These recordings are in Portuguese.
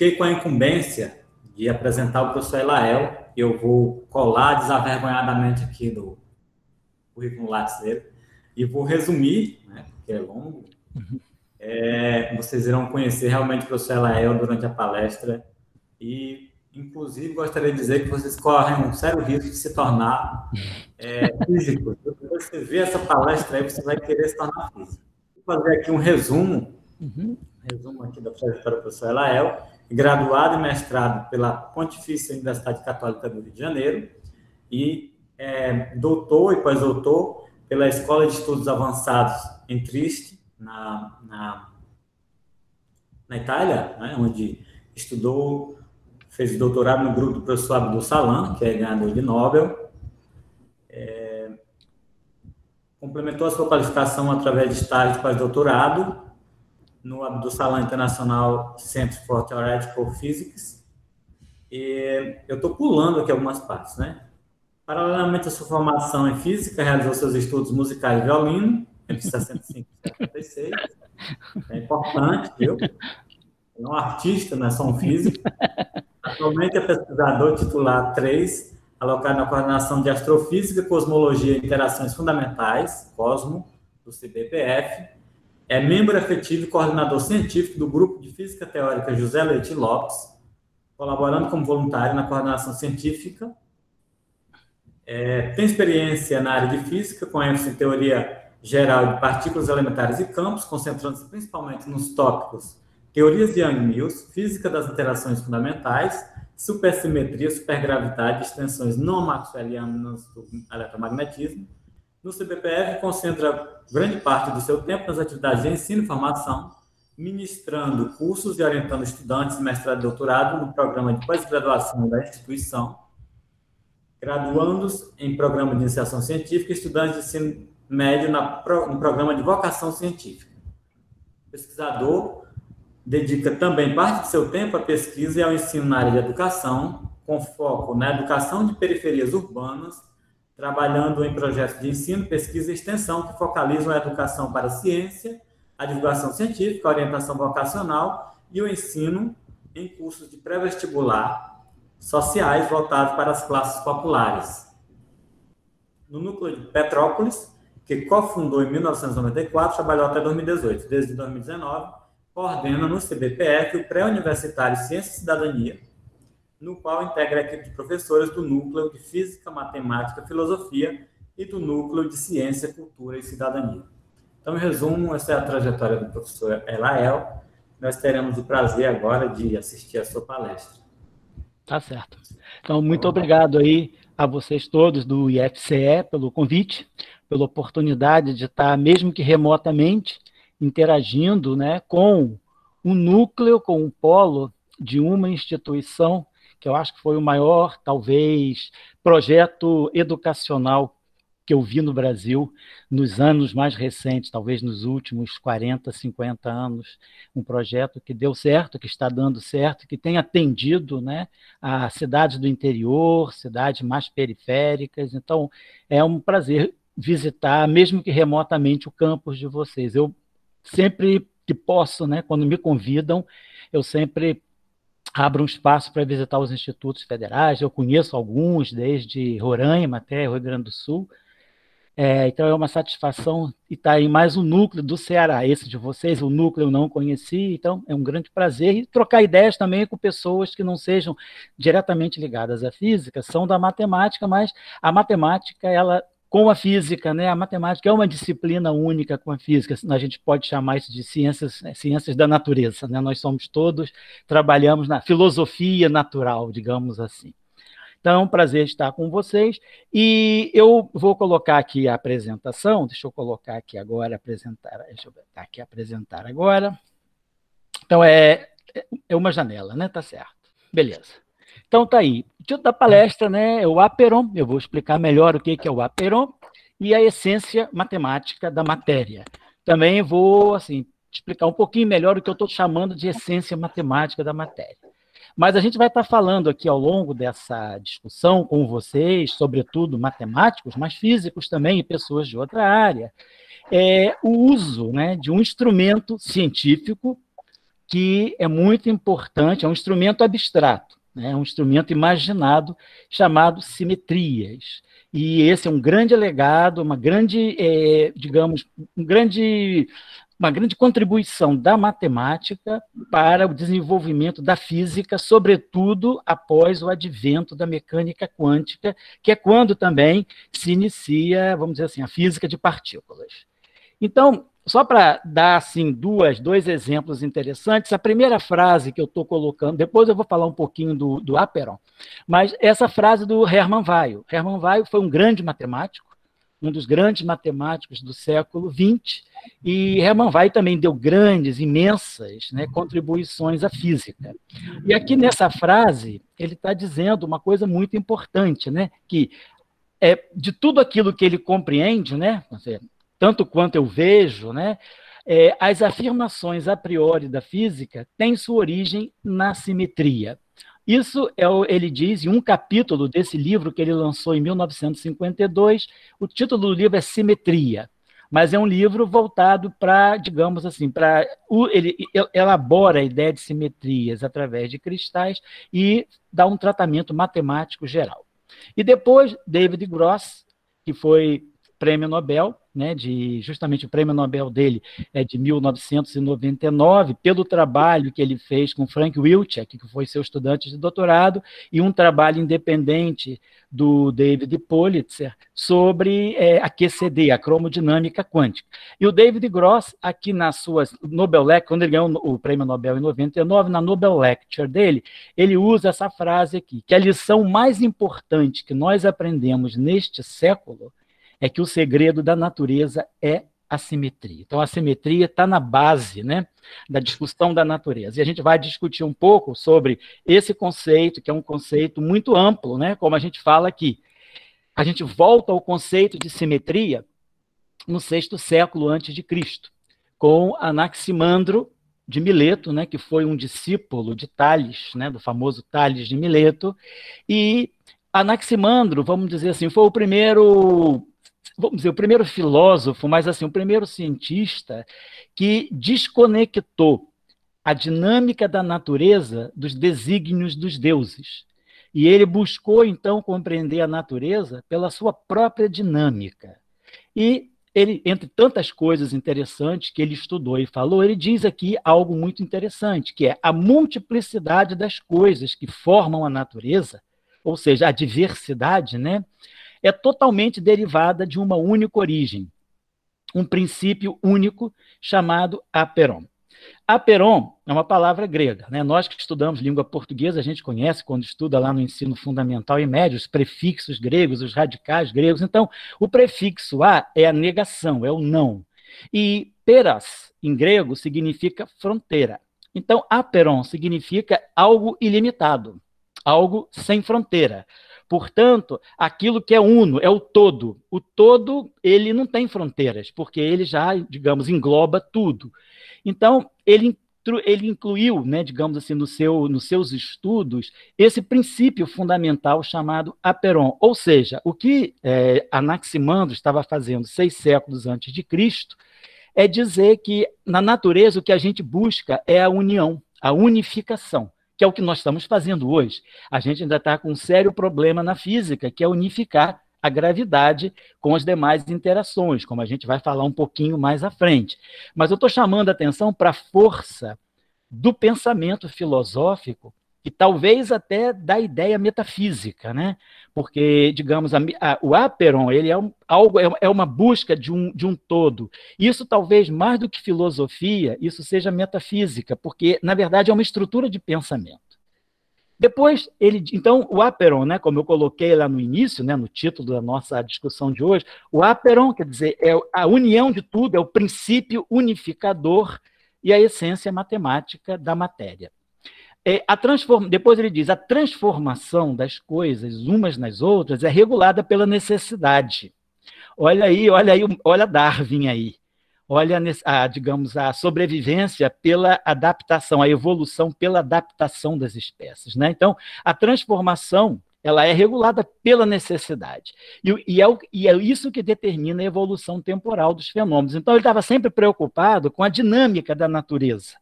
fiquei com a incumbência de apresentar o professor Elael, eu vou colar desavergonhadamente aqui do currículo Lattes dele, e vou resumir, né, porque é longo. Uhum. É, vocês irão conhecer realmente o professor Elael durante a palestra, e, inclusive, gostaria de dizer que vocês correm um sério risco de se tornar é, físicos. Quando você vê essa palestra aí, você vai querer se tornar físico. Vou fazer aqui um resumo, uhum. resumo aqui da trajetória do professor Elael, graduado e mestrado pela Pontifícia Universidade Católica do Rio de Janeiro e é, doutor e pós-doutor pela Escola de Estudos Avançados em Triste, na, na, na Itália, né, onde estudou, fez doutorado no grupo do professor Abdul Salam, que é ganhador de Nobel. É, complementou a sua qualificação através de estágio de pós-doutorado no, do Salão Internacional Center for Theoretical Physics. E eu estou pulando aqui algumas partes, né? Paralelamente à sua formação em física, realizou seus estudos musicais de violino, entre 65 e 76. É importante, viu? É um artista, não é só um físico. Atualmente é pesquisador titular 3, alocado na coordenação de Astrofísica, Cosmologia e Interações Fundamentais, COSMO, do CBPF, é membro efetivo e coordenador científico do Grupo de Física Teórica José Leite Lopes, colaborando como voluntário na coordenação científica. É, tem experiência na área de física, com ênfase em teoria geral de partículas elementares e campos, concentrando-se principalmente nos tópicos teorias de Young-Mills, física das interações fundamentais, supersimetria, supergravidade, extensões não maxwellianas do eletromagnetismo, no CBPF, concentra grande parte do seu tempo nas atividades de ensino e formação, ministrando cursos e orientando estudantes de mestrado e doutorado no programa de pós-graduação da instituição, graduandos em programa de iniciação científica e estudantes de ensino médio na, no programa de vocação científica. O pesquisador dedica também parte do seu tempo à pesquisa e ao ensino na área de educação, com foco na educação de periferias urbanas trabalhando em projetos de ensino, pesquisa e extensão que focalizam a educação para a ciência, a divulgação científica, a orientação vocacional e o ensino em cursos de pré-vestibular sociais voltados para as classes populares. No núcleo de Petrópolis, que cofundou em 1994, trabalhou até 2018. Desde 2019, coordena no CBPF o pré-universitário Ciência e Cidadania, no qual integra a equipe de professores do Núcleo de Física, Matemática, Filosofia e do Núcleo de Ciência, Cultura e Cidadania. Então, em resumo, essa é a trajetória do professor Elael. Nós teremos o prazer agora de assistir a sua palestra. Tá certo. Então, muito obrigado aí a vocês todos do IFCE pelo convite, pela oportunidade de estar, mesmo que remotamente, interagindo né, com o um núcleo, com o um polo de uma instituição que eu acho que foi o maior, talvez, projeto educacional que eu vi no Brasil nos anos mais recentes, talvez nos últimos 40, 50 anos, um projeto que deu certo, que está dando certo, que tem atendido né, a cidades do interior, cidades mais periféricas. Então, é um prazer visitar, mesmo que remotamente, o campus de vocês. Eu sempre que posso, né, quando me convidam, eu sempre abra um espaço para visitar os institutos federais. Eu conheço alguns, desde Roraima até Rio Grande do Sul. É, então é uma satisfação e tá aí mais um núcleo do Ceará, esse de vocês, o núcleo eu não conheci, então é um grande prazer e trocar ideias também com pessoas que não sejam diretamente ligadas à física, são da matemática, mas a matemática ela com a física, né? A matemática é uma disciplina única com a física, a gente pode chamar isso de ciências, é, ciências da natureza, né? Nós somos todos, trabalhamos na filosofia natural, digamos assim. Então, é um prazer estar com vocês e eu vou colocar aqui a apresentação, deixa eu colocar aqui agora, apresentar, deixa eu botar aqui apresentar agora. Então, é, é uma janela, né? Tá certo. Beleza. Então tá aí. O título da palestra né, é o Aperon, eu vou explicar melhor o que é o Aperon, e a essência matemática da matéria. Também vou assim, explicar um pouquinho melhor o que eu estou chamando de essência matemática da matéria. Mas a gente vai estar tá falando aqui ao longo dessa discussão com vocês, sobretudo matemáticos, mas físicos também e pessoas de outra área, é o uso né, de um instrumento científico que é muito importante, é um instrumento abstrato, né, um instrumento imaginado chamado simetrias. E esse é um grande legado, uma grande, é, digamos, um grande, uma grande contribuição da matemática para o desenvolvimento da física, sobretudo após o advento da mecânica quântica, que é quando também se inicia, vamos dizer assim, a física de partículas. Então, só para dar assim duas, dois exemplos interessantes, a primeira frase que eu estou colocando, depois eu vou falar um pouquinho do, do Aperon, mas essa frase do Hermann Weil. Hermann Weil foi um grande matemático, um dos grandes matemáticos do século XX, e Hermann Weil também deu grandes, imensas né, contribuições à física. E aqui nessa frase, ele está dizendo uma coisa muito importante, né, que é, de tudo aquilo que ele compreende, né, tanto quanto eu vejo, né, é, as afirmações a priori da física têm sua origem na simetria. Isso é o, ele diz em um capítulo desse livro que ele lançou em 1952. O título do livro é Simetria, mas é um livro voltado para, digamos assim, para ele elabora a ideia de simetrias através de cristais e dá um tratamento matemático geral. E depois David Gross, que foi prêmio Nobel, né, de justamente o prêmio Nobel dele é de 1999 pelo trabalho que ele fez com Frank Wilczek, que foi seu estudante de doutorado, e um trabalho independente do David Politzer sobre é, a QCD, a cromodinâmica quântica. E o David Gross, aqui na sua Nobel Lecture, quando ele ganhou o prêmio Nobel em 99, na Nobel Lecture dele, ele usa essa frase aqui, que é a lição mais importante que nós aprendemos neste século é que o segredo da natureza é a simetria. Então, a simetria está na base né, da discussão da natureza. E a gente vai discutir um pouco sobre esse conceito, que é um conceito muito amplo, né, como a gente fala aqui. A gente volta ao conceito de simetria no sexto século antes de Cristo, com Anaximandro de Mileto, né, que foi um discípulo de Tales, né, do famoso Tales de Mileto, e Anaximandro, vamos dizer assim, foi o primeiro vamos dizer, o primeiro filósofo, mas assim, o primeiro cientista que desconectou a dinâmica da natureza dos desígnios dos deuses. E ele buscou, então, compreender a natureza pela sua própria dinâmica. E ele, entre tantas coisas interessantes que ele estudou e falou, ele diz aqui algo muito interessante, que é a multiplicidade das coisas que formam a natureza, ou seja, a diversidade, né? é totalmente derivada de uma única origem, um princípio único chamado aperon. Aperon é uma palavra grega. Né? Nós que estudamos língua portuguesa, a gente conhece quando estuda lá no ensino fundamental e médio os prefixos gregos, os radicais gregos. Então, o prefixo a é a negação, é o não. E peras, em grego, significa fronteira. Então, aperon significa algo ilimitado, algo sem fronteira, Portanto, aquilo que é uno, é o todo. O todo, ele não tem fronteiras, porque ele já, digamos, engloba tudo. Então, ele, ele incluiu, né, digamos assim, no seu, nos seus estudos, esse princípio fundamental chamado Aperon. Ou seja, o que é, Anaximandro estava fazendo seis séculos antes de Cristo é dizer que, na natureza, o que a gente busca é a união, a unificação que é o que nós estamos fazendo hoje. A gente ainda está com um sério problema na física, que é unificar a gravidade com as demais interações, como a gente vai falar um pouquinho mais à frente. Mas eu estou chamando a atenção para a força do pensamento filosófico que talvez até da ideia metafísica, né? Porque, digamos, a, a, o Aperon ele é, um, algo, é, é, uma busca de um, de um todo. Isso talvez mais do que filosofia, isso seja metafísica, porque na verdade é uma estrutura de pensamento. Depois ele, então o Aperon, né, como eu coloquei lá no início, né, no título da nossa discussão de hoje, o Aperon quer dizer é a união de tudo, é o princípio unificador e a essência matemática da matéria. É, a transform... Depois ele diz: a transformação das coisas umas nas outras é regulada pela necessidade. Olha aí, olha aí, olha Darwin aí. Olha, a, digamos, a sobrevivência pela adaptação, a evolução pela adaptação das espécies. Né? Então, a transformação ela é regulada pela necessidade. E, e, é o, e, é isso que determina a evolução temporal dos fenômenos. Então, ele estava sempre preocupado com a dinâmica da natureza.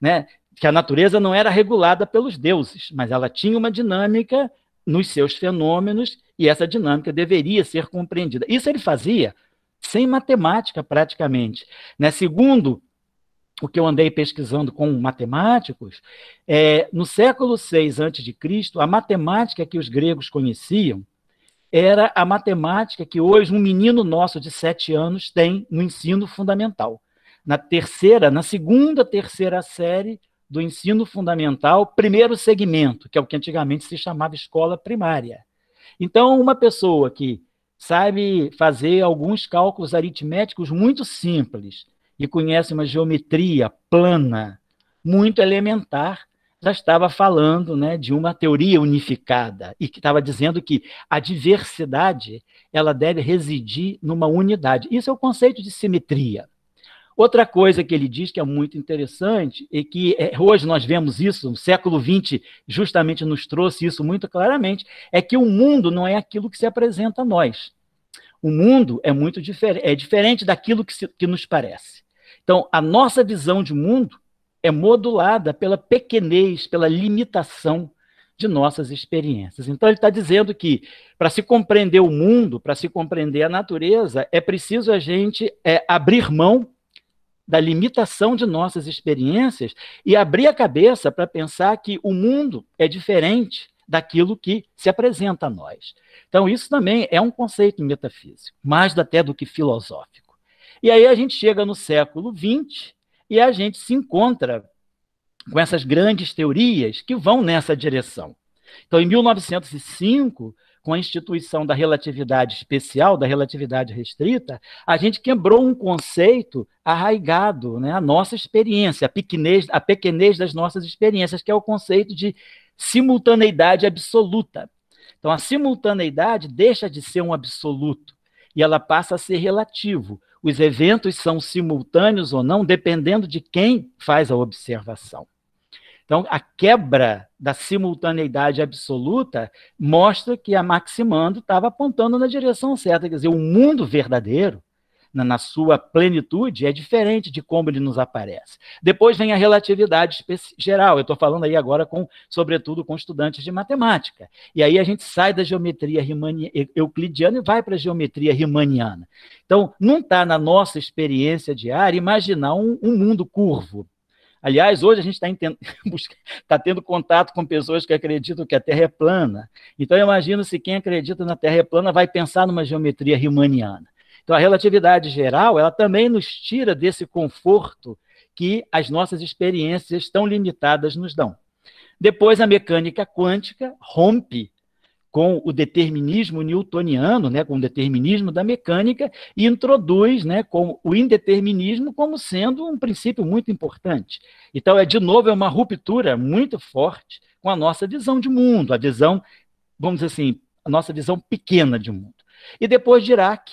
Né? que a natureza não era regulada pelos deuses, mas ela tinha uma dinâmica nos seus fenômenos e essa dinâmica deveria ser compreendida. Isso ele fazia sem matemática, praticamente. Né? Segundo o que eu andei pesquisando com matemáticos, é, no século VI a.C., a matemática que os gregos conheciam era a matemática que hoje um menino nosso de sete anos tem no ensino fundamental. Na terceira, na segunda, terceira série, do ensino fundamental, primeiro segmento, que é o que antigamente se chamava escola primária. Então, uma pessoa que sabe fazer alguns cálculos aritméticos muito simples e conhece uma geometria plana muito elementar, já estava falando né, de uma teoria unificada e que estava dizendo que a diversidade ela deve residir numa unidade. Isso é o conceito de simetria. Outra coisa que ele diz que é muito interessante e que é, hoje nós vemos isso, no século XX justamente nos trouxe isso muito claramente, é que o mundo não é aquilo que se apresenta a nós. O mundo é muito difer é diferente daquilo que, se, que nos parece. Então, a nossa visão de mundo é modulada pela pequenez, pela limitação de nossas experiências. Então, ele está dizendo que para se compreender o mundo, para se compreender a natureza, é preciso a gente é, abrir mão da limitação de nossas experiências e abrir a cabeça para pensar que o mundo é diferente daquilo que se apresenta a nós. Então, isso também é um conceito metafísico, mais até do que filosófico. E aí a gente chega no século XX e a gente se encontra com essas grandes teorias que vão nessa direção. Então, em 1905, com a instituição da relatividade especial, da relatividade restrita, a gente quebrou um conceito arraigado, né, a nossa experiência, a pequenez, a pequenez das nossas experiências, que é o conceito de simultaneidade absoluta. Então, a simultaneidade deixa de ser um absoluto e ela passa a ser relativo. Os eventos são simultâneos ou não, dependendo de quem faz a observação. Então, a quebra da simultaneidade absoluta mostra que a Maximando estava apontando na direção certa. Quer dizer, o mundo verdadeiro, na, na sua plenitude, é diferente de como ele nos aparece. Depois vem a relatividade geral. Eu estou falando aí agora, com, sobretudo, com estudantes de matemática. E aí a gente sai da geometria euclidiana e vai para a geometria riemanniana. Então, não está na nossa experiência diária imaginar um, um mundo curvo Aliás, hoje a gente está tá tendo contato com pessoas que acreditam que a Terra é plana. Então, imagina se quem acredita na Terra é plana vai pensar numa geometria riemanniana. Então, a relatividade geral, ela também nos tira desse conforto que as nossas experiências tão limitadas nos dão. Depois, a mecânica quântica rompe com o determinismo newtoniano, né, com o determinismo da mecânica, e introduz né, com o indeterminismo como sendo um princípio muito importante. Então, é de novo, é uma ruptura muito forte com a nossa visão de mundo, a visão, vamos dizer assim, a nossa visão pequena de mundo. E depois Dirac,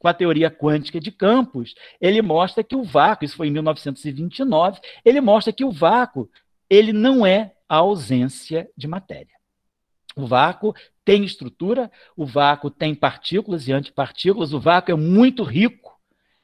com a teoria quântica de campos, ele mostra que o vácuo, isso foi em 1929, ele mostra que o vácuo, ele não é a ausência de matéria. O vácuo tem estrutura, o vácuo tem partículas e antipartículas, o vácuo é muito rico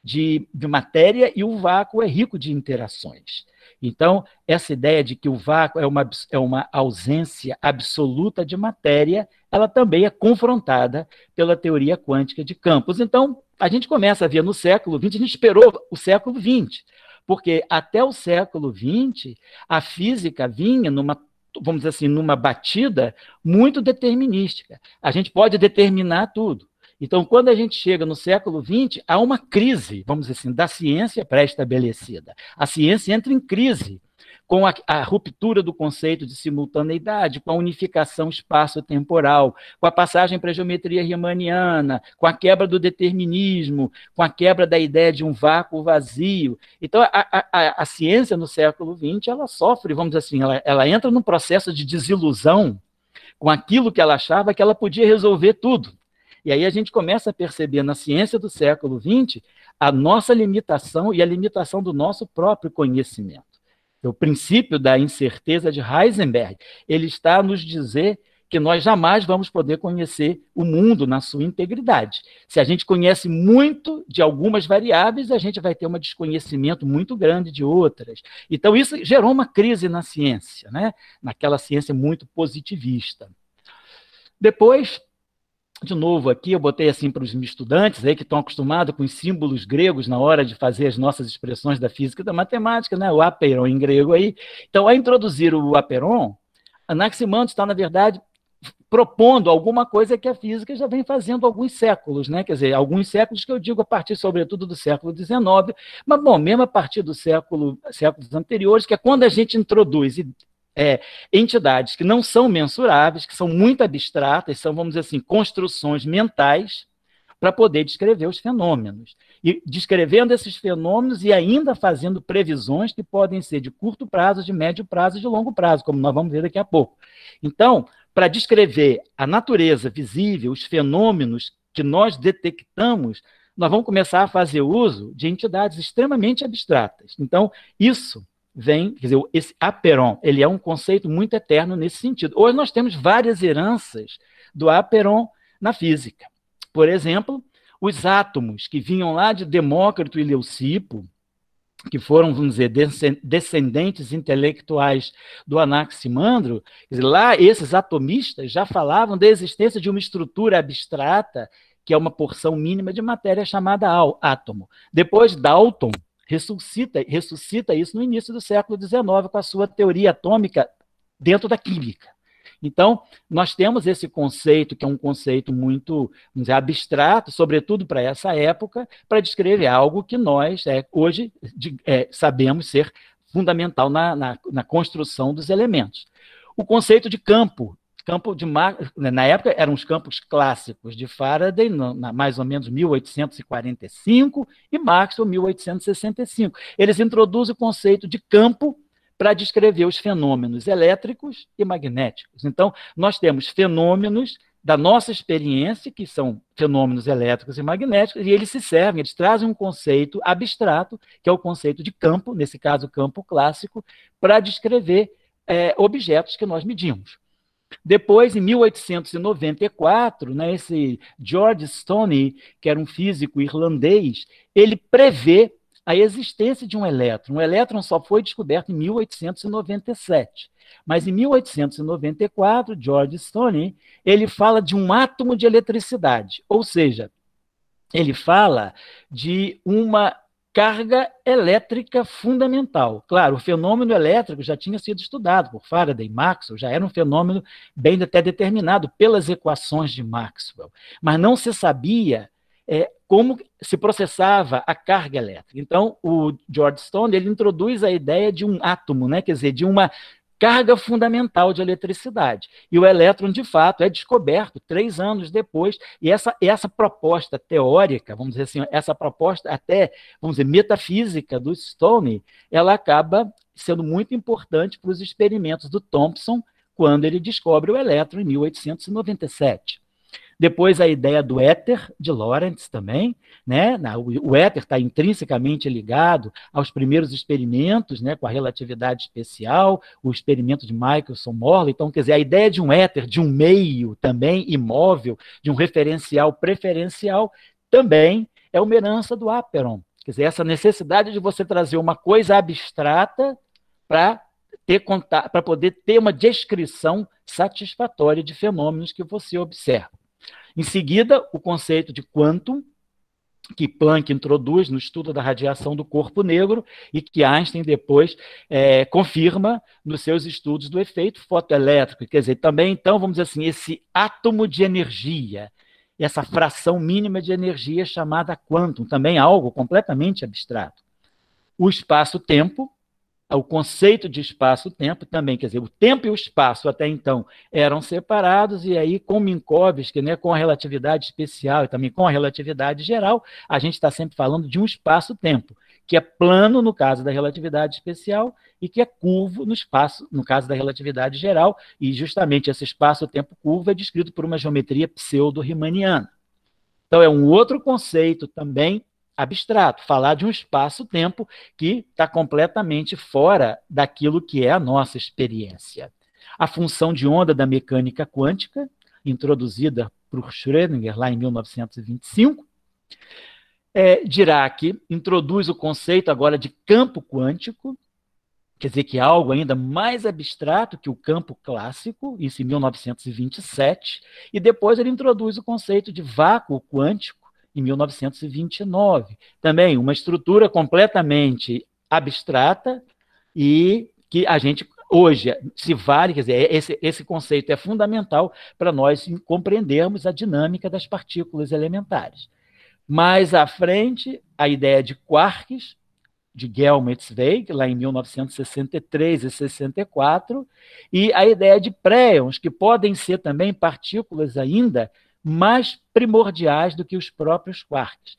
de, de matéria e o vácuo é rico de interações. Então, essa ideia de que o vácuo é uma, é uma ausência absoluta de matéria, ela também é confrontada pela teoria quântica de campos. Então, a gente começa a ver no século XX, a gente esperou o século XX, porque até o século XX, a física vinha numa vamos dizer assim, numa batida muito determinística. A gente pode determinar tudo. Então, quando a gente chega no século XX, há uma crise, vamos dizer assim, da ciência pré-estabelecida. A ciência entra em crise, com a, a ruptura do conceito de simultaneidade, com a unificação espaço-temporal, com a passagem para a geometria riemanniana, com a quebra do determinismo, com a quebra da ideia de um vácuo vazio. Então, a, a, a ciência no século XX, ela sofre, vamos dizer assim, ela, ela entra num processo de desilusão com aquilo que ela achava que ela podia resolver tudo. E aí a gente começa a perceber na ciência do século XX a nossa limitação e a limitação do nosso próprio conhecimento o princípio da incerteza de Heisenberg, ele está a nos dizer que nós jamais vamos poder conhecer o mundo na sua integridade. Se a gente conhece muito de algumas variáveis, a gente vai ter um desconhecimento muito grande de outras. Então, isso gerou uma crise na ciência, né? naquela ciência muito positivista. Depois, de novo aqui, eu botei assim para os estudantes aí que estão acostumados com os símbolos gregos na hora de fazer as nossas expressões da física e da matemática, né? o aperon em grego aí. Então, ao introduzir o aperon, Anaximandro está, na verdade, propondo alguma coisa que a física já vem fazendo há alguns séculos, né? quer dizer, alguns séculos que eu digo a partir, sobretudo, do século XIX, mas, bom, mesmo a partir do século, séculos anteriores, que é quando a gente introduz é, entidades que não são mensuráveis, que são muito abstratas, são, vamos dizer assim, construções mentais para poder descrever os fenômenos. E descrevendo esses fenômenos e ainda fazendo previsões que podem ser de curto prazo, de médio prazo e de longo prazo, como nós vamos ver daqui a pouco. Então, para descrever a natureza visível, os fenômenos que nós detectamos, nós vamos começar a fazer uso de entidades extremamente abstratas. Então, isso vem, quer dizer, esse Aperon, ele é um conceito muito eterno nesse sentido. Hoje nós temos várias heranças do Aperon na física. Por exemplo, os átomos que vinham lá de Demócrito e Leucipo, que foram, vamos dizer, descendentes intelectuais do Anaximandro, lá esses atomistas já falavam da existência de uma estrutura abstrata, que é uma porção mínima de matéria chamada átomo. Depois, Dalton ressuscita, ressuscita isso no início do século XIX com a sua teoria atômica dentro da química. Então, nós temos esse conceito, que é um conceito muito dizer, abstrato, sobretudo para essa época, para descrever algo que nós é, hoje de, é, sabemos ser fundamental na, na, na construção dos elementos. O conceito de campo campo de né, na época eram os campos clássicos de Faraday, mais ou menos 1845 e Maxwell 1865. Eles introduzem o conceito de campo para descrever os fenômenos elétricos e magnéticos. Então, nós temos fenômenos da nossa experiência, que são fenômenos elétricos e magnéticos, e eles se servem, eles trazem um conceito abstrato, que é o conceito de campo, nesse caso, campo clássico, para descrever é, objetos que nós medimos. Depois, em 1894, né, esse George Stoney, que era um físico irlandês, ele prevê a existência de um elétron. O elétron só foi descoberto em 1897. Mas em 1894, George Stoney, ele fala de um átomo de eletricidade, ou seja, ele fala de uma carga elétrica fundamental. Claro, o fenômeno elétrico já tinha sido estudado por Faraday, e Maxwell, já era um fenômeno bem até determinado pelas equações de Maxwell, mas não se sabia é, como se processava a carga elétrica. Então, o George Stone ele introduz a ideia de um átomo, né? quer dizer, de uma carga fundamental de eletricidade. E o elétron, de fato, é descoberto três anos depois, e essa, essa proposta teórica, vamos dizer assim, essa proposta até, vamos dizer, metafísica do Stoney ela acaba sendo muito importante para os experimentos do Thomson, quando ele descobre o elétron em 1897. Depois a ideia do éter de Lorentz também, né? O éter está intrinsecamente ligado aos primeiros experimentos, né, com a relatividade especial, o experimento de Michelson Morley. Então, quer dizer, a ideia de um éter, de um meio também imóvel, de um referencial preferencial, também é uma herança do Aperon. Quer dizer, essa necessidade de você trazer uma coisa abstrata para ter para poder ter uma descrição satisfatória de fenômenos que você observa. Em seguida, o conceito de quantum, que Planck introduz no estudo da radiação do corpo negro e que Einstein depois é, confirma nos seus estudos do efeito fotoelétrico. Quer dizer, também, então, vamos dizer assim, esse átomo de energia, essa fração mínima de energia chamada quantum, também algo completamente abstrato. O espaço-tempo, o conceito de espaço-tempo também, quer dizer, o tempo e o espaço até então eram separados, e aí com Minkowski, né, com a relatividade especial e também com a relatividade geral, a gente está sempre falando de um espaço-tempo, que é plano no caso da relatividade especial e que é curvo no espaço, no caso da relatividade geral, e justamente esse espaço-tempo curvo é descrito por uma geometria pseudo-riemanniana. Então é um outro conceito também abstrato, falar de um espaço-tempo que está completamente fora daquilo que é a nossa experiência. A função de onda da mecânica quântica, introduzida por Schrödinger lá em 1925, é, Dirac introduz o conceito agora de campo quântico, quer dizer que é algo ainda mais abstrato que o campo clássico, isso em 1927, e depois ele introduz o conceito de vácuo quântico, em 1929. Também uma estrutura completamente abstrata e que a gente hoje se vale, quer dizer, esse, esse conceito é fundamental para nós compreendermos a dinâmica das partículas elementares. Mais à frente, a ideia de quarks, de Zweig lá em 1963 e 64, e a ideia de préons, que podem ser também partículas ainda mais primordiais do que os próprios quarks.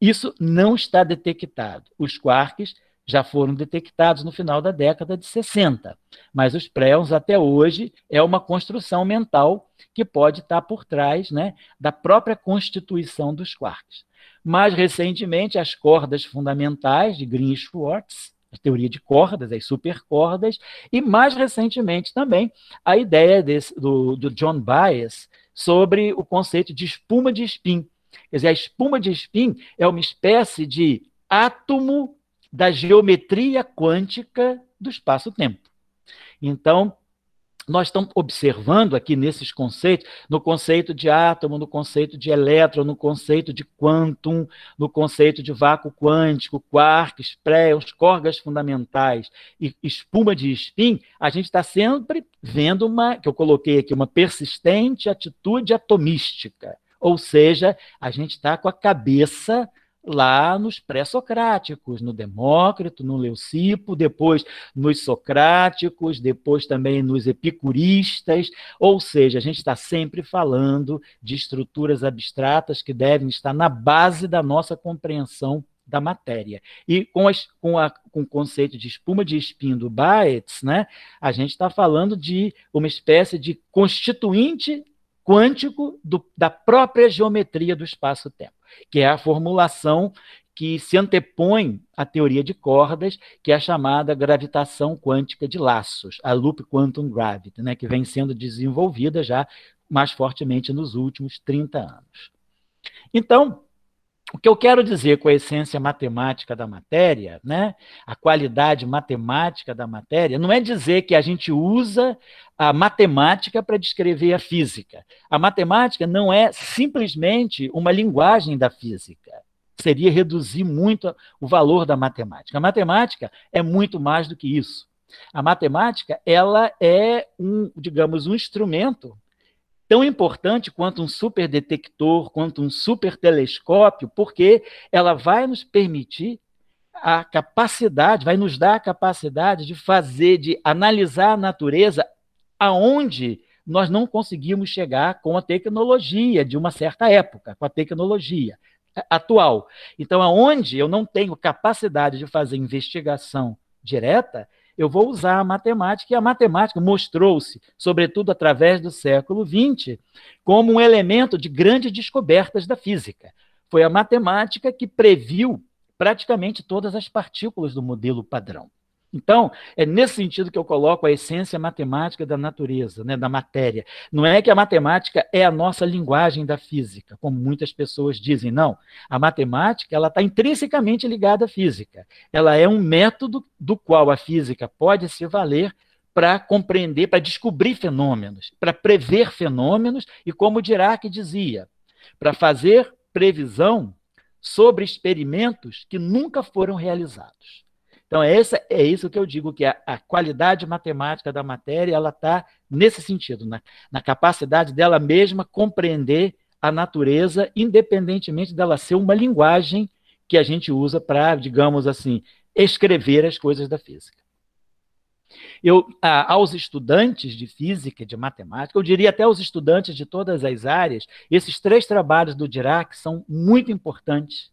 Isso não está detectado. Os quarks já foram detectados no final da década de 60, mas os pré-ons até hoje é uma construção mental que pode estar por trás né, da própria constituição dos quarks. Mais recentemente, as cordas fundamentais de Green Schwartz, a teoria de cordas, as supercordas, e mais recentemente também a ideia desse, do, do John Bias sobre o conceito de espuma de spin. Quer dizer, a espuma de spin é uma espécie de átomo da geometria quântica do espaço-tempo. Então, nós estamos observando aqui nesses conceitos, no conceito de átomo, no conceito de elétron, no conceito de quantum, no conceito de vácuo quântico, quarks, préons, corgas fundamentais e espuma de espinho, a gente está sempre vendo uma, que eu coloquei aqui, uma persistente atitude atomística. Ou seja, a gente está com a cabeça lá nos pré-socráticos, no Demócrito, no Leucipo, depois nos socráticos, depois também nos epicuristas, ou seja, a gente está sempre falando de estruturas abstratas que devem estar na base da nossa compreensão da matéria. E com, as, com, a, com o conceito de espuma de espinho do Baetz, né, a gente está falando de uma espécie de constituinte quântico do, da própria geometria do espaço-tempo que é a formulação que se antepõe à teoria de cordas, que é a chamada gravitação quântica de laços, a loop quantum gravity, né, que vem sendo desenvolvida já mais fortemente nos últimos 30 anos. Então, o que eu quero dizer com a essência matemática da matéria, né, a qualidade matemática da matéria, não é dizer que a gente usa a matemática para descrever a física. A matemática não é simplesmente uma linguagem da física. Seria reduzir muito o valor da matemática. A matemática é muito mais do que isso. A matemática, ela é um, digamos, um instrumento tão importante quanto um super detector, quanto um super telescópio, porque ela vai nos permitir a capacidade, vai nos dar a capacidade de fazer, de analisar a natureza aonde nós não conseguimos chegar com a tecnologia de uma certa época, com a tecnologia atual. Então, aonde eu não tenho capacidade de fazer investigação direta, eu vou usar a matemática, e a matemática mostrou-se, sobretudo através do século XX, como um elemento de grandes descobertas da física. Foi a matemática que previu praticamente todas as partículas do modelo padrão. Então, é nesse sentido que eu coloco a essência matemática da natureza, né, da matéria. Não é que a matemática é a nossa linguagem da física, como muitas pessoas dizem. Não, a matemática ela está intrinsecamente ligada à física. Ela é um método do qual a física pode se valer para compreender, para descobrir fenômenos, para prever fenômenos e, como Dirac dizia, para fazer previsão sobre experimentos que nunca foram realizados. Então, é essa, é isso que eu digo, que a, a qualidade matemática da matéria ela está nesse sentido, na, na capacidade dela mesma compreender a natureza, independentemente dela ser uma linguagem que a gente usa para, digamos assim, escrever as coisas da física. Eu, a, aos estudantes de física, de matemática, eu diria até aos estudantes de todas as áreas, esses três trabalhos do Dirac são muito importantes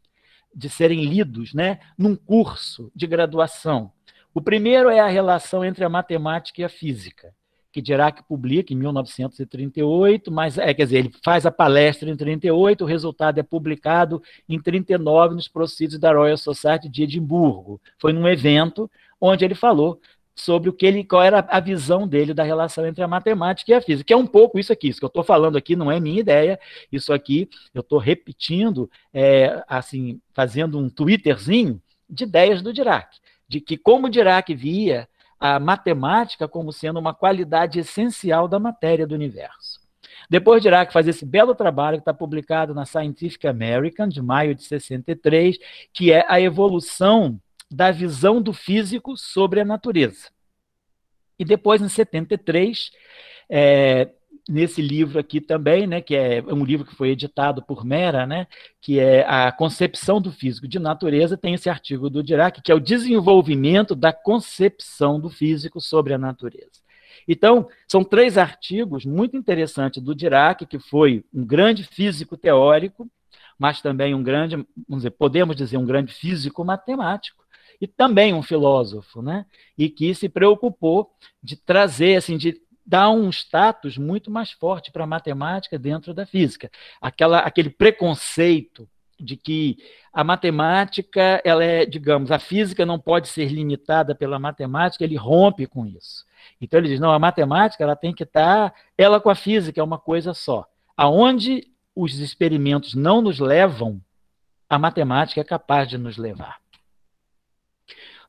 de serem lidos né, num curso de graduação. O primeiro é a relação entre a matemática e a física, que Dirac publica em 1938, mas é, quer dizer, ele faz a palestra em 38, o resultado é publicado em 39 nos procedos da Royal Society de Edimburgo. Foi num evento onde ele falou sobre o que ele, qual era a visão dele da relação entre a matemática e a física. Que é um pouco isso aqui. Isso que eu estou falando aqui não é minha ideia. Isso aqui eu estou repetindo, é, assim, fazendo um Twitterzinho de ideias do Dirac, de que como Dirac via a matemática como sendo uma qualidade essencial da matéria do universo. Depois dirá que faz esse belo trabalho que está publicado na Scientific American, de maio de 63, que é a evolução da visão do físico sobre a natureza. E depois, em 73, é, nesse livro aqui também, né, que é um livro que foi editado por Mera, né, que é a concepção do físico de natureza, tem esse artigo do Dirac, que é o desenvolvimento da concepção do físico sobre a natureza. Então, são três artigos muito interessantes do Dirac, que foi um grande físico teórico, mas também um grande, vamos dizer, podemos dizer, um grande físico matemático e também um filósofo, né? E que se preocupou de trazer, assim, de dar um status muito mais forte para a matemática dentro da física. Aquela, aquele preconceito de que a matemática, ela é, digamos, a física não pode ser limitada pela matemática, ele rompe com isso. Então ele diz, não, a matemática ela tem que estar, tá, ela com a física é uma coisa só. Aonde os experimentos não nos levam, a matemática é capaz de nos levar.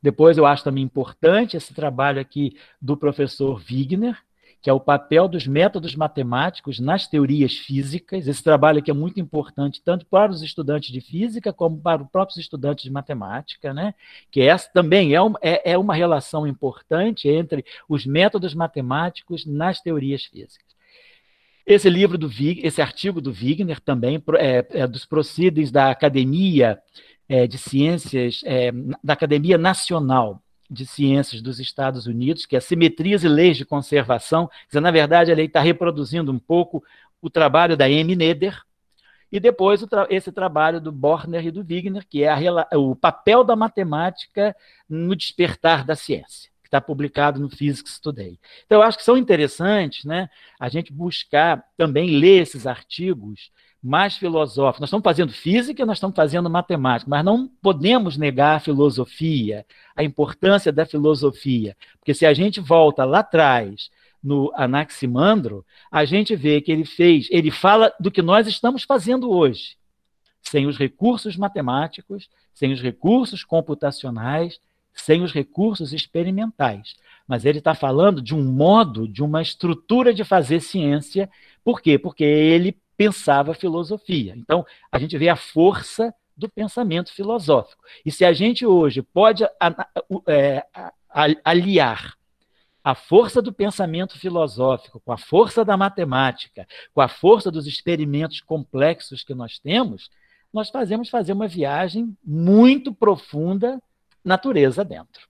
Depois eu acho também importante esse trabalho aqui do professor Wigner, que é o papel dos métodos matemáticos nas teorias físicas. Esse trabalho aqui é muito importante tanto para os estudantes de física como para os próprios estudantes de matemática, né? que essa também é, um, é, é uma relação importante entre os métodos matemáticos nas teorias físicas. Esse livro do Wig, esse artigo do Wigner também é, é dos Proceedings da Academia é, de Ciências, é, da Academia Nacional de Ciências dos Estados Unidos, que é Simetrias e Leis de Conservação, dizer, na verdade, ele está reproduzindo um pouco o trabalho da M. Neder, e depois esse trabalho do Borner e do Wigner, que é o papel da matemática no despertar da ciência, que está publicado no Physics Today. Então, eu acho que são interessantes né, a gente buscar também ler esses artigos mais filosófico. Nós estamos fazendo física, nós estamos fazendo matemática, mas não podemos negar a filosofia, a importância da filosofia, porque se a gente volta lá atrás no Anaximandro, a gente vê que ele fez, ele fala do que nós estamos fazendo hoje, sem os recursos matemáticos, sem os recursos computacionais, sem os recursos experimentais. Mas ele está falando de um modo, de uma estrutura de fazer ciência. Por quê? Porque ele pensava filosofia. Então, a gente vê a força do pensamento filosófico. E se a gente hoje pode é, aliar a força do pensamento filosófico com a força da matemática, com a força dos experimentos complexos que nós temos, nós fazemos fazer uma viagem muito profunda natureza dentro.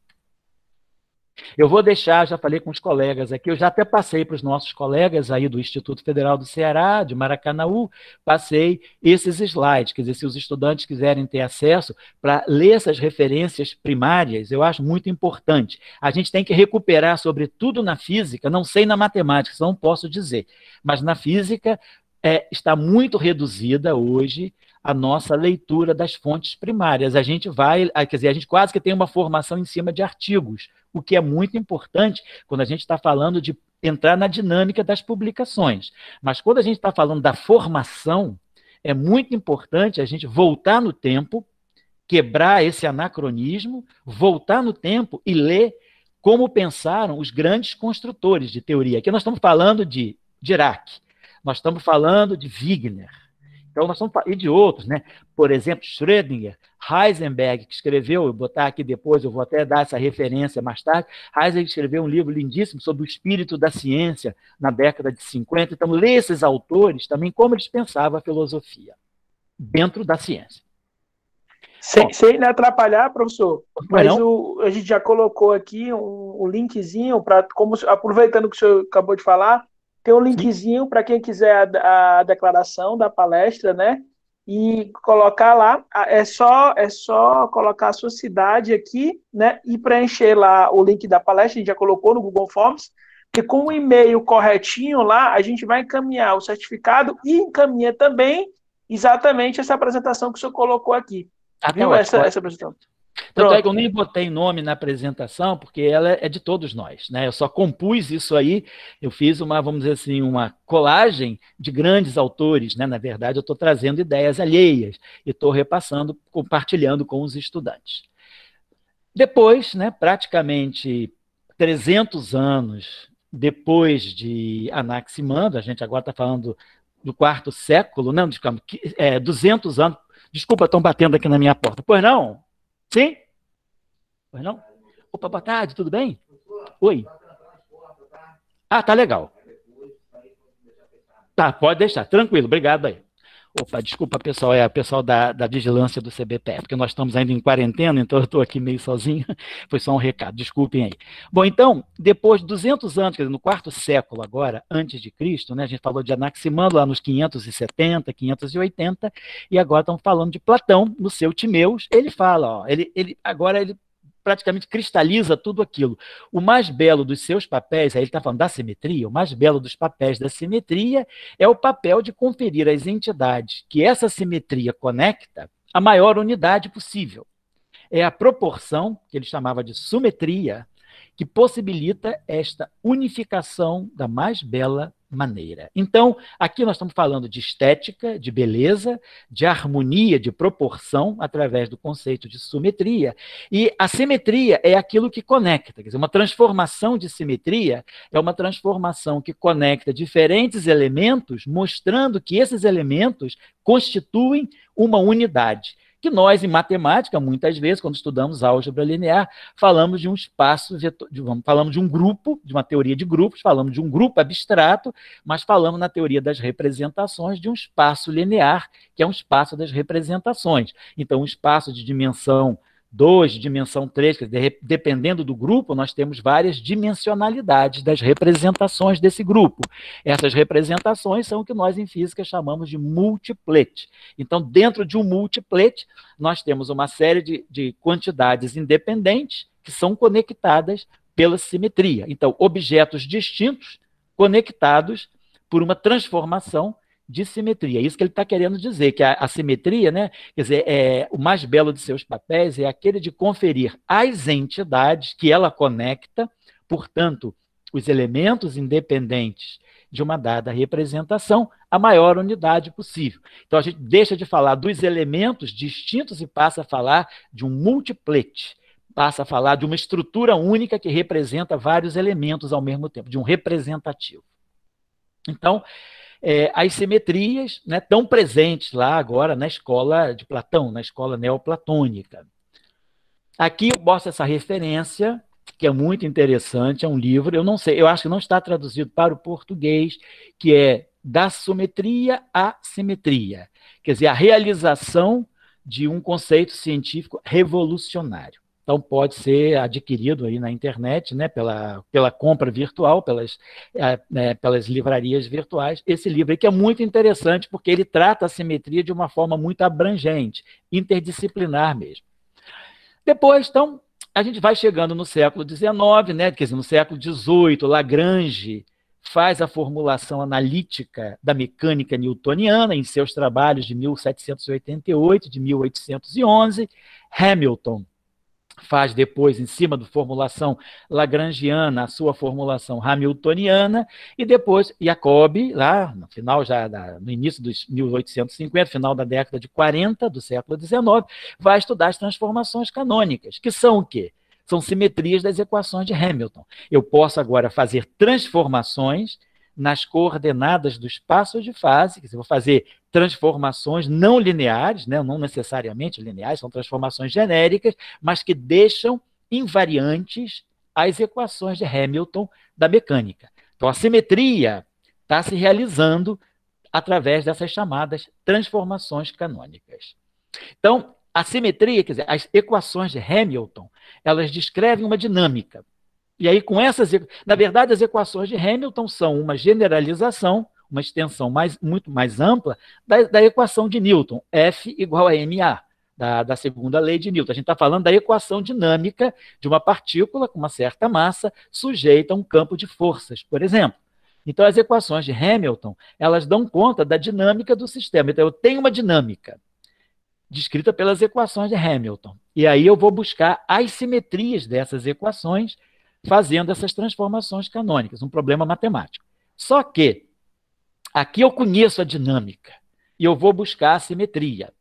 Eu vou deixar, já falei com os colegas aqui, eu já até passei para os nossos colegas aí do Instituto Federal do Ceará, de Maracanaú, passei esses slides, quer dizer, se os estudantes quiserem ter acesso para ler essas referências primárias, eu acho muito importante. A gente tem que recuperar, sobretudo na física, não sei na matemática, não posso dizer, mas na física é, está muito reduzida hoje a nossa leitura das fontes primárias. A gente vai, ah, quer dizer, a gente quase que tem uma formação em cima de artigos, o que é muito importante quando a gente está falando de entrar na dinâmica das publicações. Mas quando a gente está falando da formação, é muito importante a gente voltar no tempo, quebrar esse anacronismo, voltar no tempo e ler como pensaram os grandes construtores de teoria. Aqui nós estamos falando de Dirac, nós estamos falando de Wigner, então, nós estamos e de outros, né? Por exemplo, Schrödinger, Heisenberg, que escreveu, eu botar aqui depois, eu vou até dar essa referência mais tarde. Heisenberg escreveu um livro lindíssimo sobre o espírito da ciência na década de 50. Então, lê esses autores também como eles pensavam a filosofia dentro da ciência. Sem, Bom, sem atrapalhar, professor, mas o, a gente já colocou aqui um, um linkzinho para, como aproveitando o que o senhor acabou de falar, tem um linkzinho para quem quiser a, a, declaração da palestra, né? E colocar lá, é só é só colocar a sua cidade aqui, né? E preencher lá o link da palestra, a gente já colocou no Google Forms, porque com o e-mail corretinho lá, a gente vai encaminhar o certificado e encaminha também exatamente essa apresentação que o senhor colocou aqui. Ah, tá Viu ótimo, essa, ótimo. essa apresentação? Tanto é que eu nem botei nome na apresentação, porque ela é de todos nós, né? Eu só compus isso aí, eu fiz uma, vamos dizer assim, uma colagem de grandes autores, né? Na verdade, eu estou trazendo ideias alheias e estou repassando, compartilhando com os estudantes. Depois, né, praticamente 300 anos depois de Anaximandro, a gente agora está falando do quarto século, não, desculpa, é, 200 anos, desculpa, estão batendo aqui na minha porta. Pois não? Sim? Pois não? Opa, boa tarde, tudo bem? Oi. Ah, tá legal. Tá, pode deixar, tranquilo, obrigado aí. Opa, desculpa, pessoal, é o pessoal da, da vigilância do CBPE, porque nós estamos ainda em quarentena, então eu estou aqui meio sozinho. Foi só um recado, desculpem aí. Bom, então, depois de 200 anos, quer dizer, no quarto século agora, antes de Cristo, né, a gente falou de Anaximandro lá nos 570, 580, e agora estamos falando de Platão, no seu Timeus, ele fala, ó, ele, ele, agora ele praticamente cristaliza tudo aquilo. O mais belo dos seus papéis, aí ele está falando da simetria, o mais belo dos papéis da simetria é o papel de conferir às entidades que essa simetria conecta a maior unidade possível. É a proporção, que ele chamava de sumetria, que possibilita esta unificação da mais bela maneira. Então, aqui nós estamos falando de estética, de beleza, de harmonia, de proporção, através do conceito de simetria. E a simetria é aquilo que conecta, quer dizer, uma transformação de simetria é uma transformação que conecta diferentes elementos, mostrando que esses elementos constituem uma unidade que nós, em matemática, muitas vezes, quando estudamos álgebra linear, falamos de um espaço, vetor, de, vamos, falamos de um grupo, de uma teoria de grupos, falamos de um grupo abstrato, mas falamos na teoria das representações de um espaço linear, que é um espaço das representações. Então, um espaço de dimensão 2, dimensão 3, dependendo do grupo, nós temos várias dimensionalidades das representações desse grupo. Essas representações são o que nós em física chamamos de multipletes. Então, dentro de um multiplete, nós temos uma série de, de quantidades independentes que são conectadas pela simetria. Então, objetos distintos conectados por uma transformação simetria. É isso que ele está querendo dizer, que a, a simetria, né, quer dizer, é, o mais belo de seus papéis é aquele de conferir às entidades que ela conecta, portanto, os elementos independentes de uma dada representação, a maior unidade possível. Então a gente deixa de falar dos elementos distintos e passa a falar de um multiplete, passa a falar de uma estrutura única que representa vários elementos ao mesmo tempo, de um representativo. Então, é, as simetrias né, tão presentes lá agora na escola de Platão, na escola neoplatônica. Aqui eu mostro essa referência, que é muito interessante, é um livro, eu não sei, eu acho que não está traduzido para o português, que é Da Simetria à Simetria, quer dizer, a realização de um conceito científico revolucionário. Então pode ser adquirido aí na internet, né, pela, pela compra virtual, pelas, é, é, pelas livrarias virtuais, esse livro aí que é muito interessante porque ele trata a simetria de uma forma muito abrangente, interdisciplinar mesmo. Depois, então, a gente vai chegando no século XIX, né, quer dizer, no século XVIII, Lagrange faz a formulação analítica da mecânica newtoniana em seus trabalhos de 1788 de 1811. Hamilton faz depois, em cima da formulação lagrangiana, a sua formulação hamiltoniana, e depois Jacob, lá no final, já no início dos 1850, final da década de 40 do século XIX, vai estudar as transformações canônicas, que são o quê? São simetrias das equações de Hamilton. Eu posso agora fazer transformações nas coordenadas do espaço de fase, que eu vou fazer transformações não lineares, né, não necessariamente lineares, são transformações genéricas, mas que deixam invariantes as equações de Hamilton da mecânica. Então, a simetria está se realizando através dessas chamadas transformações canônicas. Então, a simetria, quer dizer, as equações de Hamilton, elas descrevem uma dinâmica. E aí, com essas. Na verdade, as equações de Hamilton são uma generalização uma extensão mais, muito mais ampla da, da equação de Newton, F igual a ma. Da, da, segunda lei de Newton. A gente está falando da equação dinâmica de uma partícula com uma certa massa sujeita a um campo de forças, por exemplo. Então, as equações de Hamilton, elas dão conta da dinâmica do sistema. Então, eu tenho uma dinâmica descrita pelas equações de Hamilton. E aí eu vou buscar as simetrias dessas equações fazendo essas transformações canônicas, um problema matemático. Só que Aqui eu conheço a dinâmica e eu vou buscar a simetria.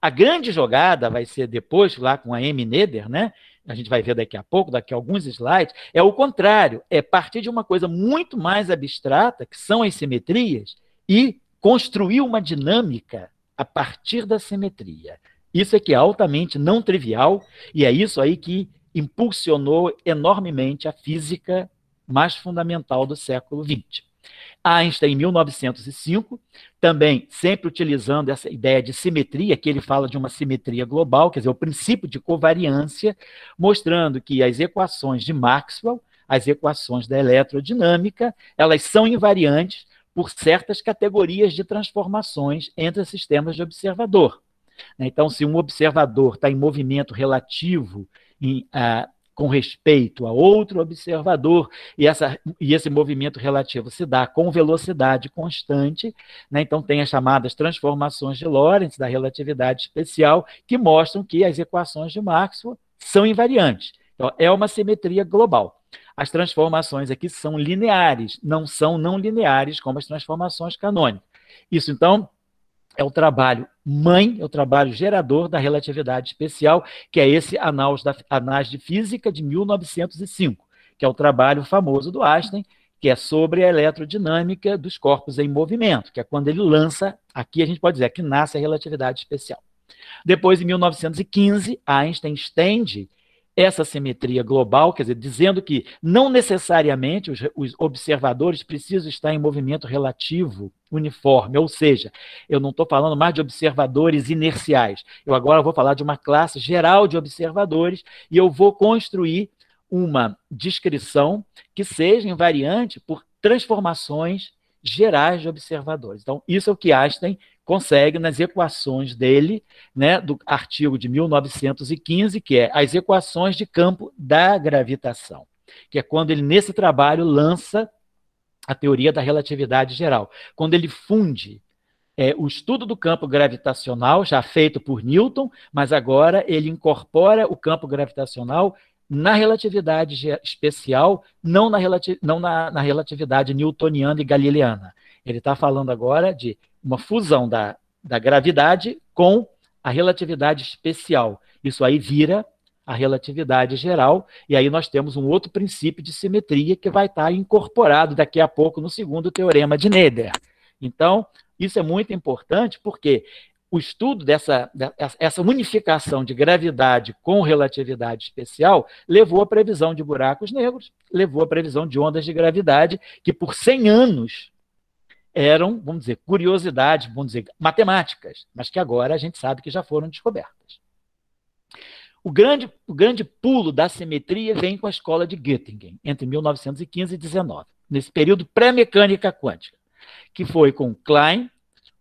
A grande jogada vai ser depois, lá com a M. Neder, né? a gente vai ver daqui a pouco, daqui a alguns slides, é o contrário, é partir de uma coisa muito mais abstrata, que são as simetrias, e construir uma dinâmica a partir da simetria. Isso é que é altamente não trivial, e é isso aí que impulsionou enormemente a física mais fundamental do século XX. Einstein, em 1905, também sempre utilizando essa ideia de simetria, que ele fala de uma simetria global, quer dizer, o princípio de covariância, mostrando que as equações de Maxwell, as equações da eletrodinâmica, elas são invariantes por certas categorias de transformações entre sistemas de observador. Né? Então, se um observador está em movimento relativo em, ah, com respeito a outro observador, e, essa, e esse movimento relativo se dá com velocidade constante, né? então tem as chamadas transformações de Lorentz, da relatividade especial, que mostram que as equações de Maxwell são invariantes. Então, é uma simetria global. As transformações aqui são lineares, não são não lineares como as transformações canônicas. Isso, então, é o trabalho mãe, é o trabalho gerador da relatividade especial, que é esse Anais, da, Anais de Física de 1905, que é o trabalho famoso do Einstein, que é sobre a eletrodinâmica dos corpos em movimento, que é quando ele lança, aqui a gente pode dizer, é que nasce a relatividade especial. Depois, em 1915, Einstein estende essa simetria global, quer dizer, dizendo que não necessariamente os, os, observadores precisam estar em movimento relativo uniforme, ou seja, eu não estou falando mais de observadores inerciais, eu agora vou falar de uma classe geral de observadores e eu vou construir uma descrição que seja invariante por transformações gerais de observadores. Então, isso é o que Einstein consegue nas equações dele, né, do artigo de 1915, que é as equações de campo da gravitação, que é quando ele, nesse trabalho, lança a teoria da relatividade geral, quando ele funde é, o estudo do campo gravitacional, já feito por Newton, mas agora ele incorpora o campo gravitacional na relatividade especial, não na, relati não na, na relatividade newtoniana e galileana. Ele está falando agora de uma fusão da, da gravidade com a relatividade especial. Isso aí vira a relatividade geral, e aí nós temos um outro princípio de simetria que vai estar tá incorporado daqui a pouco no segundo teorema de Neder. Então, isso é muito importante porque o estudo dessa essa unificação de gravidade com relatividade especial levou à previsão de buracos negros, levou à previsão de ondas de gravidade que por 100 anos eram, vamos dizer, curiosidades, vamos dizer, matemáticas, mas que agora a gente sabe que já foram descobertas. O grande, o grande pulo da simetria vem com a escola de Göttingen, entre 1915 e 19, nesse período pré-mecânica quântica, que foi com Klein,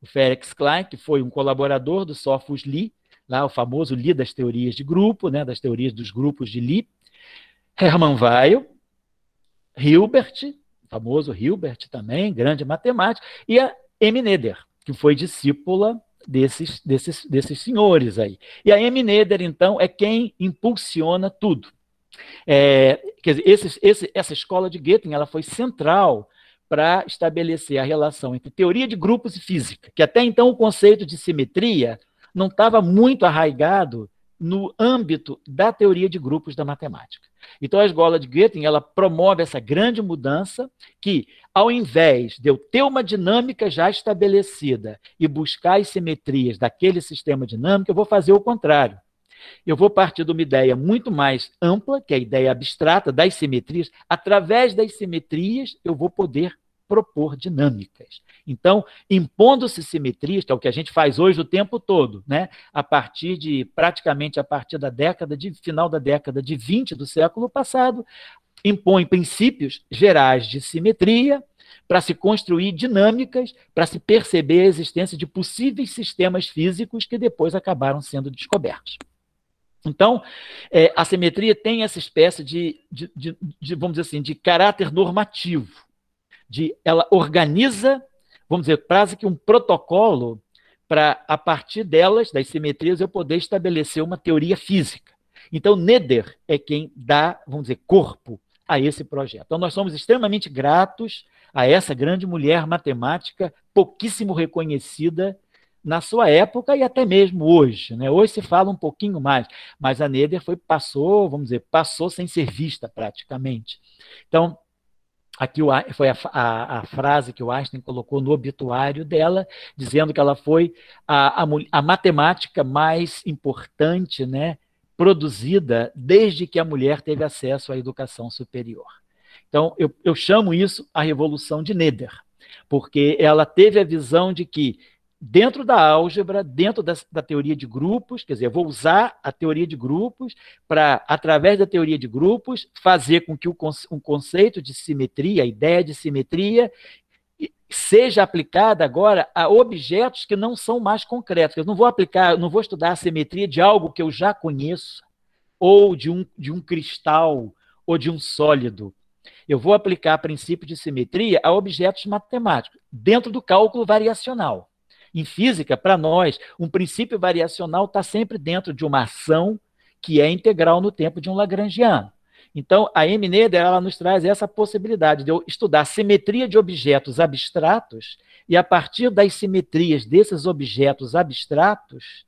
o Félix Klein, que foi um colaborador do Sophos Lee, lá o famoso Lee das teorias de grupo, né, das teorias dos grupos de Lee, Hermann Weil, Hilbert, famoso Hilbert também, grande matemático, e a M. Neder, que foi discípula desses, desses, desses senhores aí. E a M. Neder, então, é quem impulsiona tudo. É, quer dizer, esses, esse, essa escola de Goethe ela foi central para estabelecer a relação entre teoria de grupos e física, que até então o conceito de simetria não estava muito arraigado no âmbito da teoria de grupos da matemática. Então a escola de Göttingen ela promove essa grande mudança que, ao invés de eu ter uma dinâmica já estabelecida e buscar as simetrias daquele sistema dinâmico, eu vou fazer o contrário. Eu vou partir de uma ideia muito mais ampla, que é a ideia abstrata das simetrias. Através das simetrias, eu vou poder propor dinâmicas. Então, impondo-se simetrias, que é o que a gente faz hoje o tempo todo, né? a partir de, praticamente a partir da década de, final da década de 20 do século passado, impõe princípios gerais de simetria, para se construir dinâmicas, para se perceber a existência de possíveis sistemas físicos que depois acabaram sendo descobertos. Então, é, a simetria tem essa espécie de, de, de, de, vamos dizer assim, de caráter normativo de ela organiza, vamos dizer, quase que um protocolo para a partir delas, das simetrias, eu poder estabelecer uma teoria física. Então, Neder é quem dá, vamos dizer, corpo a esse projeto. Então, nós somos extremamente gratos a essa grande mulher matemática, pouquíssimo reconhecida na sua época e até mesmo hoje. Né? Hoje se fala um pouquinho mais, mas a Neder foi, passou, vamos dizer, passou sem ser vista praticamente. Então, Aqui foi a, a, a, frase que o Einstein colocou no obituário dela, dizendo que ela foi a, a matemática mais importante, né, produzida desde que a mulher teve acesso à educação superior. Então, eu, eu chamo isso a revolução de Neder, porque ela teve a visão de que dentro da álgebra, dentro da, da, teoria de grupos, quer dizer, vou usar a teoria de grupos para, através da teoria de grupos, fazer com que o um conceito de simetria, a ideia de simetria, seja aplicada agora a objetos que não são mais concretos. Eu não vou aplicar, não vou estudar a simetria de algo que eu já conheço, ou de um, de um cristal, ou de um sólido. Eu vou aplicar princípio de simetria a objetos matemáticos, dentro do cálculo variacional. Em física, para nós, um princípio variacional está sempre dentro de uma ação que é integral no tempo de um Lagrangiano. Então, a M. Neder, ela nos traz essa possibilidade de eu estudar simetria de objetos abstratos e, a partir das simetrias desses objetos abstratos,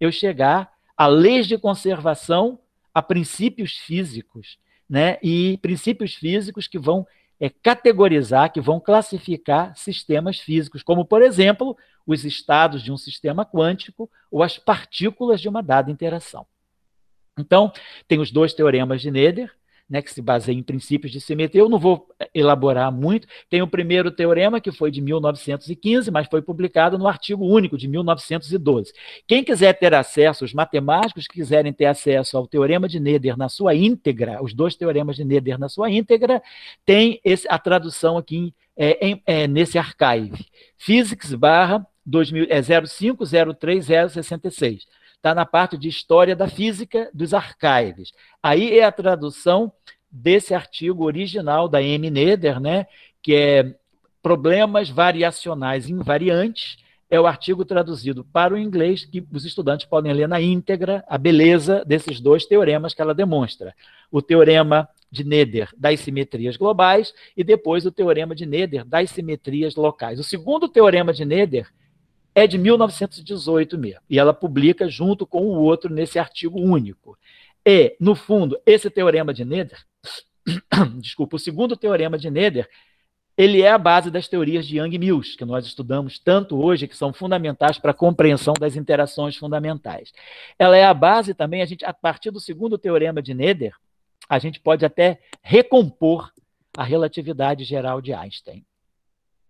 eu chegar a leis de conservação, a princípios físicos, né? e princípios físicos que vão é, categorizar, que vão classificar sistemas físicos, como, por exemplo, os estados de um sistema quântico ou as partículas de uma dada interação. Então, tem os dois teoremas de Neder, né, que se baseia em princípios de simetria. Eu não vou eh, elaborar muito. Tem o primeiro teorema, que foi de 1915, mas foi publicado no artigo único de 1912. Quem quiser ter acesso, os matemáticos que quiserem ter acesso ao teorema de Neder na sua íntegra, os dois teoremas de Neder na sua íntegra, tem esse, a tradução aqui é, em, é, nesse archive. Physics barra 2000, é Está na parte de História da Física dos Archives. Aí é a tradução desse artigo original da M. Neder, né, que é Problemas Variacionais Invariantes, é o artigo traduzido para o inglês, que os estudantes podem ler na íntegra a beleza desses dois teoremas que ela demonstra. O teorema de Neder das simetrias globais e depois o teorema de Neder das simetrias locais. O segundo teorema de Neder é de 1918 mesmo. E ela publica junto com o outro nesse artigo único. E, no fundo, esse teorema de Neder, desculpa, o segundo teorema de Neder. ele é a base das teorias de Young-Mills, que nós estudamos tanto hoje, que são fundamentais para a compreensão das interações fundamentais. Ela é a base também, a, gente, a partir do segundo teorema de Neder a gente pode até recompor a relatividade geral de Einstein.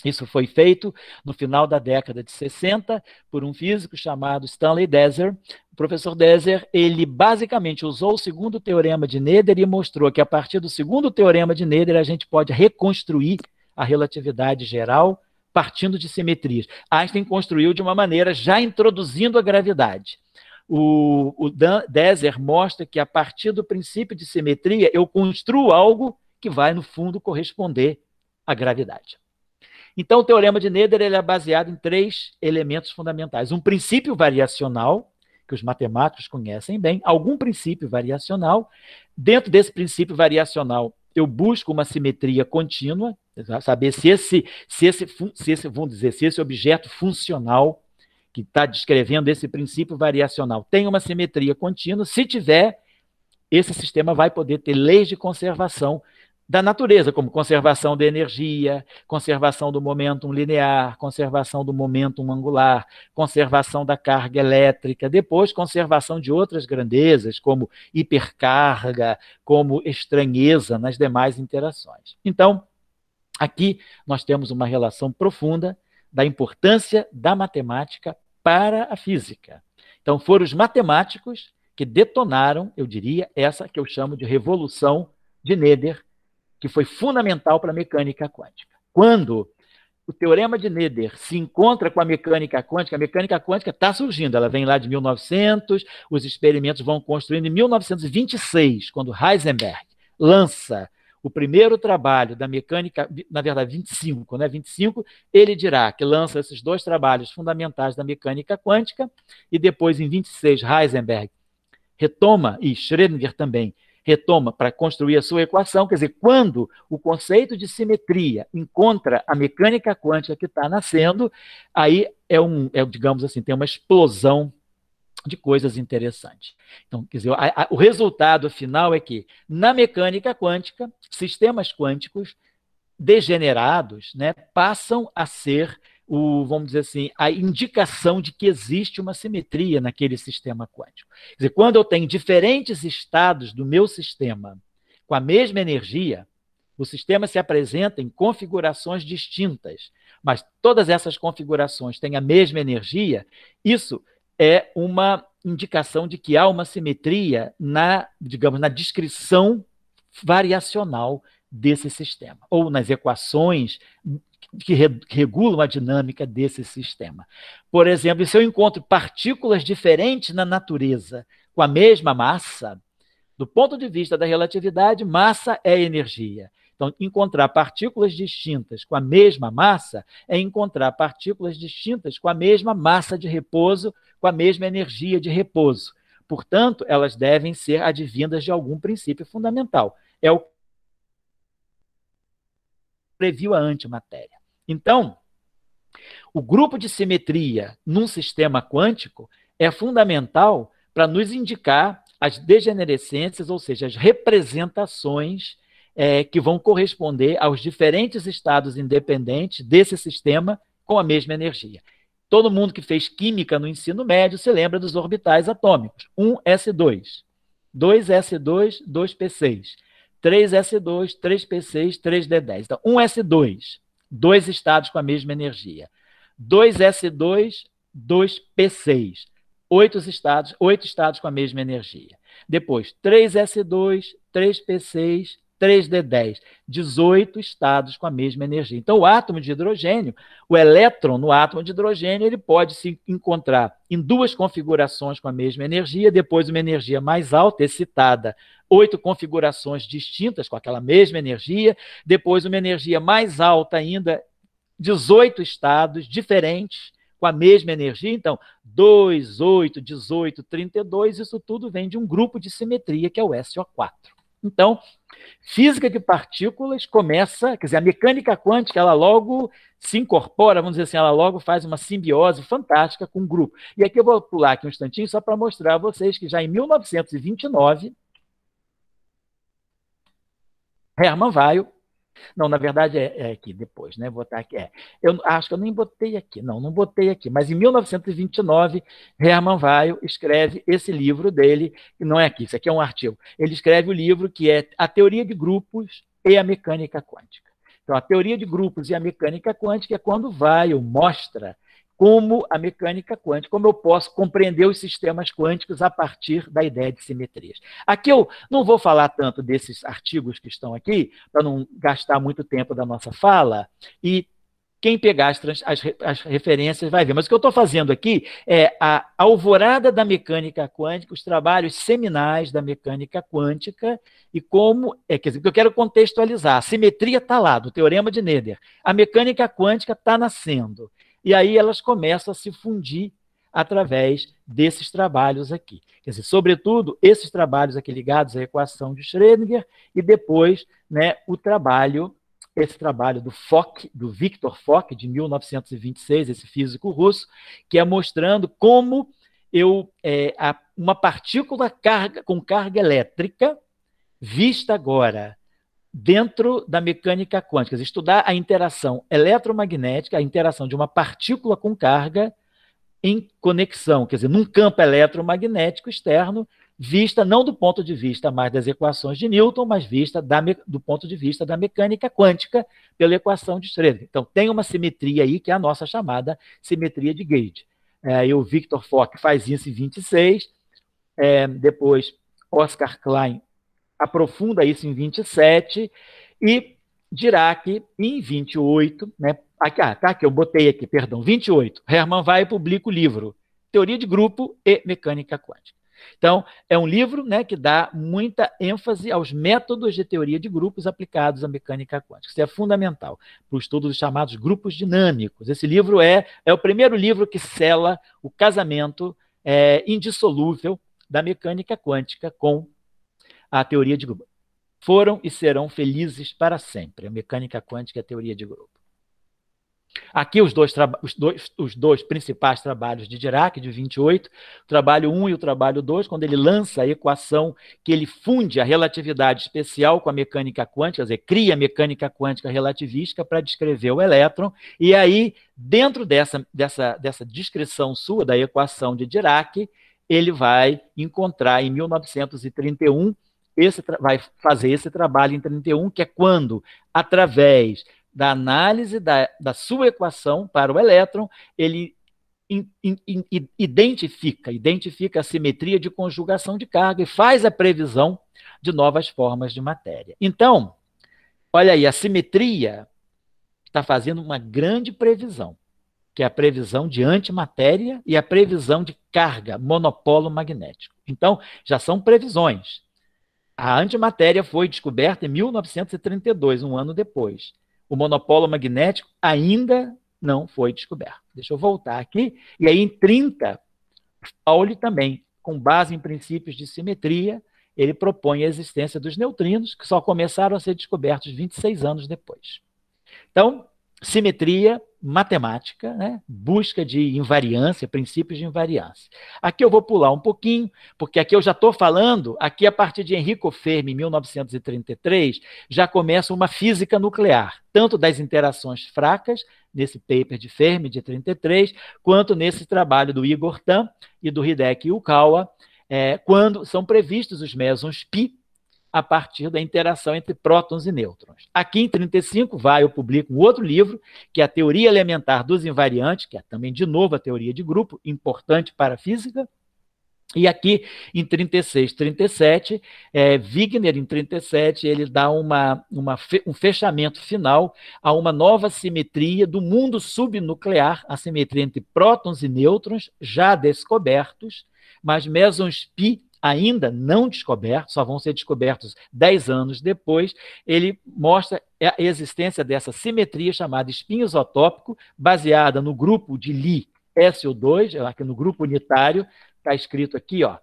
Isso foi feito no final da década de 60 por um físico chamado Stanley Deser. O professor Deser, ele basicamente usou o segundo teorema de Neder e mostrou que a partir do segundo teorema de Neder a gente pode reconstruir a relatividade geral partindo de simetrias. Einstein construiu de uma maneira já introduzindo a gravidade. O, o Deser mostra que a partir do princípio de simetria eu construo algo que vai no fundo corresponder à gravidade. Então, o teorema de Neder ele é baseado em três elementos fundamentais: um princípio variacional, que os matemáticos conhecem bem, algum princípio variacional. Dentro desse princípio variacional, eu busco uma simetria contínua, tá? saber se esse, se esse, se esse vamos dizer, se esse objeto funcional que está descrevendo esse princípio variacional tem uma simetria contínua. Se tiver, esse sistema vai poder ter leis de conservação da natureza, como conservação da energia, conservação do momentum linear, conservação do momentum angular, conservação da carga elétrica, depois conservação de outras grandezas, como hipercarga, como estranheza nas demais interações. Então, aqui nós temos uma relação profunda da importância da matemática para a física. Então, foram os matemáticos que detonaram, eu diria, essa que eu chamo de revolução de Neder que foi fundamental para a mecânica quântica. Quando o teorema de Neder se encontra com a mecânica quântica, a mecânica quântica está surgindo, ela vem lá de 1900, os experimentos vão construindo. Em 1926, quando Heisenberg lança o primeiro trabalho da mecânica, na verdade 25, né? 25, ele dirá que lança esses dois trabalhos fundamentais da mecânica quântica e depois em 26 Heisenberg retoma e Schrödinger também retoma para construir a sua equação. Quer dizer, quando o conceito de simetria encontra a mecânica quântica que está nascendo, aí é um, é, digamos assim, tem uma explosão de coisas interessantes. Então, quer dizer, a, a, o resultado final é que, na mecânica quântica, sistemas quânticos degenerados né, passam a ser o, vamos dizer assim, a indicação de que existe uma simetria naquele sistema quântico. Quer dizer, quando eu tenho diferentes estados do meu sistema com a mesma energia, o sistema se apresenta em configurações distintas, mas todas essas configurações têm a mesma energia, isso é uma indicação de que há uma simetria na, digamos, na descrição variacional desse sistema, ou nas equações que, re, que regulam a dinâmica desse sistema. Por exemplo, se eu encontro partículas diferentes na natureza com a mesma massa, do ponto de vista da relatividade, massa é energia. Então, encontrar partículas distintas com a mesma massa é encontrar partículas distintas com a mesma massa de repouso, com a mesma energia de repouso. Portanto, elas devem ser advindas de algum princípio fundamental. É o que previu a antimatéria. Então, o grupo de simetria num sistema quântico é fundamental para nos indicar as degenerescências, ou seja, as representações é, que vão corresponder aos diferentes estados independentes desse sistema com a mesma energia. Todo mundo que fez química no ensino médio se lembra dos orbitais atômicos: 1s2, 2s2, 2p6, 3s2, 3p6, 3d10. Então, 1s2 dois estados com a mesma energia. 2S2, 2P6. Oito estados, oito estados com a mesma energia. Depois, 3S2, 3P6, 3D10, 18 estados com a mesma energia. Então, o átomo de hidrogênio, o elétron no átomo de hidrogênio, ele pode se encontrar em duas configurações com a mesma energia, depois uma energia mais alta, excitada, oito configurações distintas com aquela mesma energia, depois uma energia mais alta ainda, 18 estados diferentes com a mesma energia. Então, 2, 8, 18, 32, isso tudo vem de um grupo de simetria que é o SO4. Então, física de partículas começa, quer dizer, a mecânica quântica, ela logo se incorpora, vamos dizer assim, ela logo faz uma simbiose fantástica com o grupo. E aqui eu vou pular aqui um instantinho só para mostrar a vocês que já em 1929, Hermann Weil não, na verdade é, é aqui depois, né? Botar aqui. É. Eu acho que eu nem botei aqui, não, não botei aqui. Mas em 1929, Hermann Weil escreve esse livro dele, que não é aqui, isso aqui é um artigo. Ele escreve o livro que é A Teoria de Grupos e a Mecânica Quântica. Então, a teoria de grupos e a mecânica quântica é quando Weil mostra como a mecânica quântica, como eu posso compreender os sistemas quânticos a partir da ideia de simetrias. Aqui eu não vou falar tanto desses artigos que estão aqui, para não gastar muito tempo da nossa fala, e quem pegar as, as, as referências vai ver. Mas o que eu estou fazendo aqui é a alvorada da mecânica quântica, os trabalhos seminais da mecânica quântica e como. É, quer dizer, eu quero contextualizar. A simetria está lá, do teorema de Neder. A mecânica quântica está nascendo. E aí elas começam a se fundir através desses trabalhos aqui. Quer dizer, sobretudo, esses trabalhos aqui ligados à equação de Schrödinger e depois né, o trabalho, esse trabalho do Fock, do Victor Fock, de 1926, esse físico russo, que é mostrando como eu, é, uma partícula carga, com carga elétrica, vista agora dentro da mecânica quântica, estudar a interação eletromagnética, a interação de uma partícula com carga em conexão, quer dizer, num campo eletromagnético externo, vista não do ponto de vista mais das equações de Newton, mas vista da, do ponto de vista da mecânica quântica pela equação de Schrödinger. Então, tem uma simetria aí que é a nossa chamada simetria de Gauge. É, e o Victor Fock faz isso em 26, é, depois Oscar Klein aprofunda isso em 27 e dirá que em 28, né? Aqui, ah, tá, que eu botei aqui, perdão, 28. Hermann vai e publica o livro Teoria de Grupo e Mecânica Quântica. Então, é um livro né, que dá muita ênfase aos métodos de teoria de grupos aplicados à mecânica quântica. Isso é fundamental para o estudo dos chamados grupos dinâmicos. Esse livro é, é o primeiro livro que cela o casamento é, indissolúvel da mecânica quântica com a teoria de grupo. Foram e serão felizes para sempre. A mecânica quântica e é a teoria de grupo. Aqui os dois, os dois, os dois principais trabalhos de Dirac, de 28, o trabalho 1 e o trabalho 2, quando ele lança a equação que ele funde a relatividade especial com a mecânica quântica, quer dizer, cria a mecânica quântica relativística para descrever o elétron, e aí, dentro dessa, dessa, dessa descrição sua da equação de Dirac, ele vai encontrar em 1931 esse vai fazer esse trabalho em 31, que é quando, através da análise da, da sua equação para o elétron, ele in, in, in, identifica, identifica a simetria de conjugação de carga e faz a previsão de novas formas de matéria. Então, olha aí, a simetria está fazendo uma grande previsão, que é a previsão de antimatéria e a previsão de carga, monopolo magnético. Então, já são previsões. A antimatéria foi descoberta em 1932, um ano depois. O monopolo magnético ainda não foi descoberto. Deixa eu voltar aqui. E aí, em 30, Pauli também, com base em princípios de simetria, ele propõe a existência dos neutrinos, que só começaram a ser descobertos 26 anos depois. Então, simetria, matemática, né? busca de invariância, princípios de invariância. Aqui eu vou pular um pouquinho, porque aqui eu já estou falando, aqui a partir de Enrico Fermi, em 1933, já começa uma física nuclear, tanto das interações fracas, nesse paper de Fermi, de 33, quanto nesse trabalho do Igor Tan e do Hideki Yukawa, é, quando são previstos os mesons pi, a partir da interação entre prótons e nêutrons. Aqui em 35 vai, eu publico um outro livro, que é a Teoria Elementar dos Invariantes, que é também, de novo, a teoria de grupo, importante para a física. E aqui, em 36, 37, é, Wigner, em 37, ele dá uma, uma fe, um fechamento final a uma nova simetria do mundo subnuclear, a simetria entre prótons e nêutrons, já descobertos, mas mesons pi ainda não descoberto, só vão ser descobertos 10 anos depois, ele mostra a existência dessa simetria chamada espinho isotópico, baseada no grupo de Li SO2, é aqui no grupo unitário, está escrito aqui, ó,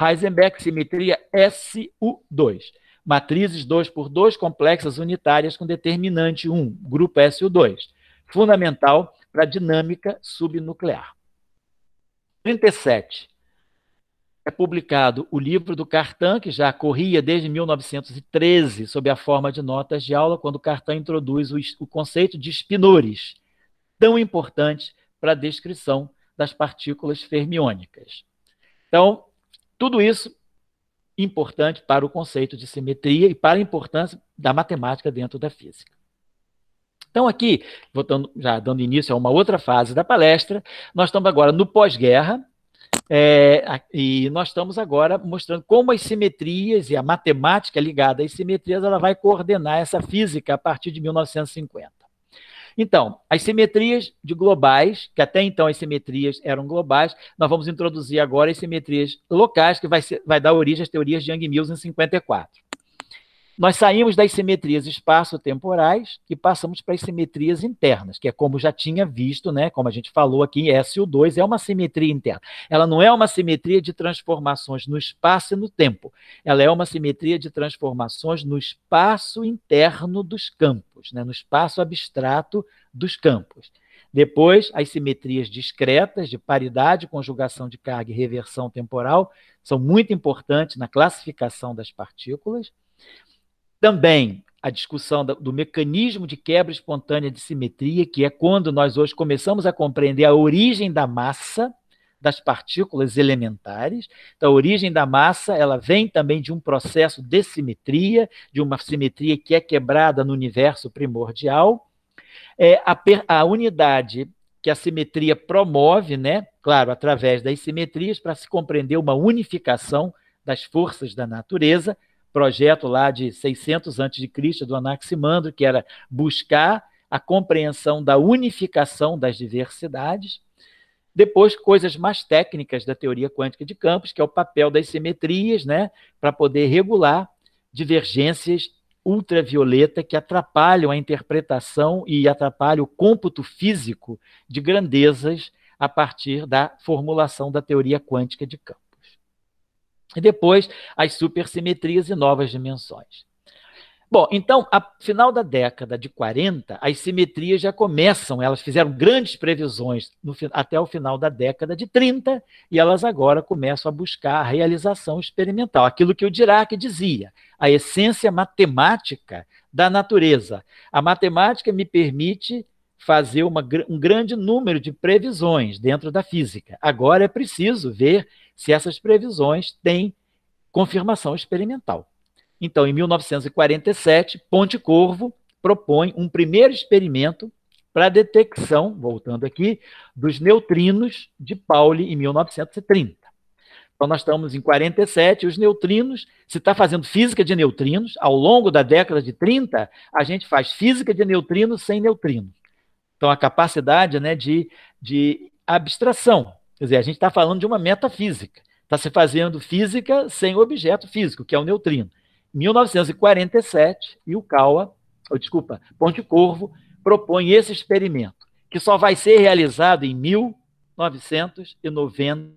Heisenberg simetria SU2. Matrizes 2 por 2 complexas unitárias com determinante 1, grupo SU2, fundamental para a dinâmica subnuclear. 37 é publicado o livro do Cartan, que já corria desde 1913 sob a forma de notas de aula, quando Cartan introduz o, conceito de spinores, tão importante para a descrição das partículas fermiônicas. Então, tudo isso importante para o conceito de simetria e para a importância da matemática dentro da física. Então, aqui, voltando, já dando início a uma outra fase da palestra, nós estamos agora no pós-guerra, é, e nós estamos agora mostrando como as simetrias e a matemática ligada às simetrias ela vai coordenar essa física a partir de 1950. Então, as simetrias de globais, que até então as simetrias eram globais, nós vamos introduzir agora as simetrias locais, que vai, ser, vai dar origem às teorias de Young-Mills em 54. Nós saímos das simetrias espaço-temporais e passamos para as simetrias internas, que é como já tinha visto, né? Como a gente falou aqui, SU2 é uma simetria interna. Ela não é uma simetria de transformações no espaço e no tempo. Ela é uma simetria de transformações no espaço interno dos campos, né? no espaço abstrato dos campos. Depois, as simetrias discretas de paridade, conjugação de carga e reversão temporal são muito importantes na classificação das partículas. Também a discussão do mecanismo de quebra espontânea de simetria, que é quando nós hoje começamos a compreender a origem da massa, das partículas elementares. Então, a origem da massa ela vem também de um processo de simetria, de uma simetria que é quebrada no universo primordial. É, a, a unidade que a simetria promove, né? claro, através das simetrias, para se compreender uma unificação das forças da natureza, projeto lá de 600 antes de Cristo do Anaximandro, que era buscar a compreensão da unificação das diversidades. Depois, coisas mais técnicas da teoria quântica de campos, que é o papel das simetrias, né, para poder regular divergências ultravioleta que atrapalham a interpretação e atrapalham o cômputo físico de grandezas a partir da formulação da teoria quântica de campos. E depois as supersimetrias e novas dimensões. Bom, então, a final da década de 40, as simetrias já começam, elas fizeram grandes previsões no, até o final da década de 30, e elas agora começam a buscar a realização experimental, aquilo que o Dirac dizia, a essência matemática da natureza. A matemática me permite fazer uma, um grande número de previsões dentro da física. Agora é preciso ver se essas previsões têm confirmação experimental. Então, em 1947, Ponte Corvo propõe um primeiro experimento para a detecção, voltando aqui, dos neutrinos de Pauli em 1930. Então, nós estamos em 47, os neutrinos, se está fazendo física de neutrinos, ao longo da década de 30, a gente faz física de neutrinos sem neutrinos. Então, a capacidade né, de, de abstração Quer dizer, a gente está falando de uma metafísica. Está se fazendo física sem objeto físico, que é o neutrino. 1947, Yukawa, ou, desculpa, Ponte Corvo, propõe esse experimento, que só vai ser realizado em 1990.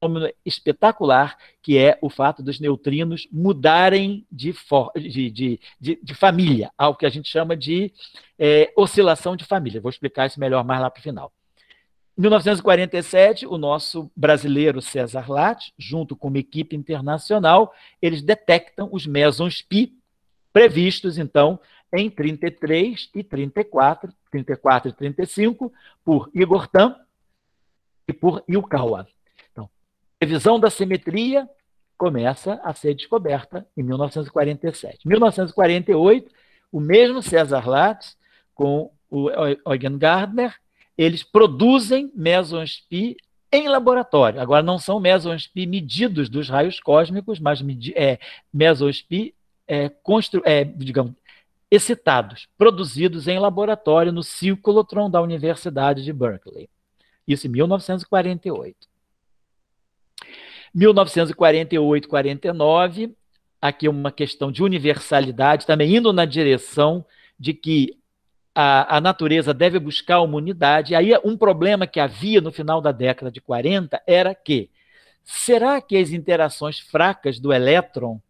fenômeno espetacular, que é o fato dos neutrinos mudarem de, de, de, de família, ao que a gente chama de é, oscilação de família. Vou explicar isso melhor mais lá para o final. Em 1947, o nosso brasileiro César Lattes, junto com uma equipe internacional, eles detectam os mesons pi, previstos, então, em 33 e 34, 34 e 35, por Igor Tan e por Yukawa revisão da simetria começa a ser descoberta em 1947. Em 1948, o mesmo César Lattes, com o Eugen Gardner, eles produzem mesons pi em laboratório. Agora, não são mesons pi medidos dos raios cósmicos, mas é, mesons é, é, digamos, excitados, produzidos em laboratório no ciclotron da Universidade de Berkeley. Isso em 1948. 1948, 49, aqui uma questão de universalidade, também indo na direção de que a, a, natureza deve buscar uma unidade. Aí um problema que havia no final da década de 40 era que será que as interações fracas do elétron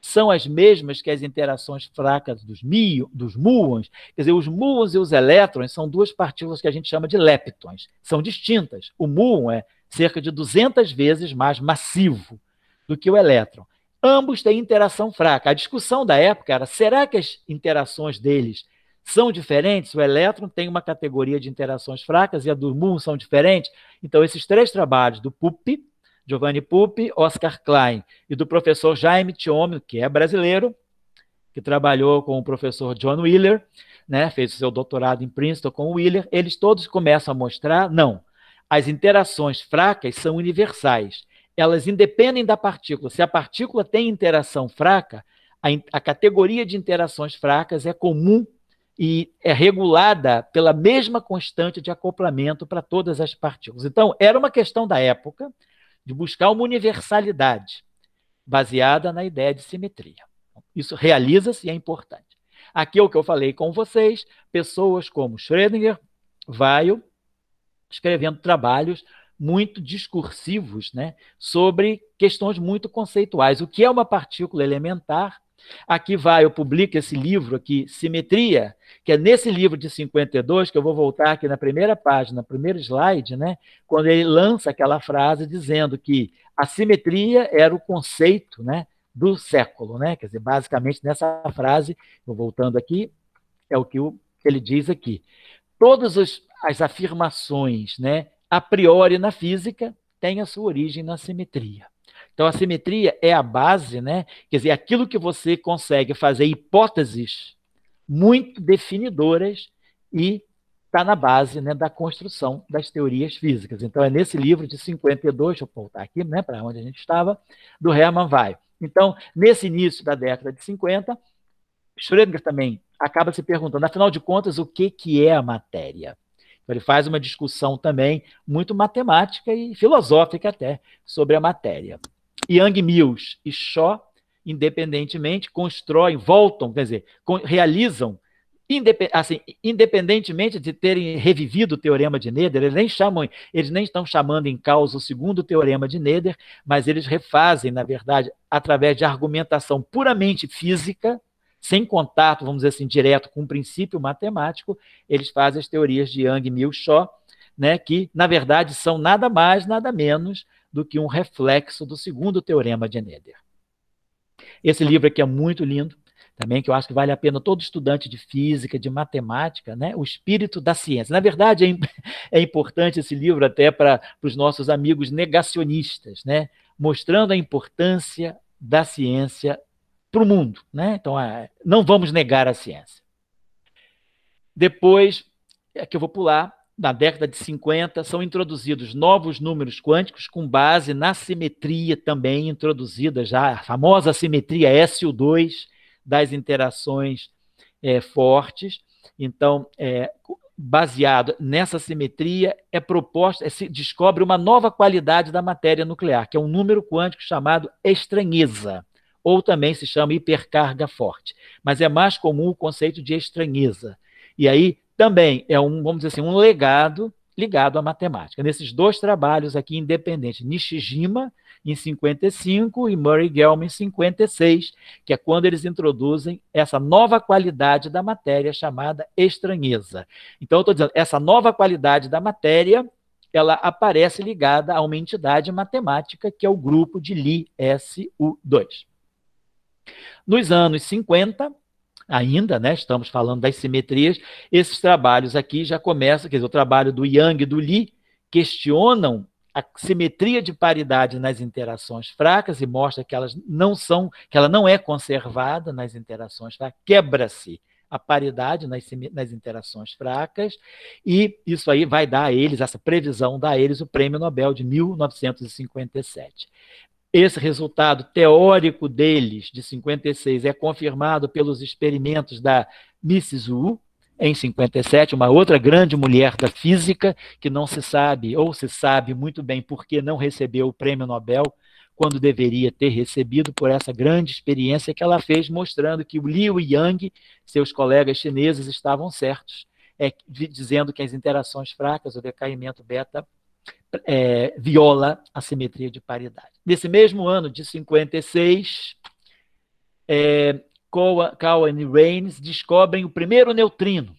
são as mesmas que as interações fracas dos, mio, dos muons? Quer dizer, os muons e os elétrons são duas partículas que a gente chama de leptons, são distintas. O muon é cerca de 200 vezes mais massivo do que o elétron. Ambos têm interação fraca. A discussão da época era: será que as interações deles são diferentes? O elétron tem uma categoria de interações fracas e a do Moon são diferentes? Então, esses três trabalhos do PUP, Giovanni Pupi, Oscar Klein e do professor Jaime Tiomi, que é brasileiro, que trabalhou com o professor John Wheeler, né, fez o seu doutorado em Princeton com o Wheeler, eles todos começam a mostrar, não, as interações fracas são universais. Elas independem da partícula. Se a partícula tem interação fraca, a, a categoria de interações fracas é comum e é regulada pela mesma constante de acoplamento para todas as partículas. Então, era uma questão da época de buscar uma universalidade baseada na ideia de simetria. Isso realiza-se e é importante. Aqui é o que eu falei com vocês, pessoas como Schrödinger, Weil, escrevendo trabalhos muito discursivos né, sobre questões muito conceituais. O que é uma partícula elementar? Aqui vai, eu publico esse livro aqui, Simetria, que é nesse livro de 52, que eu vou voltar aqui na primeira página, primeiro slide, né, quando ele lança aquela frase dizendo que a simetria era o conceito né, do século. Né? Quer dizer, basicamente nessa frase, vou voltando aqui, é o que ele diz aqui todas as, as afirmações, né, a priori na física, têm a sua origem na simetria. Então, a simetria é a base, né? Quer dizer, é aquilo que você consegue fazer hipóteses muito definidoras e está na base né, da construção das teorias físicas. Então, é nesse livro de 52, deixa eu voltar aqui né, para onde a gente estava, do Hermann Weil. Então, nesse início da década de 50, Schrödinger também acaba se perguntando, afinal de contas, o que, que é a matéria? Então, ele faz uma discussão também muito matemática e filosófica até sobre a matéria. Yang Mills e Shaw, independentemente, constroem, voltam, quer dizer, realizam, independ, assim, independentemente de terem revivido o teorema de Neder, eles nem chamam, eles nem estão chamando em causa o segundo teorema de Neder, mas eles refazem, na verdade, através de argumentação puramente física, sem contato, vamos dizer assim, direto com o princípio matemático, eles fazem as teorias de Yang, Mill, Shaw, né, que na verdade são nada mais, nada menos do que um reflexo do segundo teorema de Néder. Esse livro aqui é muito lindo, também que eu acho que vale a pena todo estudante de física, de matemática, né? O espírito da ciência. Na verdade, é, é importante esse livro até para os nossos amigos negacionistas, né? Mostrando a importância da ciência para o mundo. Né? Então, é, não vamos negar a ciência. Depois, aqui é eu vou pular, na década de 50, são introduzidos novos números quânticos com base na simetria também introduzida já, a famosa simetria SU2 das interações é, fortes. Então, é, baseado nessa simetria, é proposta, é, se descobre uma nova qualidade da matéria nuclear, que é um número quântico chamado estranheza ou também se chama hipercarga forte. Mas é mais comum o conceito de estranheza. E aí também é um, vamos dizer assim, um legado ligado à matemática. Nesses dois trabalhos aqui independentes, Nishijima em 55 e Murray Gell-Mann em 56, que é quando eles introduzem essa nova qualidade da matéria chamada estranheza. Então eu estou dizendo, essa nova qualidade da matéria, ela aparece ligada a uma entidade matemática que é o grupo de Li SU2. Nos anos 50, ainda, né, estamos falando das simetrias, esses trabalhos aqui já começam, quer dizer, o trabalho do Yang e do Li questionam a simetria de paridade nas interações fracas e mostra que elas não são, que ela não é conservada nas interações fracas, quebra-se a paridade nas, nas interações fracas, e isso aí vai dar a eles, essa previsão dá a eles o prêmio Nobel de 1957. Esse resultado teórico deles, de 56, é confirmado pelos experimentos da Mrs. Wu, em 57, uma outra grande mulher da física, que não se sabe, ou se sabe muito bem por que não recebeu o prêmio Nobel, quando deveria ter recebido por essa grande experiência que ela fez, mostrando que o Liu Yang, seus colegas chineses, estavam certos, é, dizendo que as interações fracas, o decaimento beta, é, viola a simetria de paridade. Nesse mesmo ano de 56, é, Cowan e Raines descobrem o primeiro neutrino.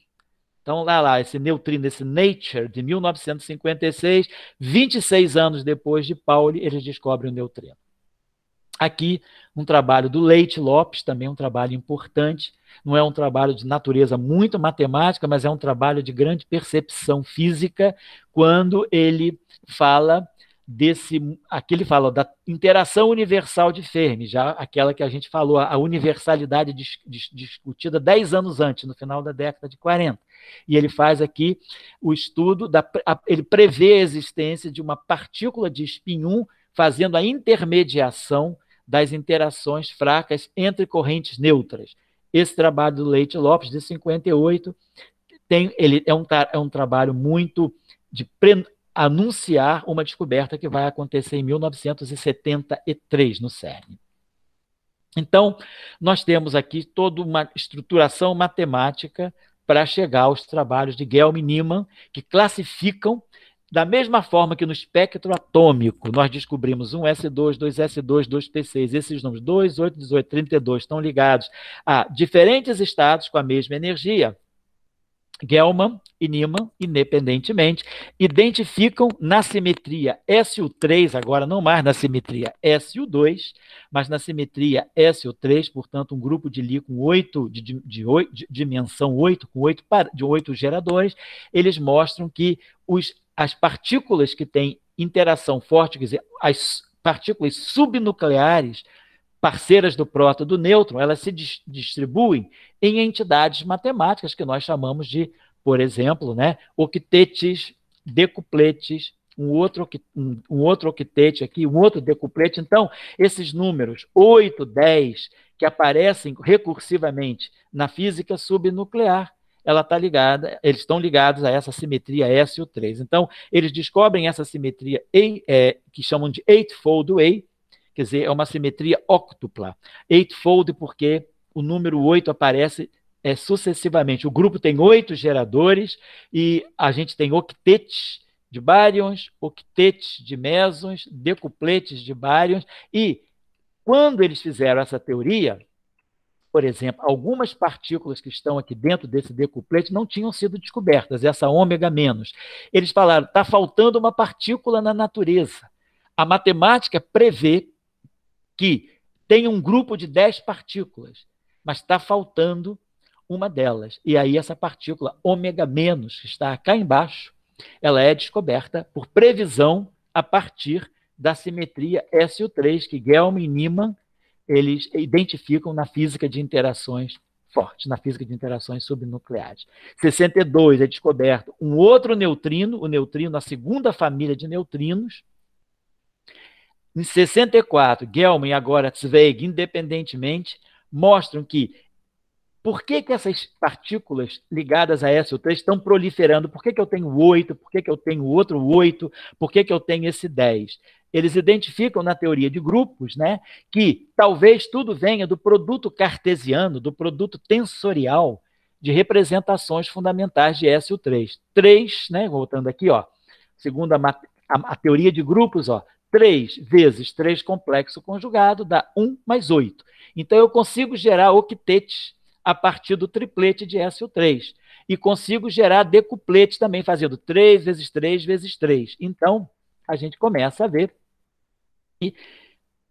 Então, lá, lá, esse neutrino, esse Nature de 1956, 26 anos depois de Pauli, eles descobrem o neutrino. Aqui, um trabalho do Leite Lopes, também um trabalho importante. Não é um trabalho de natureza muito matemática, mas é um trabalho de grande percepção física, quando ele fala desse. Aqui ele fala da interação universal de Fermi, já aquela que a gente falou, a universalidade dis, dis, discutida 10 anos antes, no final da década de 40. E ele faz aqui o estudo, da, a, ele prevê a existência de uma partícula de espinho fazendo a intermediação das interações fracas entre correntes neutras. Esse trabalho do Leite Lopes, de 58, tem, ele é um, é um trabalho muito de anunciar uma descoberta que vai acontecer em 1973 no CERN. Então, nós temos aqui toda uma estruturação matemática para chegar aos trabalhos de Gelman e Niemann, que classificam da mesma forma que no espectro atômico nós descobrimos 1S2, 2S2, 2P6, esses números 2, 8, 18, 32 estão ligados a diferentes estados com a mesma energia, Gelman e Niemann, independentemente, identificam na simetria SU3, agora não mais na simetria SU2, mas na simetria SU3, portanto, um grupo de Li com 8, de, de, de, de dimensão 8, com 8, de 8 geradores, eles mostram que os as partículas que têm interação forte, quer dizer, as partículas subnucleares, parceiras do próton do nêutron, elas se dis distribuem em entidades matemáticas que nós chamamos de, por exemplo, né, octetes, decupletes, um outro, um, um outro octete aqui, um outro decuplete. Então, esses números 8, 10, que aparecem recursivamente na física subnuclear, ela está ligada, eles estão ligados a essa simetria SU3. Então, eles descobrem essa simetria e, é, que chamam de eightfold way, quer dizer, é uma simetria octupla. Eightfold porque o número 8 aparece é, sucessivamente. O grupo tem oito geradores e a gente tem octetes de bárions, octetes de mesons, decupletes de bárions e quando eles fizeram essa teoria, por exemplo, algumas partículas que estão aqui dentro desse decuplete não tinham sido descobertas, essa ômega menos. Eles falaram, está faltando uma partícula na natureza. A matemática prevê que tem um grupo de 10 partículas, mas está faltando uma delas. E aí essa partícula ômega menos, que está cá embaixo, ela é descoberta por previsão a partir da simetria SU3 que Gelman e Niemann eles identificam na física de interações fortes, na física de interações subnucleares. 62 é descoberto um outro neutrino, o neutrino, a segunda família de neutrinos. Em 64, Gelman e agora Zweig, independentemente, mostram que por que, que essas partículas ligadas a SO3 estão proliferando? Por que, que eu tenho 8? Por que, que eu tenho outro 8? Por que, que eu tenho esse 10? Eles identificam na teoria de grupos né, que talvez tudo venha do produto cartesiano, do produto tensorial de representações fundamentais de SO3. 3, né, voltando aqui, ó, segundo a, a, a teoria de grupos, ó, 3 vezes 3 complexo conjugado dá 1 mais 8. Então eu consigo gerar octetes a partir do triplete de SO3. E consigo gerar decupletes também, fazendo 3 vezes 3 vezes 3. Então, a gente começa a ver que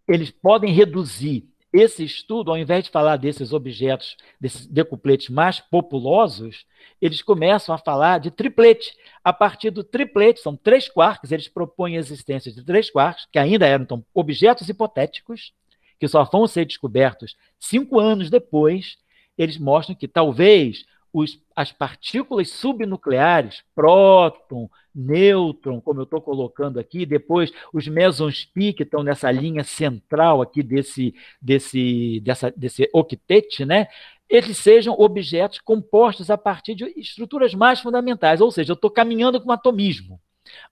eles podem reduzir esse estudo, ao invés de falar desses objetos, desses decupletes mais populosos, eles começam a falar de triplete. A partir do triplete, são três quarks, eles propõem a existência de três quarks, que ainda eram então, objetos hipotéticos, que só vão ser descobertos cinco anos depois, eles mostram que talvez os, as partículas subnucleares, próton, nêutron, como eu estou colocando aqui, depois os mesons pi, que estão nessa linha central aqui desse, desse, dessa, desse octete, né? eles sejam objetos compostos a partir de estruturas mais fundamentais, ou seja, eu estou caminhando com atomismo.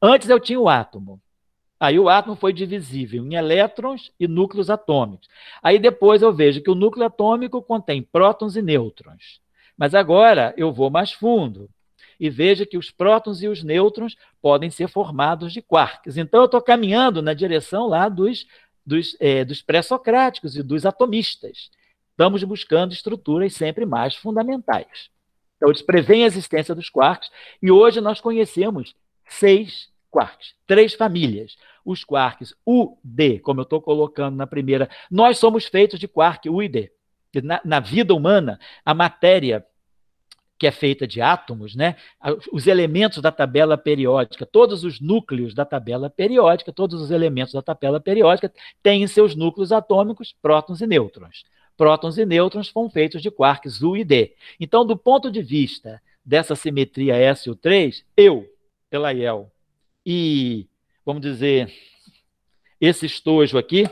Antes eu tinha o átomo, Aí o átomo foi divisível em elétrons e núcleos atômicos. Aí depois eu vejo que o núcleo atômico contém prótons e nêutrons. Mas agora eu vou mais fundo e vejo que os prótons e os nêutrons podem ser formados de quarks. Então eu estou caminhando na direção lá dos, dos, é, dos pré-socráticos e dos atomistas. Estamos buscando estruturas sempre mais fundamentais. Então, eles prevêem a existência dos quarks e hoje nós conhecemos seis quarks, três famílias os quarks u d como eu estou colocando na primeira. Nós somos feitos de quark e Na, na vida humana, a matéria que é feita de átomos, né? os elementos da tabela periódica, todos os núcleos da tabela periódica, todos os elementos da tabela periódica têm em seus núcleos atômicos prótons e nêutrons. Prótons e nêutrons são feitos de quarks U e D. Então, do ponto de vista dessa simetria S e o 3, eu, Elaiel, e vamos dizer, esse estojo aqui,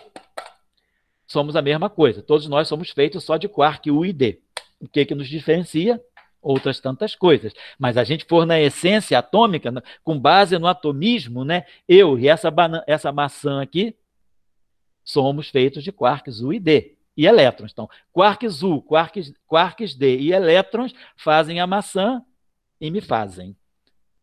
somos a mesma coisa. Todos nós somos feitos só de quark d. O que, que nos diferencia? Outras tantas coisas. Mas a gente for na essência atômica, né, com base no atomismo, né? eu e essa, essa maçã aqui, somos feitos de quarks d e elétrons. Então, quarks U, quarks, quarks D e elétrons fazem a maçã e me fazem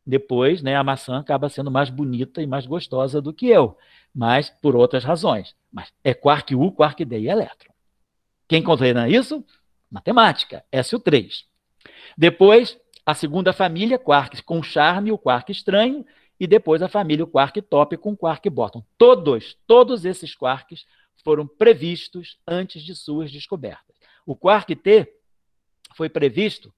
depois né, a maçã acaba sendo mais bonita e mais gostosa do que eu, mas por outras razões. Mas é quark U, quark D e é elétron. Quem coordena isso? Matemática, SU3. Depois, a segunda família, quarks com charme, o quark estranho, e depois a família, o quark top com quark bottom. Todos, todos esses quarks foram previstos antes de suas descobertas. O quark T foi previsto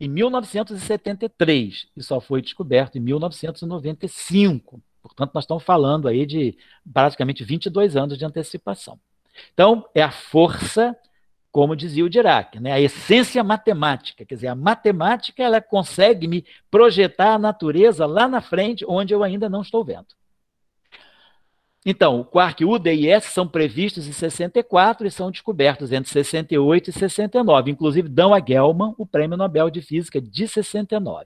em 1973 e só foi descoberto em 1995. Portanto, nós estamos falando aí de praticamente 22 anos de antecipação. Então, é a força, como dizia o Dirac, né? a essência matemática. Quer dizer, a matemática ela consegue me projetar a natureza lá na frente, onde eu ainda não estou vendo. Então, o quark U, D e S são previstos em 64 e são descobertos entre 68 e 69. Inclusive, dão a Gelman o Prêmio Nobel de Física de 69.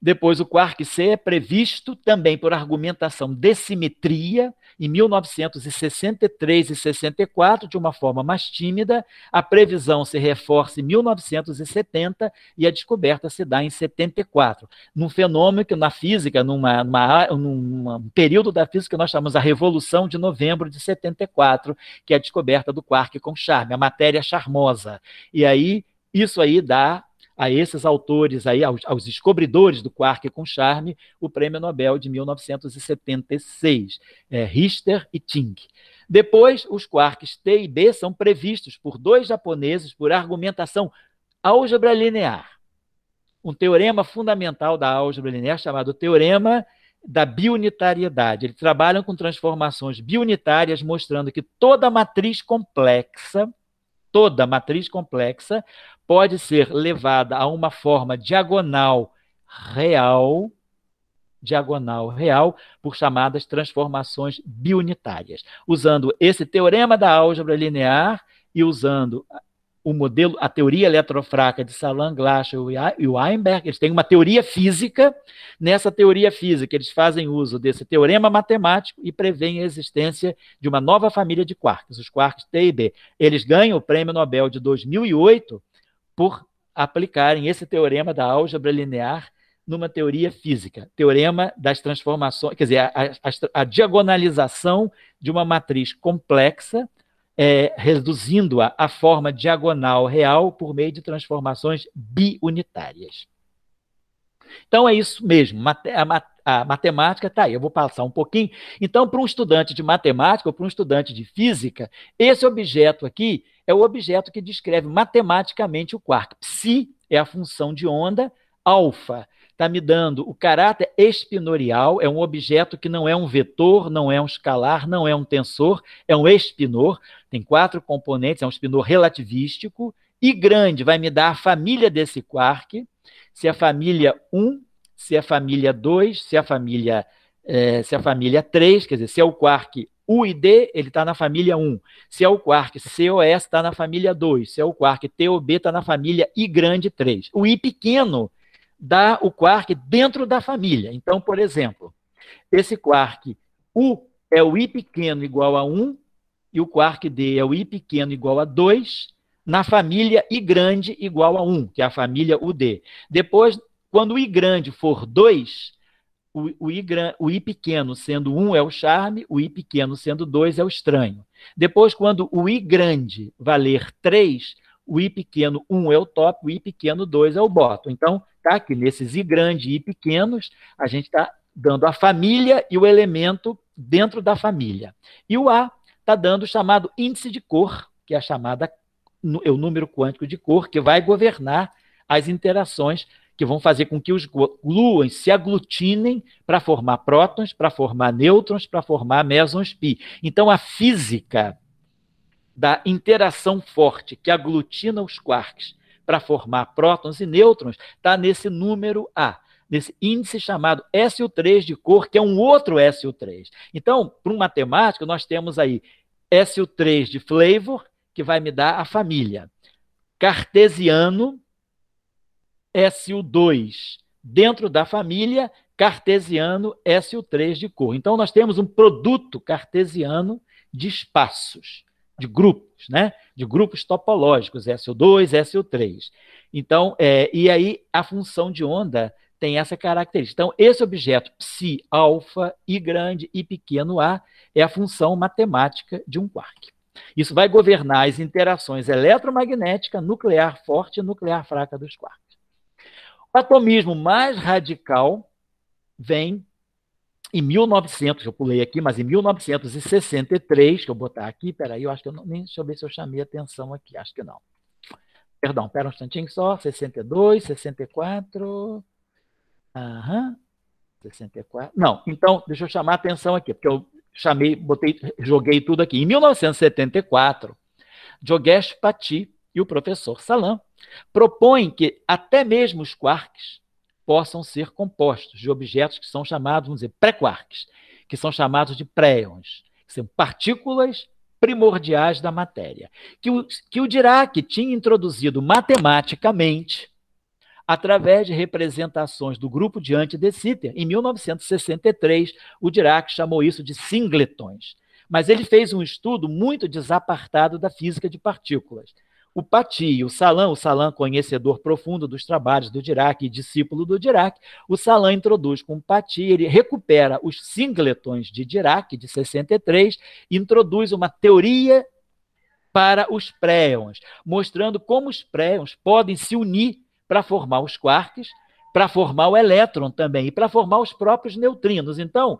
Depois, o quark C é previsto também por argumentação de simetria em 1963 e 64, de uma forma mais tímida, a previsão se reforça em 1970 e a descoberta se dá em 74, num fenômeno que na física, numa, numa, num período da física que nós chamamos a Revolução de Novembro de 74, que é a descoberta do quark com charme, a matéria charmosa. E aí, isso aí dá a esses autores, aí, aos, aos descobridores do quark com charme, o prêmio Nobel de 1976, é, Richter e Ting. Depois, os quarks T e B são previstos por dois japoneses por argumentação álgebra linear. Um teorema fundamental da álgebra linear chamado Teorema da biunitariedade. Eles trabalham com transformações biunitárias, mostrando que toda matriz complexa toda matriz complexa pode ser levada a uma forma diagonal real, diagonal real, por chamadas transformações biunitárias, usando esse teorema da álgebra linear e usando o modelo, a teoria eletrofraca de Salam, Glashow e Weinberg, eles têm uma teoria física. Nessa teoria física, eles fazem uso desse teorema matemático e preveem a existência de uma nova família de quarks, os quarks T e B. Eles ganham o Prêmio Nobel de 2008 por aplicarem esse teorema da álgebra linear numa teoria física, teorema das transformações, quer dizer, a, a, a diagonalização de uma matriz complexa é, reduzindo-a à forma diagonal real por meio de transformações biunitárias. Então é isso mesmo, a, a, matemática está aí, eu vou passar um pouquinho. Então, para um estudante de matemática ou para um estudante de física, esse objeto aqui é o objeto que descreve matematicamente o quark. Psi é a função de onda, alfa está me dando o caráter espinorial, é um objeto que não é um vetor, não é um escalar, não é um tensor, é um espinor, tem quatro componentes, é um espinor relativístico, e grande vai me dar a família desse quark, se é família 1, se é família 2, se é família, é, se é família 3, quer dizer, se é o quark U e D, ele está na família 1. Se é o quark COS, está na família 2. Se é o quark TOB, está na família I grande 3. O I pequeno dá o quark dentro da família. Então, por exemplo, esse quark U é o I pequeno igual a 1 e o quark D é o I pequeno igual a 2 na família I grande igual a 1, que é a família UD. Depois, quando o I grande for 2, o, o, I, o I pequeno sendo 1 é o charme, o I pequeno sendo 2 é o estranho. Depois, quando o I grande valer 3, o I pequeno 1 é o top, o I pequeno 2 é o bottom. Então, tá? que nesses I grande e I pequenos, a gente está dando a família e o elemento dentro da família. E o A está dando o chamado índice de cor, que é a chamada é o número quântico de cor, que vai governar as interações que vão fazer com que os gluons se aglutinem para formar prótons, para formar nêutrons, para formar mesons pi. Então a física da interação forte que aglutina os quarks para formar prótons e nêutrons está nesse número A, nesse índice chamado su 3 de cor, que é um outro su 3 Então, para um matemático, nós temos aí su 3 de flavor, que vai me dar a família. Cartesiano, su 2 dentro da família, cartesiano su 3 de cor. Então, nós temos um produto cartesiano de espaços de grupos, né? De grupos topológicos, SO2, SO3. Então, é, e aí a função de onda tem essa característica. Então, esse objeto psi alfa, I grande e pequeno a é a função matemática de um quark. Isso vai governar as interações eletromagnética, nuclear forte e nuclear fraca dos quarks. O atomismo mais radical vem em 1900, eu pulei aqui, mas em 1963, que eu botar aqui, peraí, eu acho que eu não, nem, deixa eu ver se eu chamei atenção aqui, acho que não. Perdão, pera um instantinho só, 62, 64, aham, uhum, 64, não, então, deixa eu chamar atenção aqui, porque eu chamei, botei, joguei tudo aqui. Em 1974, Jogesh Pati e o professor Salam propõem que até mesmo os quarks possam ser compostos de objetos que são chamados, vamos dizer, pré-quarks, que são chamados de préons, que são partículas primordiais da matéria, que o, que o Dirac tinha introduzido matematicamente através de representações do grupo de de Sitter. Em 1963, o Dirac chamou isso de singletons. Mas ele fez um estudo muito desapartado da física de partículas o Pati, o Salam, o Salam conhecedor profundo dos trabalhos do Dirac e discípulo do Dirac, o Salam introduz com o Pati, ele recupera os singletons de Dirac, de 63, e introduz uma teoria para os préons, mostrando como os préons podem se unir para formar os quarks, para formar o elétron também, e para formar os próprios neutrinos. Então,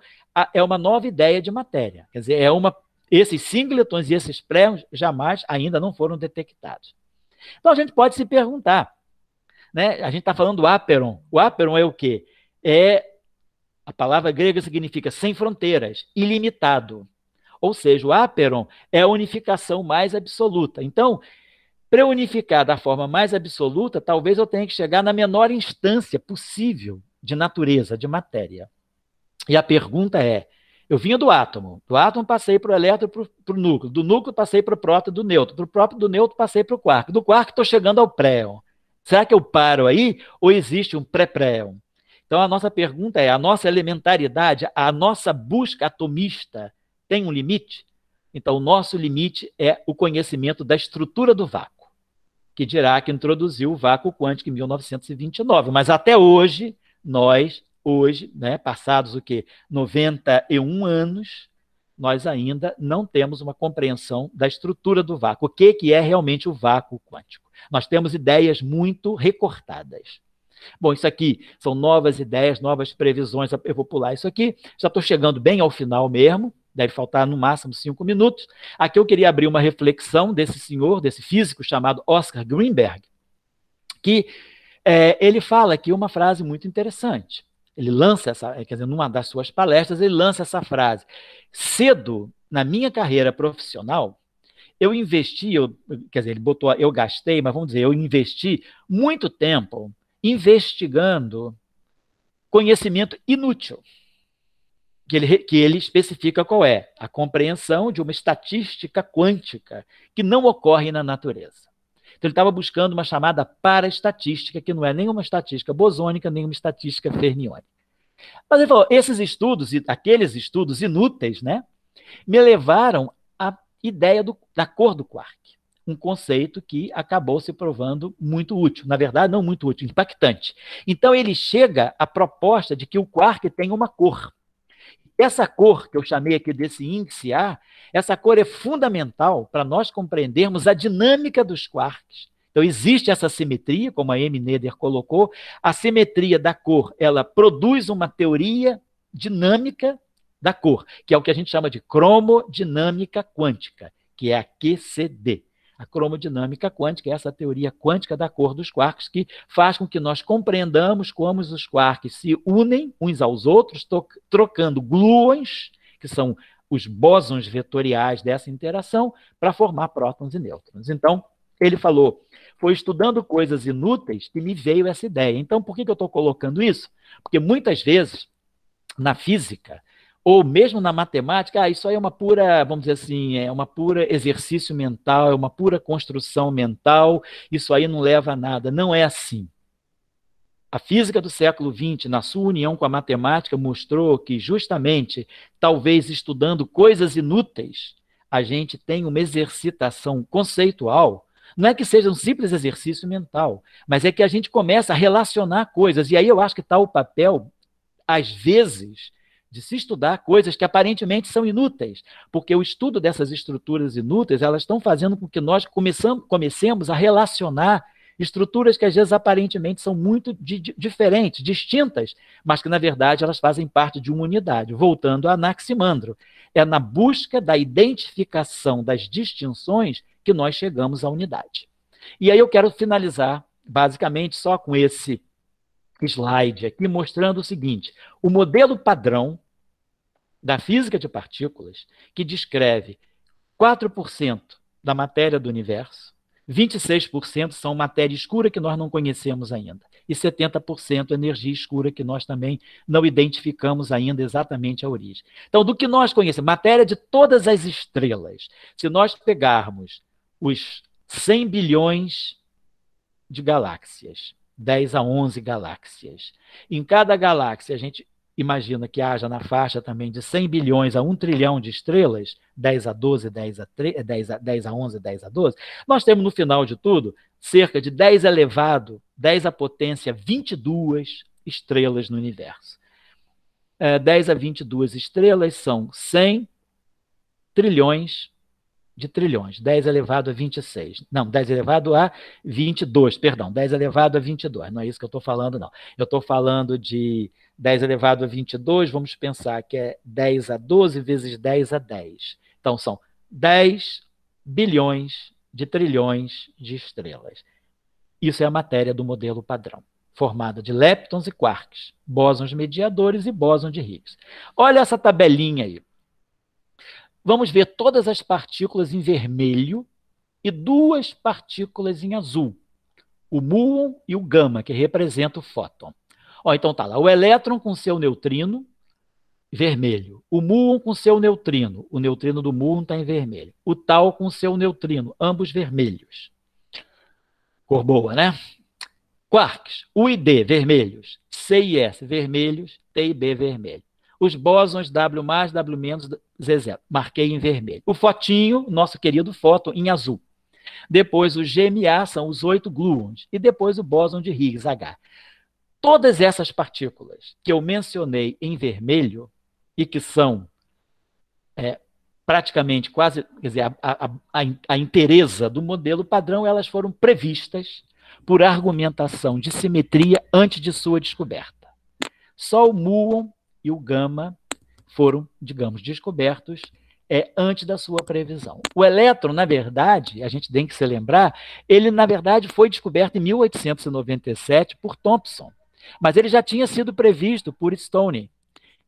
é uma nova ideia de matéria, quer dizer, é uma esses singletons e esses prérons jamais ainda não foram detectados. Então a gente pode se perguntar, né? A gente está falando do Aperon. O Aperon é o quê? É a palavra grega significa sem fronteiras, ilimitado. Ou seja, o Aperon é a unificação mais absoluta. Então, para unificar da forma mais absoluta, talvez eu tenha que chegar na menor instância possível de natureza, de matéria. E a pergunta é: eu vinha do átomo. Do átomo passei para o elétron para o núcleo. Do núcleo passei para o próton do nêutron. Do próprio do neutro passei para o quark. Do quark estou chegando ao préon. Será que eu paro aí ou existe um pré-préon? Então a nossa pergunta é: a nossa elementaridade, a nossa busca atomista tem um limite? Então o nosso limite é o conhecimento da estrutura do vácuo, que Dirac introduziu o vácuo quântico em 1929. Mas até hoje nós hoje, né, passados o quê? 91 anos, nós ainda não temos uma compreensão da estrutura do vácuo. O que, que é realmente o vácuo quântico? Nós temos ideias muito recortadas. Bom, isso aqui são novas ideias, novas previsões. Eu vou pular isso aqui. Já estou chegando bem ao final mesmo. Deve faltar no máximo cinco minutos. Aqui eu queria abrir uma reflexão desse senhor, desse físico chamado Oscar Greenberg, que é, ele fala aqui uma frase muito interessante ele lança essa, eh, quer dizer, numa das suas palestras, ele lança essa frase: cedo na minha carreira profissional, eu investi, eu, quer dizer, ele botou, eu gastei, mas vamos dizer, eu investi muito tempo investigando conhecimento inútil. Que ele, que ele especifica qual é a compreensão de uma estatística quântica que não ocorre na natureza. Então ele estava buscando uma chamada para estatística que não é nenhuma estatística bosônica, nenhuma estatística fermiônica. Mas ele falou, esses estudos, aqueles estudos inúteis, né, me levaram à ideia do, da cor do quark, um conceito que acabou se provando muito útil, na verdade não muito útil, impactante. Então ele chega à proposta de que o quark tem uma cor, essa cor que eu chamei aqui desse índice A, essa cor é fundamental para nós compreendermos a dinâmica dos quarks. Então existe essa simetria, como a M. Neder colocou, a simetria da cor, ela produz uma teoria dinâmica da cor, que é o que a gente chama de cromodinâmica quântica, que é a QCD a cromodinâmica quântica, essa teoria quântica da cor dos quarks, que faz com que nós compreendamos como os quarks se unem uns aos outros, trocando gluons, que são os bósons vetoriais dessa interação, para formar prótons e nêutrons. Então, ele falou, foi estudando coisas inúteis que me veio essa ideia. Então, por que, que eu estou colocando isso? Porque muitas vezes, na física, ou mesmo na matemática, ah, isso aí é uma pura, vamos dizer assim, é uma pura exercício mental, é uma pura construção mental, isso aí não leva a nada. Não é assim. A física do século XX, na sua união com a matemática, mostrou que, justamente, talvez estudando coisas inúteis, a gente tem uma exercitação conceitual. Não é que seja um simples exercício mental, mas é que a gente começa a relacionar coisas. E aí eu acho que está o papel, às vezes, de se estudar coisas que aparentemente são inúteis, porque o estudo dessas estruturas inúteis, elas estão fazendo com que nós começamos, comecemos a relacionar estruturas que às vezes aparentemente são muito di diferentes, distintas, mas que na verdade elas fazem parte de uma unidade. Voltando a Anaximandro, é na busca da identificação das distinções que nós chegamos à unidade. E aí eu quero finalizar basicamente só com esse slide aqui mostrando o seguinte: o modelo padrão da física de partículas que descreve 4% da matéria do universo, 26% são matéria escura que nós não conhecemos ainda, e 70% energia escura que nós também não identificamos ainda exatamente a origem. Então, do que nós conhecemos, matéria de todas as estrelas, se nós pegarmos os 100 bilhões de galáxias, 10 a 11 galáxias, em cada galáxia a gente imagina que haja na faixa também de 100 bilhões a 1 trilhão de estrelas, 10 a 12, 10 a, 3, 10 a, 10 a 11, 10 a 12, nós temos no final de tudo cerca de 10 elevado, 10 à potência 22 estrelas no universo. É, 10 a 22 estrelas são 100 trilhões de trilhões, 10 elevado a 26. Não, 10 elevado a 22, perdão, 10 elevado a 22. Não é isso que eu estou falando, não. Eu estou falando de 10 elevado a 22, vamos pensar que é 10 a 12 vezes 10 a 10. Então são 10 bilhões de trilhões de estrelas. Isso é a matéria do modelo padrão, formada de leptons e quarks, bósons mediadores e bósons de Higgs. Olha essa tabelinha aí vamos ver todas as partículas em vermelho e duas partículas em azul, o muon e o gama, que representa o fóton. Ó, então tá lá, o elétron com seu neutrino, vermelho. O muon com seu neutrino, o neutrino do muon está em vermelho. O tal com seu neutrino, ambos vermelhos. Cor boa, né? Quarks, U e D, vermelhos. C e S, vermelhos. T e B, vermelho os bósons W+, W-, Z0. Marquei em vermelho. O fotinho, nosso querido fóton, em azul. Depois o GMA são os oito gluons. E depois o bóson de Higgs, H. Todas essas partículas que eu mencionei em vermelho e que são é, praticamente quase, quer dizer, a, a, a, a do modelo padrão, elas foram previstas por argumentação de simetria antes de sua descoberta. Só o muon e o gama foram, digamos, descobertos é, antes da sua previsão. O elétron, na verdade, a gente tem que se lembrar, ele, na verdade, foi descoberto em 1897 por Thomson, mas ele já tinha sido previsto por Stone.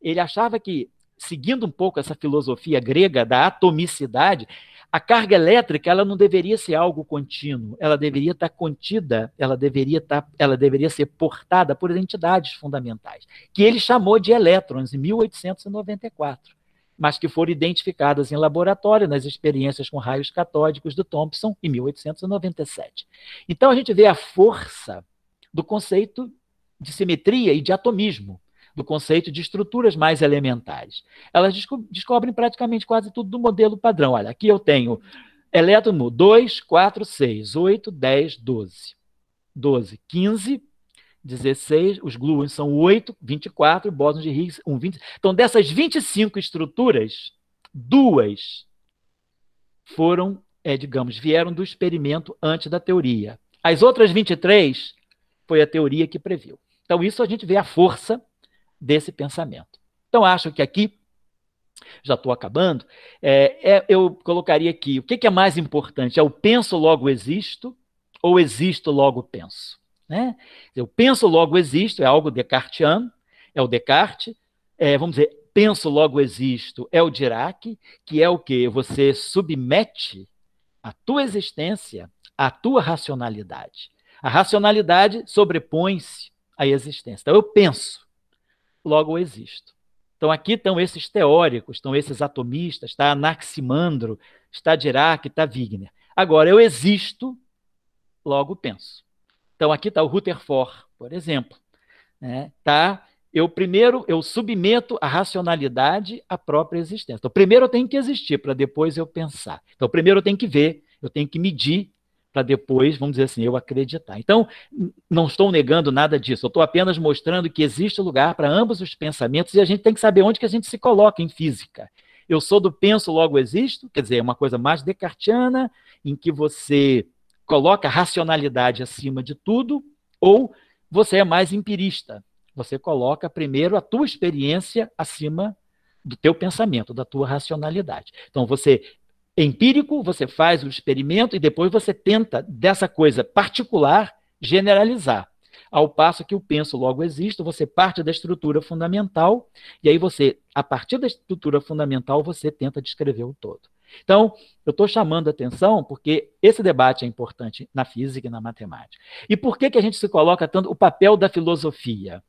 Ele achava que seguindo um pouco essa filosofia grega da atomicidade, a carga elétrica ela não deveria ser algo contínuo, ela deveria estar contida, ela deveria, estar, ela deveria ser portada por entidades fundamentais, que ele chamou de elétrons em 1894, mas que foram identificadas em laboratório nas experiências com raios catódicos do Thomson em 1897. Então a gente vê a força do conceito de simetria e de atomismo, do conceito de estruturas mais elementares. Elas desco descobrem praticamente quase tudo do modelo padrão. Olha, aqui eu tenho elétrono 2, 4, 6, 8, 10, 12. 12, 15, 16, os gluons são 8, 24, bósons de Higgs 1, 20. Então, dessas 25 estruturas, duas foram, é, digamos, vieram do experimento antes da teoria. As outras 23 foi a teoria que previu. Então, isso a gente vê a força desse pensamento. Então, acho que aqui, já estou acabando, é, é, eu colocaria aqui: o que, que é mais importante? É o penso logo existo ou existo logo penso? Né? Eu penso logo existo, é algo descartiano, é o Descartes. É, vamos dizer, penso logo existo, é o Dirac, que é o que? Você submete a tua existência à tua racionalidade. A racionalidade sobrepõe-se à existência. Então, eu penso logo eu existo. Então aqui estão esses teóricos, estão esses atomistas, está Anaximandro, está Dirac, está Wigner. Agora eu existo, logo penso. Então aqui está o Rutherford, por exemplo, né? tá? Eu primeiro eu submeto a racionalidade à própria existência. Então primeiro eu tenho que existir para depois eu pensar. Então primeiro eu tenho que ver, eu tenho que medir, para depois, vamos dizer assim, eu acreditar. Então, não estou negando nada disso, eu estou apenas mostrando que existe lugar para ambos os pensamentos e a gente tem que saber onde que a gente se coloca em física. Eu sou do penso, logo existo, quer dizer, é uma coisa mais descartiana, em que você coloca a racionalidade acima de tudo, ou você é mais empirista, você coloca primeiro a tua experiência acima do teu pensamento, da tua racionalidade. Então você empírico, você faz um experimento e depois você tenta, dessa coisa particular, generalizar. Ao passo que o penso logo existo, você parte da estrutura fundamental e aí você, a partir da estrutura fundamental, você tenta descrever o todo. Então, eu estou chamando a atenção porque esse debate é importante na física e na matemática. E por que, que a gente se coloca tanto o papel da filosofia?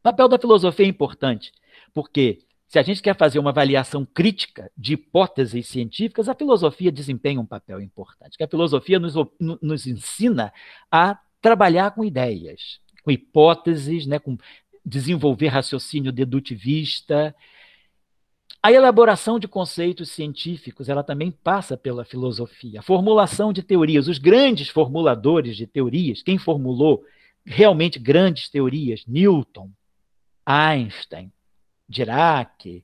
O papel da filosofia é importante porque se a gente quer fazer uma avaliação crítica de hipóteses científicas, a filosofia desempenha um papel importante, que a filosofia nos, nos ensina a trabalhar com ideias, com hipóteses, né, com desenvolver raciocínio dedutivista. A elaboração de conceitos científicos, ela também passa pela filosofia. A formulação de teorias, os grandes formuladores de teorias, quem formulou realmente grandes teorias, Newton, Einstein, Dirac,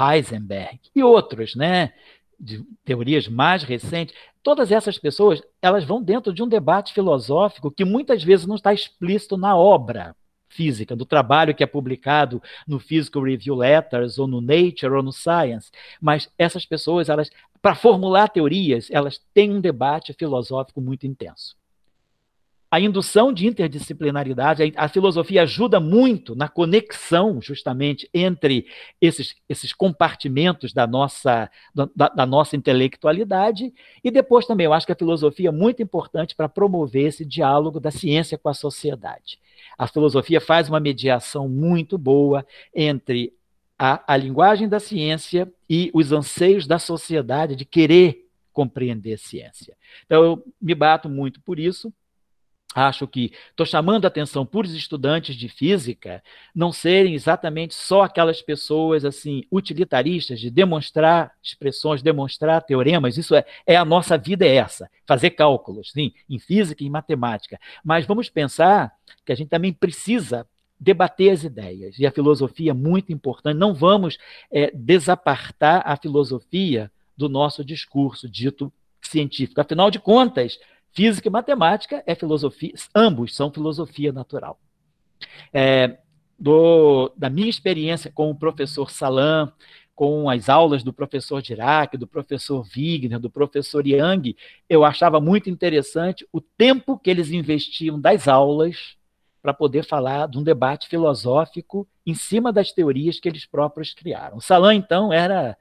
Heisenberg e outros, né? De teorias mais recentes. Todas essas pessoas, elas vão dentro de um debate filosófico que muitas vezes não está explícito na obra física, do trabalho que é publicado no Physical Review Letters ou no Nature ou no Science, mas essas pessoas, elas para formular teorias, elas têm um debate filosófico muito intenso a indução de interdisciplinaridade, a, filosofia ajuda muito na conexão, justamente, entre esses, esses compartimentos da nossa, da, da nossa intelectualidade. E depois também, eu acho que a filosofia é muito importante para promover esse diálogo da ciência com a sociedade. A filosofia faz uma mediação muito boa entre a, a linguagem da ciência e os anseios da sociedade de querer compreender ciência. Então, eu me bato muito por isso acho que estou chamando a atenção para os estudantes de física não serem exatamente só aquelas pessoas assim utilitaristas de demonstrar expressões, demonstrar teoremas. Isso é, é a nossa vida é essa, fazer cálculos, sim, em física e em matemática. Mas vamos pensar que a gente também precisa debater as ideias e a filosofia é muito importante. Não vamos é, desapartar a filosofia do nosso discurso dito científico. Afinal de contas, Física e matemática é filosofia, ambos são filosofia natural. É, do, da minha experiência com o professor Salam, com as aulas do professor Dirac, do professor Wigner, do professor Yang, eu achava muito interessante o tempo que eles investiam das aulas para poder falar de um debate filosófico em cima das teorias que eles próprios criaram. O Salam, então, era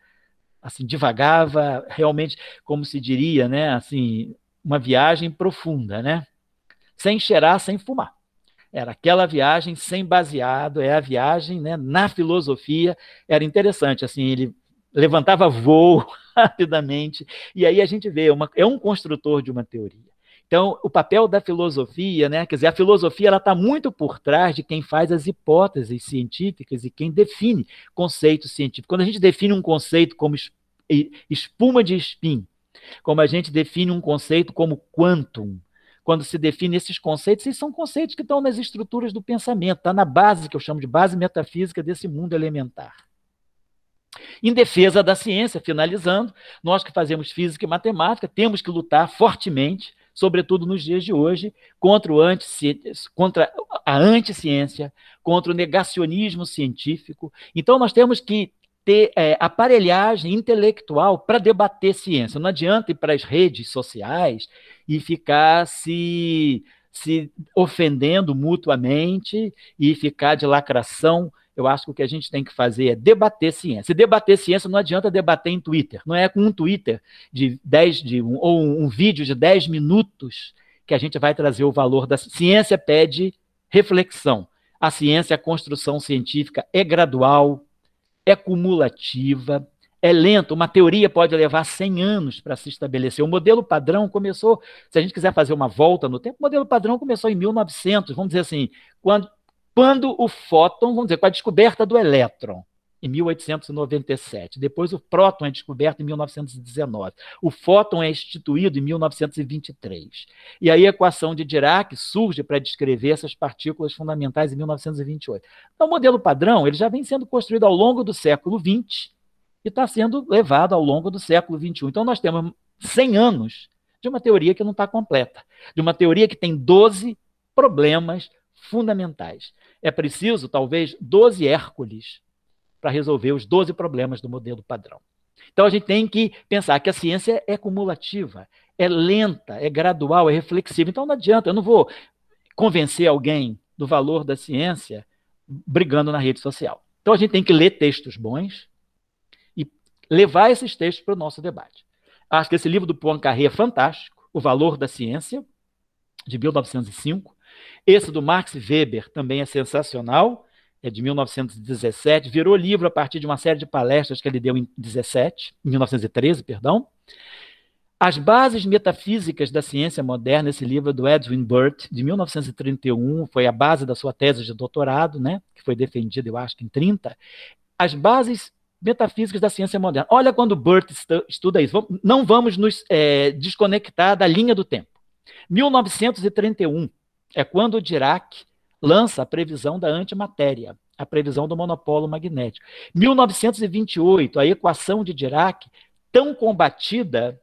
assim, divagava realmente, como se diria, né, assim, uma viagem profunda, né? Sem cheirar, sem fumar. Era aquela viagem sem baseado, é a viagem né, na filosofia. Era interessante, assim, ele levantava voo rapidamente. E aí a gente vê, uma, é um construtor de uma teoria. Então, o papel da filosofia, né? Quer dizer, a filosofia ela está muito por trás de quem faz as hipóteses científicas e quem define conceitos científicos. Quando a gente define um conceito como espuma de espinho, como a gente define um conceito como quantum. Quando se define esses conceitos, esses são conceitos que estão nas estruturas do pensamento, está na base, que eu chamo de base metafísica desse mundo elementar. Em defesa da ciência, finalizando, nós que fazemos física e matemática temos que lutar fortemente, sobretudo nos dias de hoje, contra, anti contra a anticiência, contra o negacionismo científico. Então, nós temos que ter é, aparelhagem intelectual para debater ciência. Não adianta ir para as redes sociais e ficar se, se ofendendo mutuamente e ficar de lacração. Eu acho que o que a gente tem que fazer é debater ciência. E debater ciência não adianta debater em Twitter. Não é com um Twitter de dez de, um, ou um vídeo de 10 minutos que a gente vai trazer o valor da ciência pede reflexão. A ciência, a construção científica é gradual, é cumulativa, é lenta. Uma teoria pode levar 100 anos para se estabelecer. O modelo padrão começou, se a gente quiser fazer uma volta no tempo, o modelo padrão começou em 1900, vamos dizer assim, quando, quando o fóton, vamos dizer, com a descoberta do elétron em 1897. Depois o próton é descoberto em 1919. O fóton é instituído em 1923. E aí a equação de Dirac surge para descrever essas partículas fundamentais em 1928. Então o modelo padrão ele já vem sendo construído ao longo do século XX e está sendo levado ao longo do século XXI. Então nós temos 100 anos de uma teoria que não está completa, de uma teoria que tem 12 problemas fundamentais. É preciso, talvez, 12 Hércules para resolver os 12 problemas do modelo padrão. Então a gente tem que pensar que a ciência é cumulativa, é lenta, é gradual, é reflexiva. Então não adianta, eu não vou convencer alguém do valor da ciência brigando na rede social. Então a gente tem que ler textos bons e levar esses textos para o nosso debate. Acho que esse livro do Poincaré é fantástico, O Valor da Ciência, de 1905. Esse do Max Weber também é sensacional. É de 1917, virou livro a partir de uma série de palestras que ele deu em 17, 1913, perdão. As Bases Metafísicas da Ciência Moderna, esse livro é do Edwin Burt, de 1931, foi a base da sua tese de doutorado, né, que foi defendida, eu acho, em 30. As Bases Metafísicas da Ciência Moderna. Olha quando Burt estuda isso. Não vamos nos é, desconectar da linha do tempo. 1931 é quando Dirac lança a previsão da antimatéria, a previsão do monopolo magnético. 1928, a equação de Dirac, tão combatida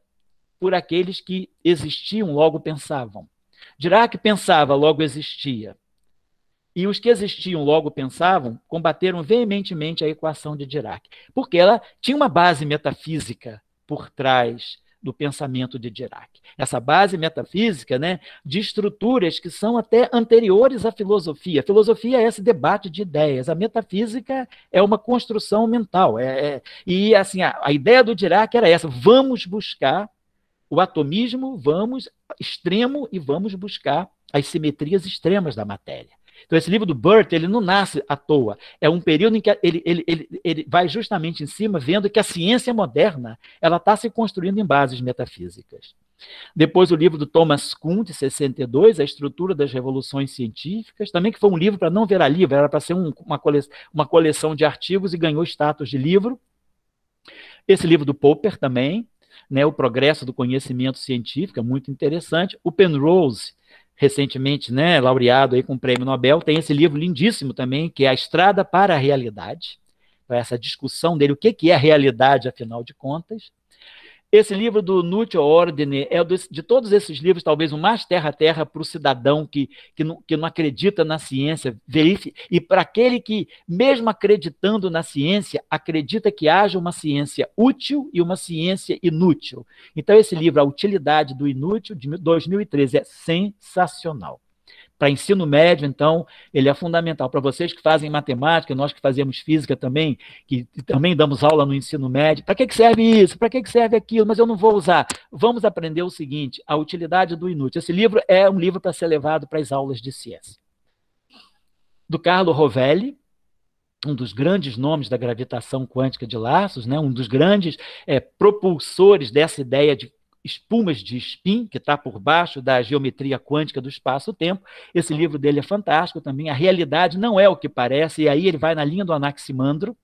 por aqueles que existiam logo pensavam. Dirac pensava, logo existia. E os que existiam logo pensavam combateram veementemente a equação de Dirac, porque ela tinha uma base metafísica por trás do pensamento de Dirac. Essa base metafísica né, de estruturas que são até anteriores à filosofia. A filosofia é esse debate de ideias, a metafísica é uma construção mental. É, é, e assim, a, a ideia do Dirac era essa: vamos buscar o atomismo, vamos extremo e vamos buscar as simetrias extremas da matéria. Então, esse livro do Burt, ele não nasce à toa. É um período em que ele, ele, ele, ele vai justamente em cima, vendo que a ciência moderna ela está se construindo em bases metafísicas. Depois o livro do Thomas Kuhn, de 62, A Estrutura das Revoluções Científicas, também que foi um livro para não virar livro, era para ser um, uma, cole, uma coleção de artigos e ganhou status de livro. Esse livro do Popper também, né, O Progresso do Conhecimento Científico, é muito interessante. O Penrose, recentemente né, laureado aí com o prêmio Nobel, tem esse livro lindíssimo também, que é A Estrada para a Realidade, então, essa discussão dele, o que, que é realidade, afinal de contas. Esse livro do Nutio Ordine é de todos esses livros, talvez o mais terra a terra para o cidadão que, que, não, que não acredita na ciência, verifique, e para aquele que, mesmo acreditando na ciência, acredita que haja uma ciência útil e uma ciência inútil. Então, esse livro, A Utilidade do Inútil, de 2013, é sensacional para ensino médio, então, ele é fundamental. Para vocês que fazem matemática, nós que fazemos física também, que também damos aula no ensino médio, para que, que serve isso? Para que, que serve aquilo? Mas eu não vou usar. Vamos aprender o seguinte: a utilidade do inútil. Esse livro é um livro para ser levado para as aulas de ciência. Do Carlo Rovelli, um dos grandes nomes da gravitação quântica de laços, né, um dos grandes é, propulsores dessa ideia de Espumas de Spin, que está por baixo da geometria quântica do espaço-tempo. Esse livro dele é fantástico também. A realidade não é o que parece, e aí ele vai na linha do Anaximandro.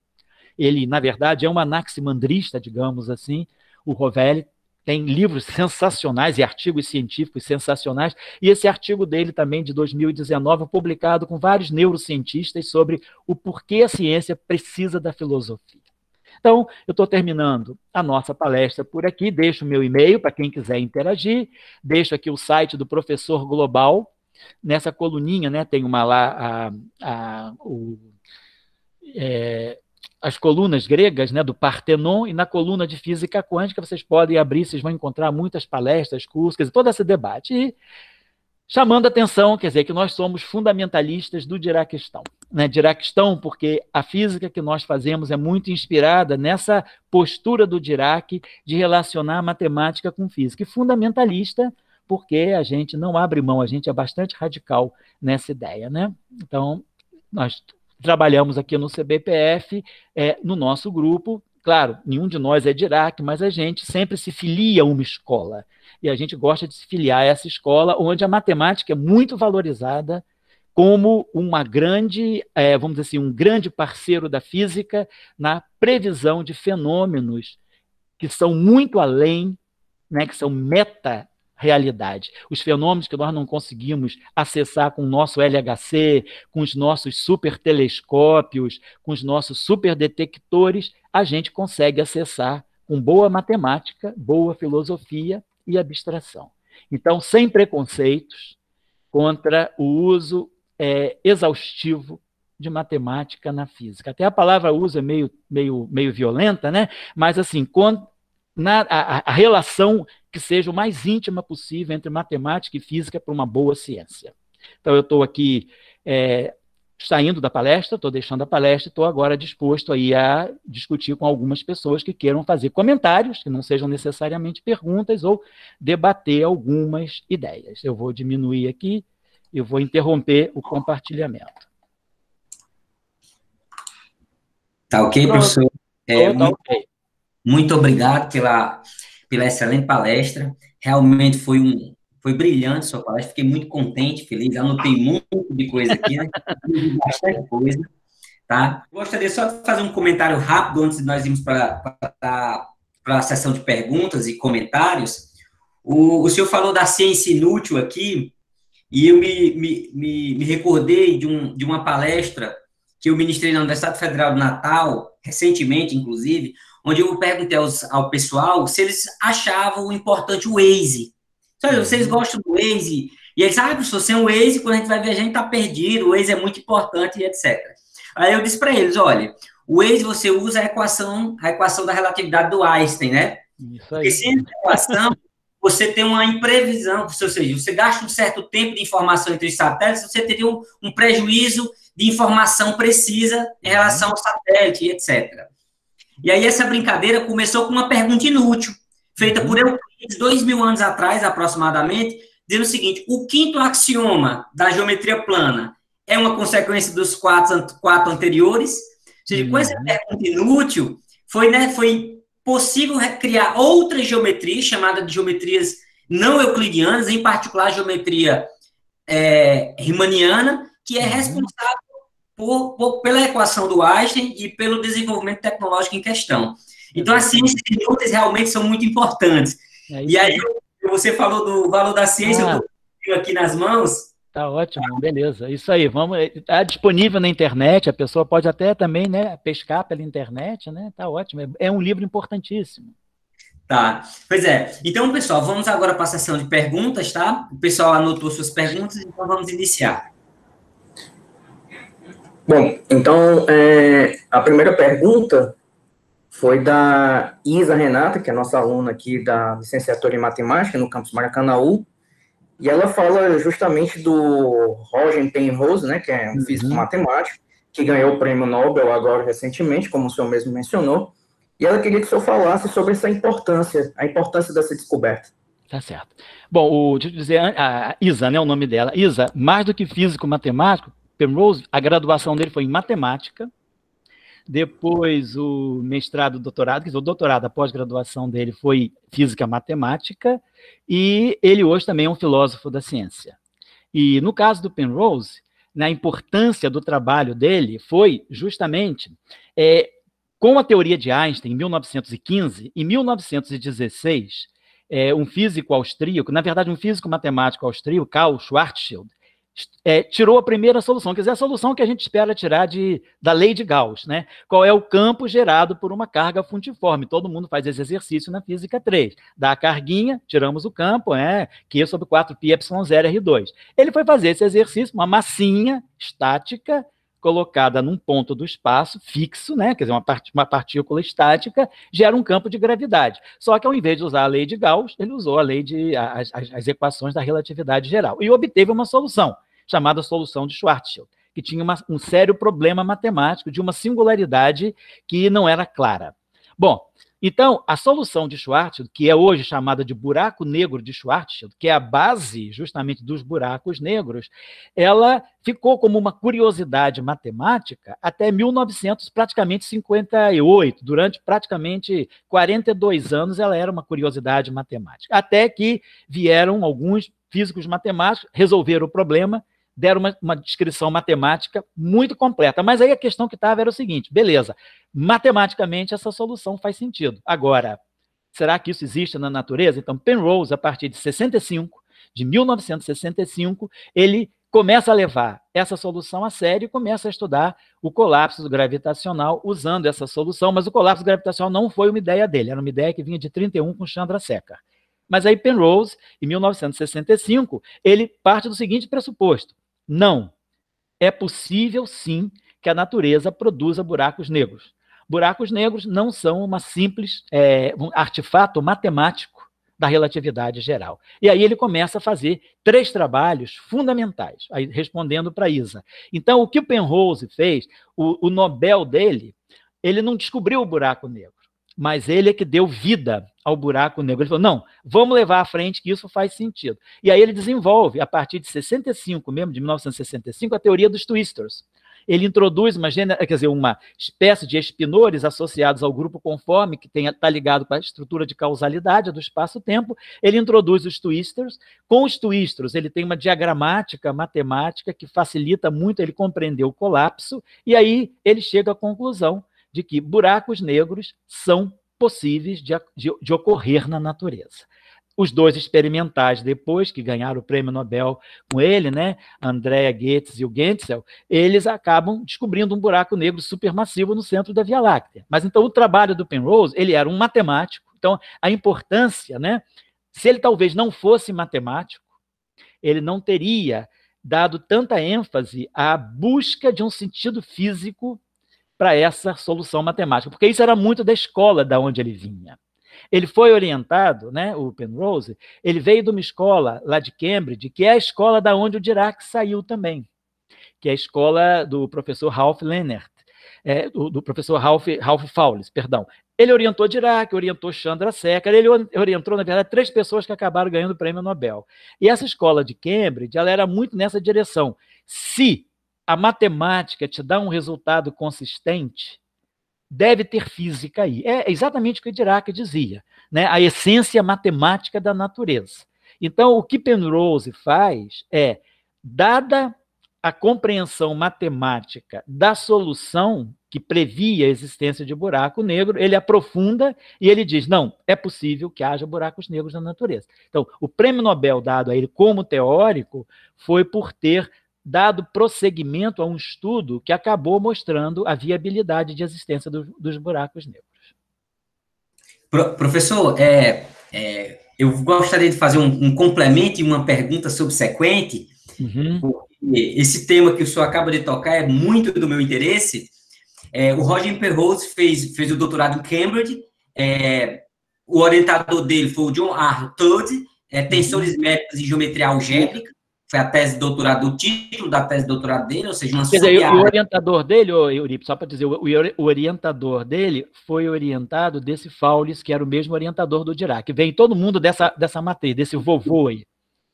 Ele, na verdade, é um anaximandrista, digamos assim. O Rovelli tem livros sensacionais e artigos científicos sensacionais. E esse artigo dele também, de 2019, publicado com vários neurocientistas sobre o porquê a ciência precisa da filosofia. Então, eu estou terminando a nossa palestra por aqui. Deixo o meu e-mail para quem quiser interagir. Deixo aqui o site do Professor Global. Nessa coluninha, né, tem uma lá, a, a, o, é, as colunas gregas né, do Partenon, e na coluna de física quântica vocês podem abrir, vocês vão encontrar muitas palestras, cursos, todo esse debate. E chamando a atenção, quer dizer, que nós somos fundamentalistas do Diraquistão. Né? Diraquistão, porque a física que nós fazemos é muito inspirada nessa postura do Dirac de relacionar matemática com física. E fundamentalista, porque a gente não abre mão, a gente é bastante radical nessa ideia. Né? Então, nós trabalhamos aqui no CBPF, é, no nosso grupo, Claro, nenhum de nós é Dirac, mas a gente sempre se filia a uma escola e a gente gosta de se filiar a essa escola onde a matemática é muito valorizada como uma grande, é, vamos dizer assim, um grande parceiro da física na previsão de fenômenos que são muito além, né, que são meta realidade. Os fenômenos que nós não conseguimos acessar com o nosso LHC, com os nossos super telescópios, com os nossos super detectores, a gente consegue acessar com boa matemática, boa filosofia e abstração. Então, sem preconceitos contra o uso é, exaustivo de matemática na física. Até a palavra usa é meio, meio, meio violenta, né? mas assim, na, a, a relação que seja o mais íntima possível entre matemática e física para uma boa ciência. Então, eu estou aqui é, saindo da palestra, estou deixando a palestra, estou agora disposto aí a discutir com algumas pessoas que queiram fazer comentários, que não sejam necessariamente perguntas, ou debater algumas ideias. Eu vou diminuir aqui e vou interromper o compartilhamento. Tá ok, Pronto. professor? É, tá muito, okay. muito obrigado pela, pela excelente palestra. Realmente foi um, foi brilhante sua palestra, fiquei muito contente, feliz. Anotei muito de coisa aqui, né? Bastante coisa, tá? Gostaria só de fazer um comentário rápido antes de nós irmos para a sessão de perguntas e comentários. O, o senhor falou da ciência inútil aqui, e eu me, me, me, me recordei de, um, de uma palestra que eu ministrei na Universidade Federal do Natal, recentemente, inclusive, onde eu perguntei aos, ao pessoal se eles achavam importante o Waze então, vocês uhum. gostam do Waze? E eles, ah, professor, sem o Waze, quando a gente vai viajar, a gente está perdido, o Waze é muito importante e etc. Aí eu disse para eles, olha, o Waze você usa a equação, a equação da relatividade do Einstein, né? Isso aí. Porque sem a equação, você tem uma imprevisão, ou seja, você gasta um certo tempo de informação entre os satélites, você teria um, um prejuízo de informação precisa em relação ao satélite, etc. E aí essa brincadeira começou com uma pergunta inútil, feita uhum. por eu uns dois mil anos atrás, aproximadamente, dizendo o seguinte: o quinto axioma da geometria plana é uma consequência dos quatro, quatro anteriores. Ou seja, com essa uhum. pergunta inútil, foi, né, foi possível criar outra geometria, chamada de geometrias não euclidianas, em particular a geometria é, riemanniana, que é uhum. responsável por, por, pela equação do Einstein e pelo desenvolvimento tecnológico em questão. Então, uhum. as ciências inúteis realmente são muito importantes. É e aí, você falou do valor da ciência, ah. eu estou aqui nas mãos. Tá ótimo, beleza. Isso aí, vamos. Está disponível na internet, a pessoa pode até também né, pescar pela internet, né? Tá ótimo. É, é um livro importantíssimo. Tá. Pois é. Então, pessoal, vamos agora para a sessão de perguntas, tá? O pessoal anotou suas perguntas, então vamos iniciar. Bom, então é, a primeira pergunta foi da Isa Renata, que é nossa aluna aqui da licenciatura em Matemática no campus Maracanaú, e ela fala justamente do Roger Penrose, né, que é um uhum. físico matemático, que ganhou o prêmio Nobel agora recentemente, como o senhor mesmo mencionou, e ela queria que o senhor falasse sobre essa importância, a importância dessa descoberta. Tá certo. Bom, o, deixa eu dizer, a Isa, né, o nome dela. Isa, mais do que físico matemático, Penrose, a graduação dele foi em matemática, depois o mestrado, doutorado, quer dizer, o doutorado, a pós-graduação dele foi física matemática, e ele hoje também é um filósofo da ciência. E no caso do Penrose, na né, importância do trabalho dele foi justamente é, com a teoria de Einstein, em 1915 e 1916, é, um físico austríaco, na verdade, um físico matemático austríaco, Karl Schwarzschild, é, tirou a primeira solução, quer dizer, a solução que a gente espera tirar de, da lei de Gauss, né? Qual é o campo gerado por uma carga fundiforme? Todo mundo faz esse exercício na física 3. Dá a carguinha, tiramos o campo, é Q sobre 4 epsilon 0 r 2 Ele foi fazer esse exercício, uma massinha estática colocada num ponto do espaço fixo, né? quer dizer, uma, part uma partícula estática, gera um campo de gravidade. Só que ao invés de usar a lei de Gauss, ele usou a lei de as, as equações da relatividade geral e obteve uma solução, chamada solução de Schwarzschild, que tinha uma, um sério problema matemático de uma singularidade que não era clara. Bom, então, a solução de Schwarzschild, que é hoje chamada de buraco negro de Schwarzschild, que é a base justamente dos buracos negros, ela ficou como uma curiosidade matemática até 1900, praticamente 58, durante praticamente 42 anos ela era uma curiosidade matemática, até que vieram alguns físicos matemáticos resolver o problema deram uma, uma descrição matemática muito completa. Mas aí a questão que estava era o seguinte: beleza, matematicamente essa solução faz sentido. Agora, será que isso existe na natureza? Então, Penrose, a partir de 65, de 1965, ele começa a levar essa solução a sério e começa a estudar o colapso gravitacional usando essa solução, mas o colapso gravitacional não foi uma ideia dele, era uma ideia que vinha de 31 com Chandra Secker. Mas aí Penrose, em 1965, ele parte do seguinte pressuposto: não. É possível, sim, que a natureza produza buracos negros. Buracos negros não são uma simples é, um artefato matemático da relatividade geral. E aí ele começa a fazer três trabalhos fundamentais, aí respondendo para Isa. Então, o que o Penrose fez, o, o Nobel dele, ele não descobriu o buraco negro mas ele é que deu vida ao buraco negro. Ele falou: não, vamos levar à frente que isso faz sentido. E aí ele desenvolve, a partir de 65 mesmo, de 1965, a teoria dos twisters. Ele introduz uma, quer dizer, uma espécie de espinores associados ao grupo conforme, que está ligado com a estrutura de causalidade do espaço-tempo. Ele introduz os twisters. Com os twisters, ele tem uma diagramática matemática que facilita muito ele compreender o colapso. E aí ele chega à conclusão de que buracos negros são possíveis de, de, de ocorrer na natureza. Os dois experimentais depois, que ganharam o prêmio Nobel com ele, né, Andrea Goetz e o Gentzel, eles acabam descobrindo um buraco negro supermassivo no centro da Via Láctea. Mas então o trabalho do Penrose, ele era um matemático, então a importância, né, se ele talvez não fosse matemático, ele não teria dado tanta ênfase à busca de um sentido físico para essa solução matemática, porque isso era muito da escola da onde ele vinha. Ele foi orientado, né, o Penrose, ele veio de uma escola lá de Cambridge, que é a escola da onde o Dirac saiu também, que é a escola do professor Ralph Lennert, é, do, do, professor Ralph, Ralph Fowles, perdão. Ele orientou Dirac, orientou Chandra Sekhar, ele orientou, na verdade, três pessoas que acabaram ganhando o prêmio Nobel. E essa escola de Cambridge, ela era muito nessa direção. Se a matemática te dá um resultado consistente, deve ter física aí. É exatamente o que Dirac dizia, né? a essência matemática da natureza. Então, o que Penrose faz é, dada a compreensão matemática da solução que previa a existência de buraco negro, ele aprofunda e ele diz: não, é possível que haja buracos negros na natureza. Então, o prêmio Nobel dado a ele como teórico foi por ter dado prosseguimento a um estudo que acabou mostrando a viabilidade de existência do, dos buracos negros. Pro, professor, é, é, eu gostaria de fazer um, um complemento e uma pergunta subsequente. Uhum. Esse tema que o senhor acaba de tocar é muito do meu interesse. É, o Roger Perrose fez, fez o doutorado em Cambridge. É, o orientador dele foi o John R. Todd, é, tensores uhum. métricas e geometria algébrica foi a tese de doutorado, o título da tese de doutorado dele, ou seja, uma Quer dizer, o orientador dele, ô, Euripe, só para dizer, o orientador dele foi orientado desse Faules, que era o mesmo orientador do Dirac. Vem todo mundo dessa, dessa matriz, desse vovô aí.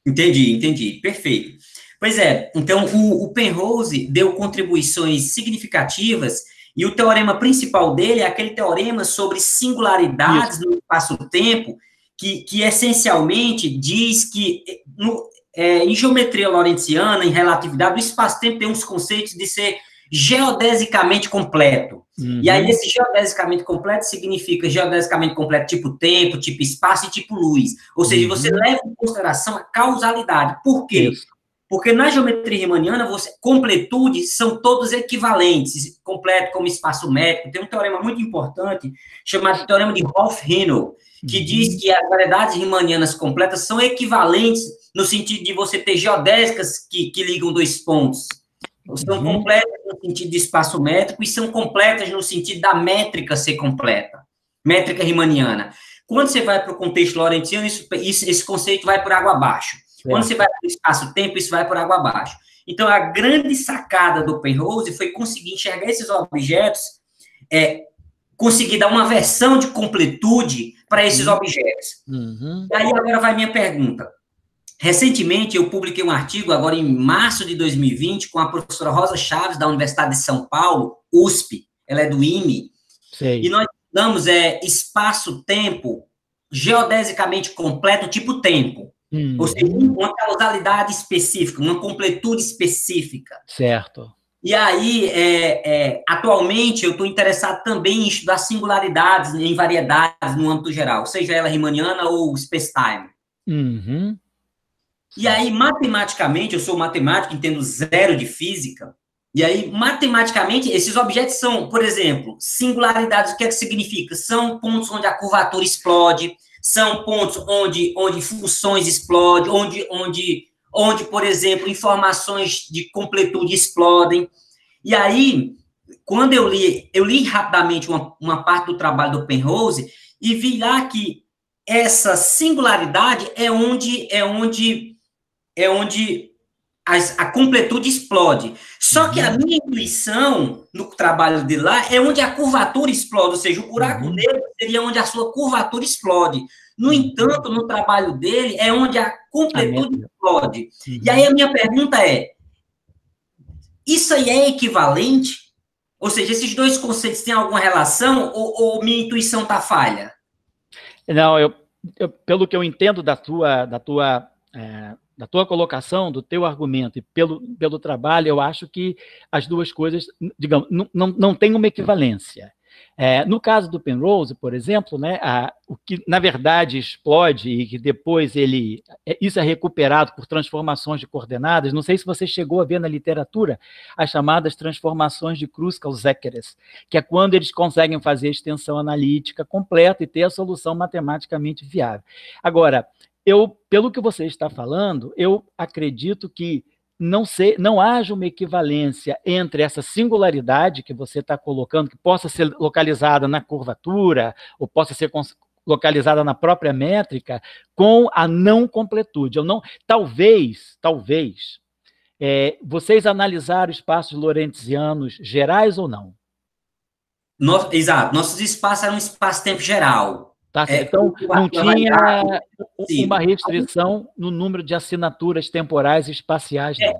Entendi, entendi. Perfeito. Pois é, então o, o Penrose deu contribuições significativas e o teorema principal dele é aquele teorema sobre singularidades Isso. no espaço-tempo, que, que essencialmente diz que eh, no, é, em geometria lorentziana, em relatividade, o espaço-tempo tem uns conceitos de ser geodesicamente completo. Uhum. E aí, uhum. esse geodesicamente completo significa geodesicamente completo tipo tempo, tipo espaço e tipo luz. Ou seja, uhum. você leva em consideração a causalidade. Por quê? Isso. Porque na geometria riemanniana, você, completude são todos equivalentes, completo como espaço métrico. Tem um teorema muito importante chamado teorema de Rolf-Hino, que uhum. diz que as variedades riemannianas completas são equivalentes no sentido de você ter geodésicas que, que ligam dois pontos. São uhum. completas no sentido de espaço métrico e são completas no sentido da métrica ser completa, métrica riemanniana. Quando você vai para o contexto lorentiano, isso, isso, esse conceito vai por água abaixo. É. Quando você vai para o espaço-tempo, isso vai por água abaixo. Então, a grande sacada do Penrose foi conseguir enxergar esses objetos é, conseguir dar uma versão de completude para esses uhum. objetos. Uhum. E aí agora vai minha pergunta. Recentemente, eu publiquei um artigo, agora em março de 2020, com a professora Rosa Chaves, da Universidade de São Paulo, USP, ela é do IME, Sei. e nós damos é, espaço-tempo geodesicamente completo, tipo tempo. Hum. Ou seja, uma causalidade específica, uma completude específica. Certo. E aí, é, é, atualmente, eu estou interessado também em estudar singularidades, em variedades no âmbito geral, seja ela riemanniana ou space time. Uhum. E aí, matematicamente, eu sou matemático, entendo zero de física, e aí, matematicamente, esses objetos são, por exemplo, singularidades, o que é que significa? São pontos onde a curvatura explode, são pontos onde, onde funções explodem, onde, onde onde, por exemplo, informações de completude explodem. E aí, quando eu li, eu li rapidamente uma, uma parte do trabalho do Penrose e vi lá que essa singularidade é onde é onde é onde a, a completude explode. Só que a uhum. minha intuição no trabalho de lá é onde a curvatura explode, ou seja, o buraco uhum. negro seria onde a sua curvatura explode. No uhum. entanto, no trabalho dele é onde a completude ah, explode. E uhum. aí a minha pergunta é: isso aí é equivalente? Ou seja, esses dois conceitos têm alguma relação ou, ou minha intuição está falha? Não, eu, eu, pelo que eu entendo da tua, da tua, é, da tua colocação, do teu argumento e pelo, pelo trabalho, eu acho que as duas coisas, digamos, não, não, não tem uma equivalência. É, no caso do Penrose, por exemplo, né, a, o que na verdade explode e que depois ele é, isso é recuperado por transformações de coordenadas. Não sei se você chegou a ver na literatura as chamadas transformações de Kruskal-Zekeres, que é quando eles conseguem fazer a extensão analítica completa e ter a solução matematicamente viável. Agora, eu, pelo que você está falando, eu acredito que não, se, não haja uma equivalência entre essa singularidade que você está colocando, que possa ser localizada na curvatura, ou possa ser localizada na própria métrica, com a não completude. Eu não, talvez, talvez, é, vocês analisaram espaços lorentzianos gerais ou não? exato. Nossos espaços eram um espaço-tempo geral. Tá? É, então, não tinha dar, uma restrição no número de assinaturas temporais e espaciais. É,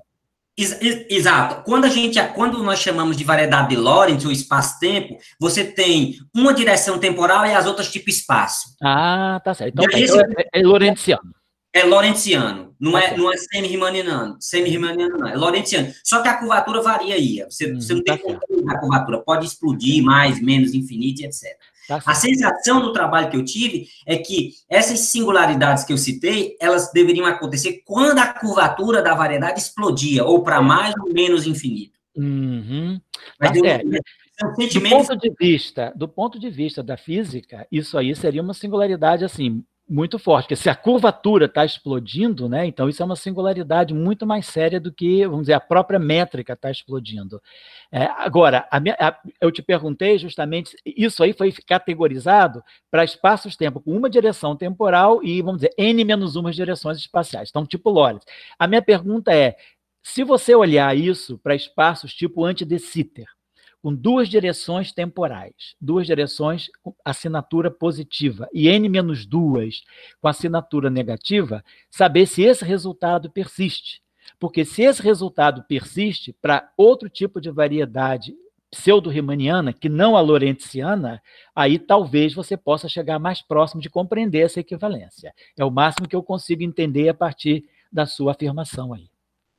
exato. Quando, a gente, quando nós chamamos de variedade de Lorentz, ou espaço-tempo, você tem uma direção temporal e as outras tipo espaço. Ah, tá certo. Então, esse, então é, é, é Lorentziano. É Lorentziano, é não tá é, não é semi-riemanniano, semi-riemanniano não, é Lorentziano. Só que a curvatura varia aí, você, hum, você não tá tem certo. controle da curvatura, pode explodir mais, menos, infinito, etc. Tá a sensação do trabalho que eu tive é que essas singularidades que eu citei, elas deveriam acontecer quando a curvatura da variedade explodia, ou para mais ou menos infinito. Uhum. Mas eu, é, do ponto de vista do ponto de vista da física isso aí seria uma singularidade assim muito forte, porque se a curvatura está explodindo, né, então isso é uma singularidade muito mais séria do que, vamos dizer, a própria métrica está explodindo. É, agora, a minha, a, eu te perguntei justamente, isso aí foi categorizado para espaços-tempo com uma direção temporal e, vamos dizer, n menos umas direções espaciais, então tipo Lorentz. A minha pergunta é, se você olhar isso para espaços tipo anti com duas direções temporais, duas direções com assinatura positiva e n-2 com assinatura negativa, saber se esse resultado persiste. Porque se esse resultado persiste para outro tipo de variedade pseudo-riemanniana, que não a lorentziana, aí talvez você possa chegar mais próximo de compreender essa equivalência. É o máximo que eu consigo entender a partir da sua afirmação aí.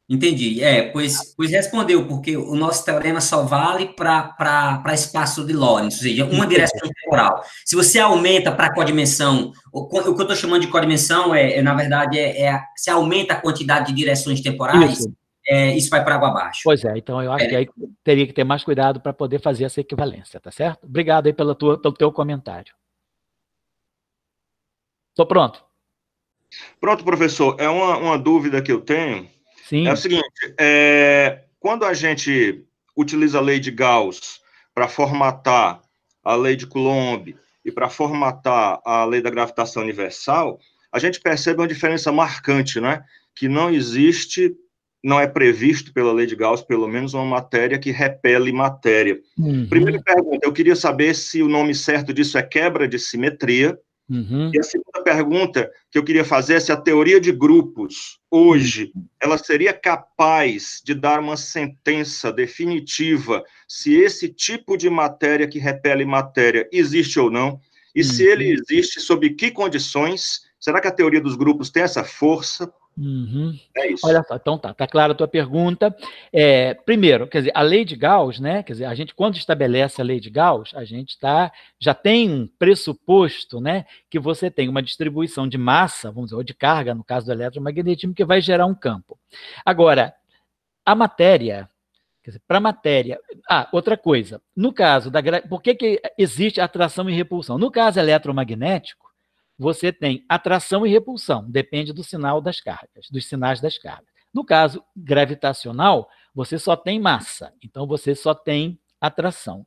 Entendi. É, pois, pois respondeu, porque o nosso teorema só vale para espaço de Lorentz, ou seja, uma direção temporal. Se você aumenta para codimensão, o, o que eu estou chamando de codimensão é, é na verdade, é, é se aumenta a quantidade de direções temporais, isso, é, isso vai para água abaixo. Pois é, então eu acho é. que aí teria que ter mais cuidado para poder fazer essa equivalência, tá certo? Obrigado aí pela tua, pelo teu comentário. Estou pronto. Pronto, professor. É uma, uma dúvida que eu tenho Sim. É o seguinte, é, quando a gente utiliza a lei de Gauss para formatar a lei de Coulomb e para formatar a lei da gravitação universal, a gente percebe uma diferença marcante, né? Que não existe, não é previsto pela lei de Gauss, pelo menos, uma matéria que repele matéria. Uhum. Primeira pergunta, eu queria saber se o nome certo disso é quebra de simetria, Uhum. E a segunda pergunta que eu queria fazer é se a teoria de grupos, hoje, ela seria capaz de dar uma sentença definitiva se esse tipo de matéria que repele matéria existe ou não, e uhum. se ele uhum. existe, sob que condições? Será que a teoria dos grupos tem essa força? Uhum. É isso. Olha só, então tá, tá clara a tua pergunta. É, primeiro, quer dizer, a lei de Gauss, né? Quer dizer, a gente quando estabelece a lei de Gauss, a gente tá, já tem um pressuposto, né? Que você tem uma distribuição de massa, vamos dizer, ou de carga, no caso do eletromagnetismo, que vai gerar um campo. Agora, a matéria, para matéria. Ah, outra coisa. No caso da. Por que, que existe atração e repulsão? No caso eletromagnético, você tem atração e repulsão, depende do sinal das cargas, dos sinais das cargas. No caso gravitacional, você só tem massa, então você só tem atração.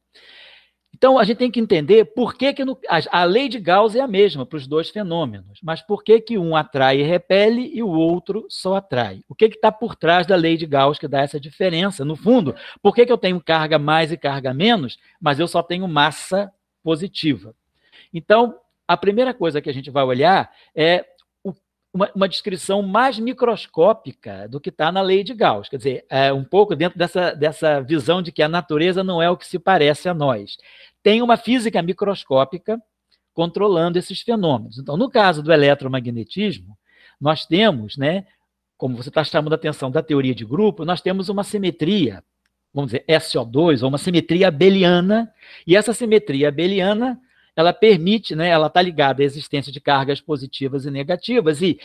Então a gente tem que entender por que, que no, a, a, lei de Gauss é a mesma para os dois fenômenos, mas por que, que um atrai e repele e o outro só atrai? O que está por trás da lei de Gauss que dá essa diferença? No fundo, por que, que eu tenho carga mais e carga menos, mas eu só tenho massa positiva? Então, a primeira coisa que a gente vai olhar é uma, uma descrição mais microscópica do que está na lei de Gauss. Quer dizer, é um pouco dentro dessa, dessa visão de que a natureza não é o que se parece a nós. Tem uma física microscópica controlando esses fenômenos. Então, no caso do eletromagnetismo, nós temos, né, como você está chamando a atenção da teoria de grupo, nós temos uma simetria, vamos dizer, SO2, ou uma simetria abeliana, e essa simetria abeliana ela permite, né, ela está ligada à existência de cargas positivas e negativas, e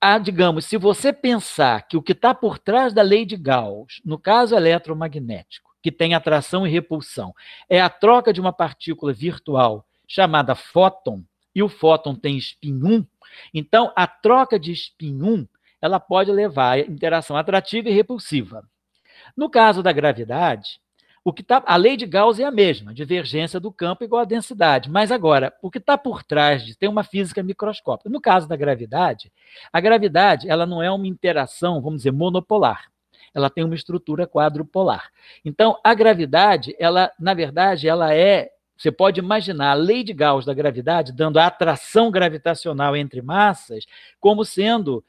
a, digamos, se você pensar que o que está por trás da lei de Gauss, no caso eletromagnético, que tem atração e repulsão, é a troca de uma partícula virtual chamada fóton, e o fóton tem spin 1, então a troca de spin 1 ela pode levar à interação atrativa e repulsiva. No caso da gravidade, o que tá, a lei de Gauss é a mesma, divergência do campo igual a densidade. Mas agora, o que está por trás de tem uma física microscópica. No caso da gravidade, a gravidade ela não é uma interação, vamos dizer, monopolar. Ela tem uma estrutura quadrupolar. Então, a gravidade, ela, na verdade, ela é você pode imaginar a lei de Gauss da gravidade dando a atração gravitacional entre massas como sendo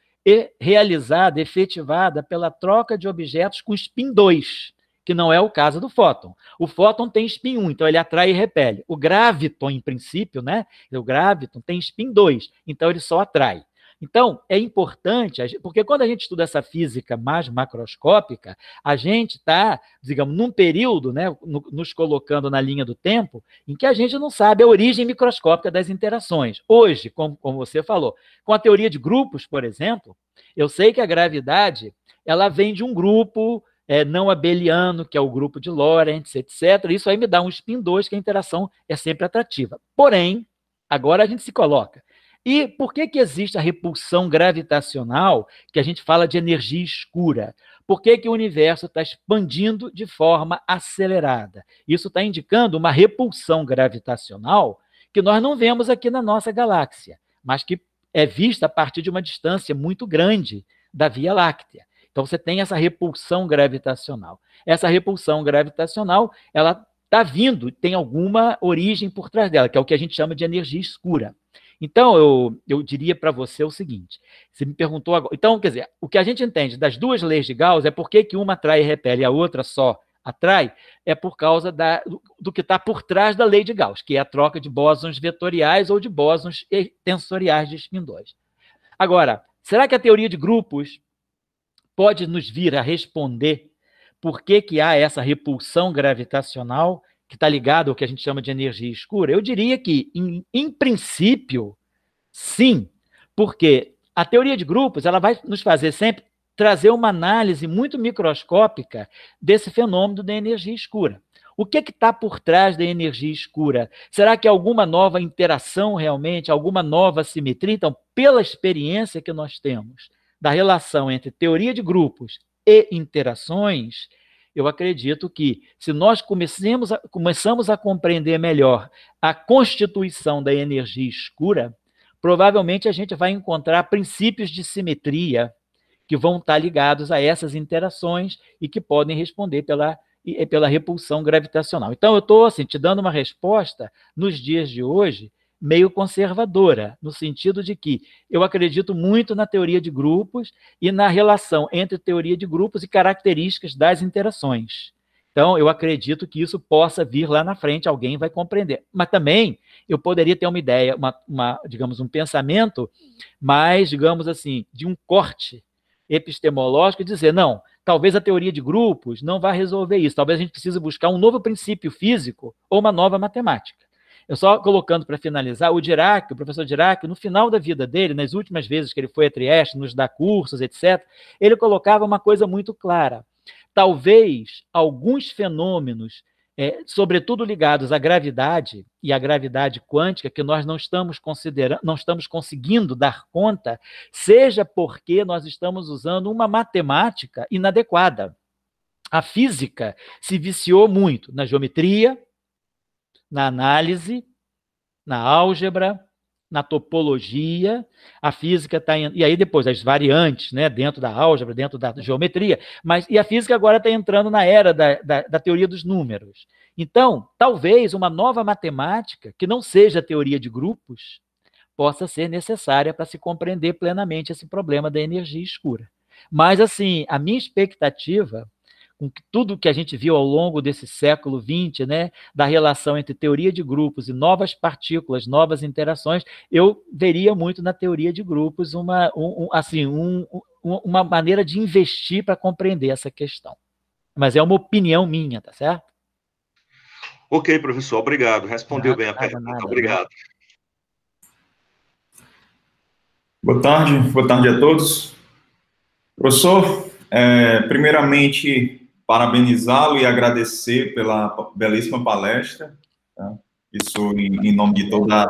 realizada, efetivada pela troca de objetos com spin 2 que não é o caso do fóton. O fóton tem spin 1, então ele atrai e repele. O graviton, em princípio, né? O graviton tem spin 2, então ele só atrai. Então, é importante, porque quando a gente estuda essa física mais macroscópica, a gente está, digamos, num período, né, nos colocando na linha do tempo, em que a gente não sabe a origem microscópica das interações. Hoje, como, como você falou, com a teoria de grupos, por exemplo, eu sei que a gravidade ela vem de um grupo é, não abeliano, que é o grupo de Lorentz, etc. Isso aí me dá um spin 2, que a interação é sempre atrativa. Porém, agora a gente se coloca. E por que, que existe a repulsão gravitacional, que a gente fala de energia escura? Por que, que o universo está expandindo de forma acelerada? Isso está indicando uma repulsão gravitacional que nós não vemos aqui na nossa galáxia, mas que é vista a partir de uma distância muito grande da Via Láctea. Então você tem essa repulsão gravitacional. Essa repulsão gravitacional, ela está vindo, tem alguma origem por trás dela, que é o que a gente chama de energia escura. Então, eu, eu diria para você o seguinte, você me perguntou agora, então, quer dizer, o que a gente entende das duas leis de Gauss é por que uma atrai e repele e a outra só atrai, é por causa da, do que está por trás da lei de Gauss, que é a troca de bósons vetoriais ou de bósons tensoriais de spin 2. Agora, será que a teoria de grupos pode nos vir a responder por que, que há essa repulsão gravitacional que está ligada ao que a gente chama de energia escura? Eu diria que, em, em princípio, sim, porque a teoria de grupos ela vai nos fazer sempre trazer uma análise muito microscópica desse fenômeno da energia escura. O que está por trás da energia escura? Será que alguma nova interação realmente, alguma nova simetria? Então, pela experiência que nós temos da relação entre teoria de grupos e interações, eu acredito que se nós começarmos a, começamos a compreender melhor a constituição da energia escura, provavelmente a gente vai encontrar princípios de simetria que vão estar ligados a essas interações e que podem responder pela, pela repulsão gravitacional. Então, eu estou assim, te dando uma resposta nos dias de hoje meio conservadora, no sentido de que eu acredito muito na teoria de grupos e na relação entre teoria de grupos e características das interações. Então, eu acredito que isso possa vir lá na frente, alguém vai compreender. Mas também eu poderia ter uma ideia, uma, uma, digamos, um pensamento mais, digamos assim, de um corte epistemológico e dizer, não, talvez a teoria de grupos não vá resolver isso, talvez a gente precise buscar um novo princípio físico ou uma nova matemática. Eu só colocando para finalizar, o Dirac, o professor Dirac, no final da vida dele, nas últimas vezes que ele foi a Trieste, nos dar cursos, etc., ele colocava uma coisa muito clara. Talvez alguns fenômenos, é, sobretudo ligados à gravidade e à gravidade quântica, que nós não estamos considerando, não estamos conseguindo dar conta, seja porque nós estamos usando uma matemática inadequada. A física se viciou muito na geometria, na análise, na álgebra, na topologia, a física está e aí depois as variantes, né, dentro da álgebra, dentro da geometria, mas e a física agora está entrando na era da, da, da, teoria dos números. Então, talvez uma nova matemática que não seja teoria de grupos possa ser necessária para se compreender plenamente esse problema da energia escura. Mas assim, a minha expectativa com tudo que a gente viu ao longo desse século XX, né, da relação entre teoria de grupos e novas partículas, novas interações, eu veria muito na teoria de grupos uma, um, um, assim, um, uma maneira de investir para compreender essa questão. Mas é uma opinião minha, tá certo? Ok, professor, obrigado. Respondeu nada, bem a nada, pergunta. Nada, obrigado. Boa tarde, boa tarde a todos. Professor, é, primeiramente, parabenizá-lo e agradecer pela belíssima palestra. Tá? Isso em, em, nome de toda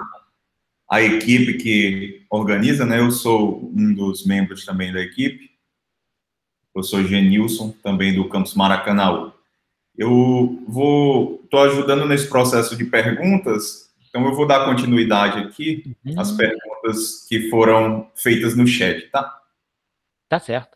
a equipe que organiza, né? Eu sou um dos membros também da equipe. Eu sou Genilson, também do campus Maracanã. Eu vou, estou ajudando nesse processo de perguntas, então eu vou dar continuidade aqui uhum. às perguntas que foram feitas no chat, tá? Tá certo.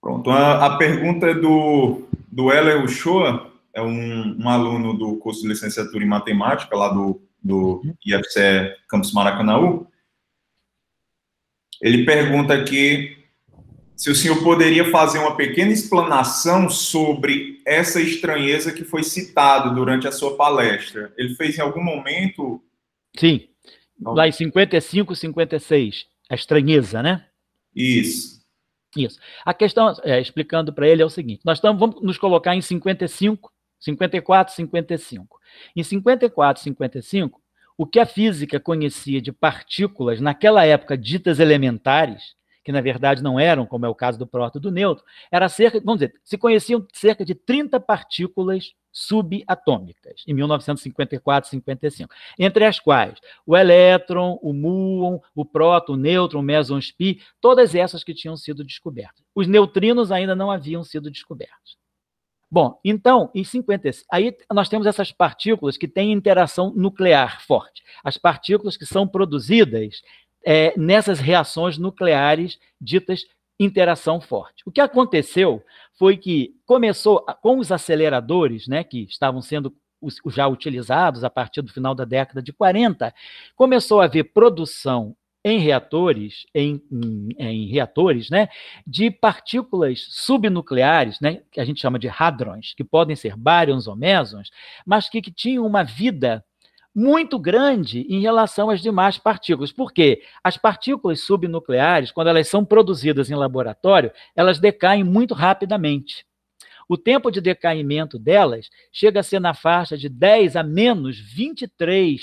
Pronto. Então, a, a pergunta é do, do Heller Uchoa, é um, um aluno do curso de licenciatura em matemática lá do, do IFCE Campus Maracanãú. Ele pergunta aqui se o senhor poderia fazer uma pequena explanação sobre essa estranheza que foi citado durante a sua palestra. Ele fez em algum momento? Sim, lá em 55, 56, a estranheza, né? Isso. Isso. A questão, é, explicando para ele, é o seguinte: nós vamos nos colocar em 55, 54, 55. Em 54, 55, o que a física conhecia de partículas, naquela época ditas elementares, que na verdade não eram, como é o caso do próton e do nêutron, era cerca, vamos dizer, se conheciam cerca de 30 partículas subatômicas, em 1954 55, entre as quais o elétron, o muon, o próton, o nêutron, o meson, spi, todas essas que tinham sido descobertas. Os neutrinos ainda não haviam sido descobertos. Bom, então, em 50, aí nós temos essas partículas que têm interação nuclear forte. As partículas que são produzidas é, nessas reações nucleares ditas interação forte. O que aconteceu foi que começou com os aceleradores, né, que estavam sendo já utilizados a partir do final da década de 40, começou a haver produção em reatores, em, em, em, reatores, né, de partículas subnucleares, né, que a gente chama de hadrons, que podem ser baryons ou mesons, mas que, que tinham uma vida muito grande em relação às demais partículas. Por quê? As partículas subnucleares, quando elas são produzidas em laboratório, elas decaem muito rapidamente. O tempo de decaimento delas chega a ser na faixa de 10 a menos 23,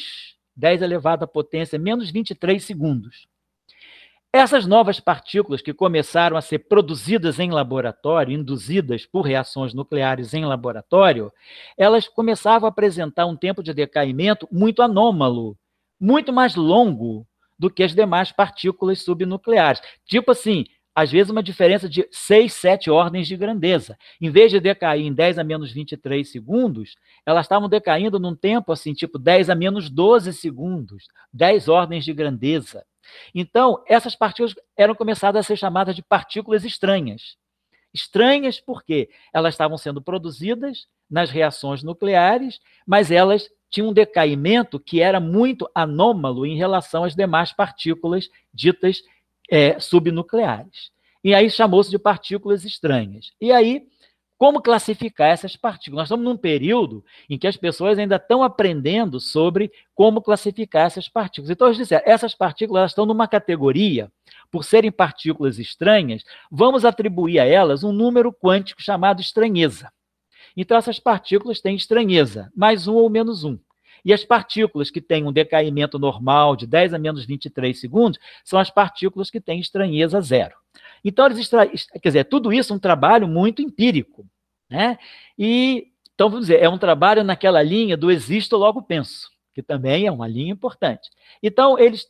10 elevado à potência, menos 23 segundos. Essas novas partículas que começaram a ser produzidas em laboratório, induzidas por reações nucleares em laboratório, elas começavam a apresentar um tempo de decaimento muito anômalo, muito mais longo do que as demais partículas subnucleares. Tipo assim, às vezes, uma diferença de 6, 7 ordens de grandeza. Em vez de decair em 10 a menos 23 segundos, elas estavam decaindo num tempo assim, tipo 10 a menos 12 segundos, 10 ordens de grandeza. Então, essas partículas eram começadas a ser chamadas de partículas estranhas. Estranhas porque elas estavam sendo produzidas nas reações nucleares, mas elas tinham um decaimento que era muito anômalo em relação às demais partículas ditas é, subnucleares. E aí chamou-se de partículas estranhas. E aí, como classificar essas partículas? Nós estamos num período em que as pessoas ainda estão aprendendo sobre como classificar essas partículas. Então, eles disseram, essas partículas estão numa categoria, por serem partículas estranhas, vamos atribuir a elas um número quântico chamado estranheza. Então, essas partículas têm estranheza, mais um ou menos um. E as partículas que têm um decaimento normal de 10 a menos 23 segundos são as partículas que têm estranheza zero. Então, eles extra... quer dizer, tudo isso é um trabalho muito empírico. Né? E, então, vamos dizer, é um trabalho naquela linha do existo, logo penso, que também é uma linha importante. Então, eles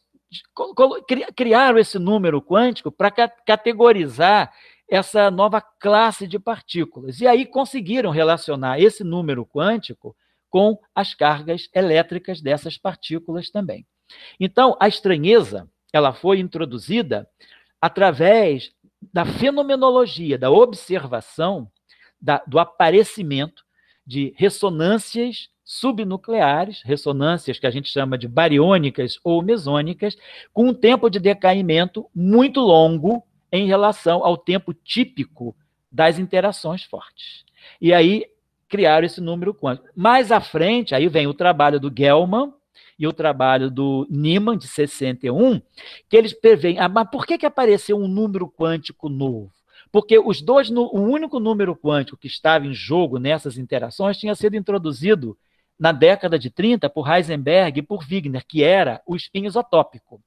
criaram esse número quântico para categorizar essa nova classe de partículas. E aí conseguiram relacionar esse número quântico com as cargas elétricas dessas partículas também. Então, a estranheza ela foi introduzida através da fenomenologia, da observação da, do aparecimento de ressonâncias subnucleares, ressonâncias que a gente chama de bariônicas ou mesônicas, com um tempo de decaimento muito longo em relação ao tempo típico das interações fortes. E aí criaram esse número quântico. Mais à frente, aí vem o trabalho do Gelman e o trabalho do Niemann, de 61, que eles preveem, ah, mas por que, que apareceu um número quântico novo? Porque os dois, o único número quântico que estava em jogo nessas interações tinha sido introduzido na década de 30 por Heisenberg e por Wigner, que era o spin isotópico.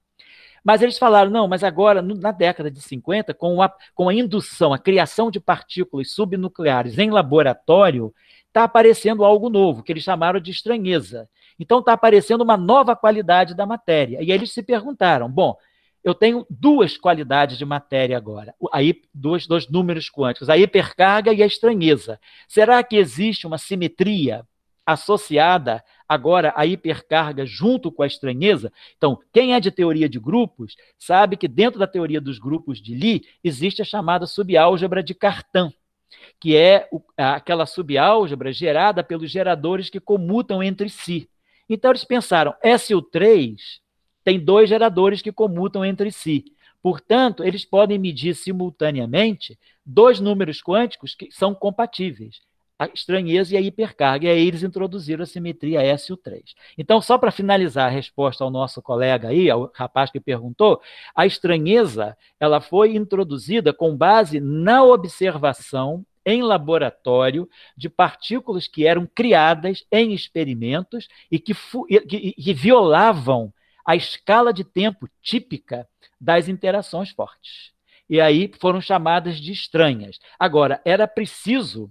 Mas eles falaram, não, mas agora, na década de 50, com a, com a indução, a criação de partículas subnucleares em laboratório, está aparecendo algo novo, que eles chamaram de estranheza. Então está aparecendo uma nova qualidade da matéria. E eles se perguntaram: bom, eu tenho duas qualidades de matéria agora, aí dois, dois números quânticos, a hipercarga e a estranheza. Será que existe uma simetria associada agora à hipercarga junto com a estranheza? Então, quem é de teoria de grupos sabe que dentro da teoria dos grupos de Lie existe a chamada subálgebra de Cartan que é o, aquela subálgebra gerada pelos geradores que comutam entre si. Então eles pensaram, SU3 tem dois geradores que comutam entre si. Portanto, eles podem medir simultaneamente dois números quânticos que são compatíveis a estranheza e a hipercarga. E aí eles introduziram a simetria SU3. Então, só para finalizar a resposta ao nosso colega aí, ao rapaz que perguntou, a estranheza ela foi introduzida com base na observação em laboratório de partículas que eram criadas em experimentos e que, que, que violavam a escala de tempo típica das interações fortes. E aí foram chamadas de estranhas. Agora, era preciso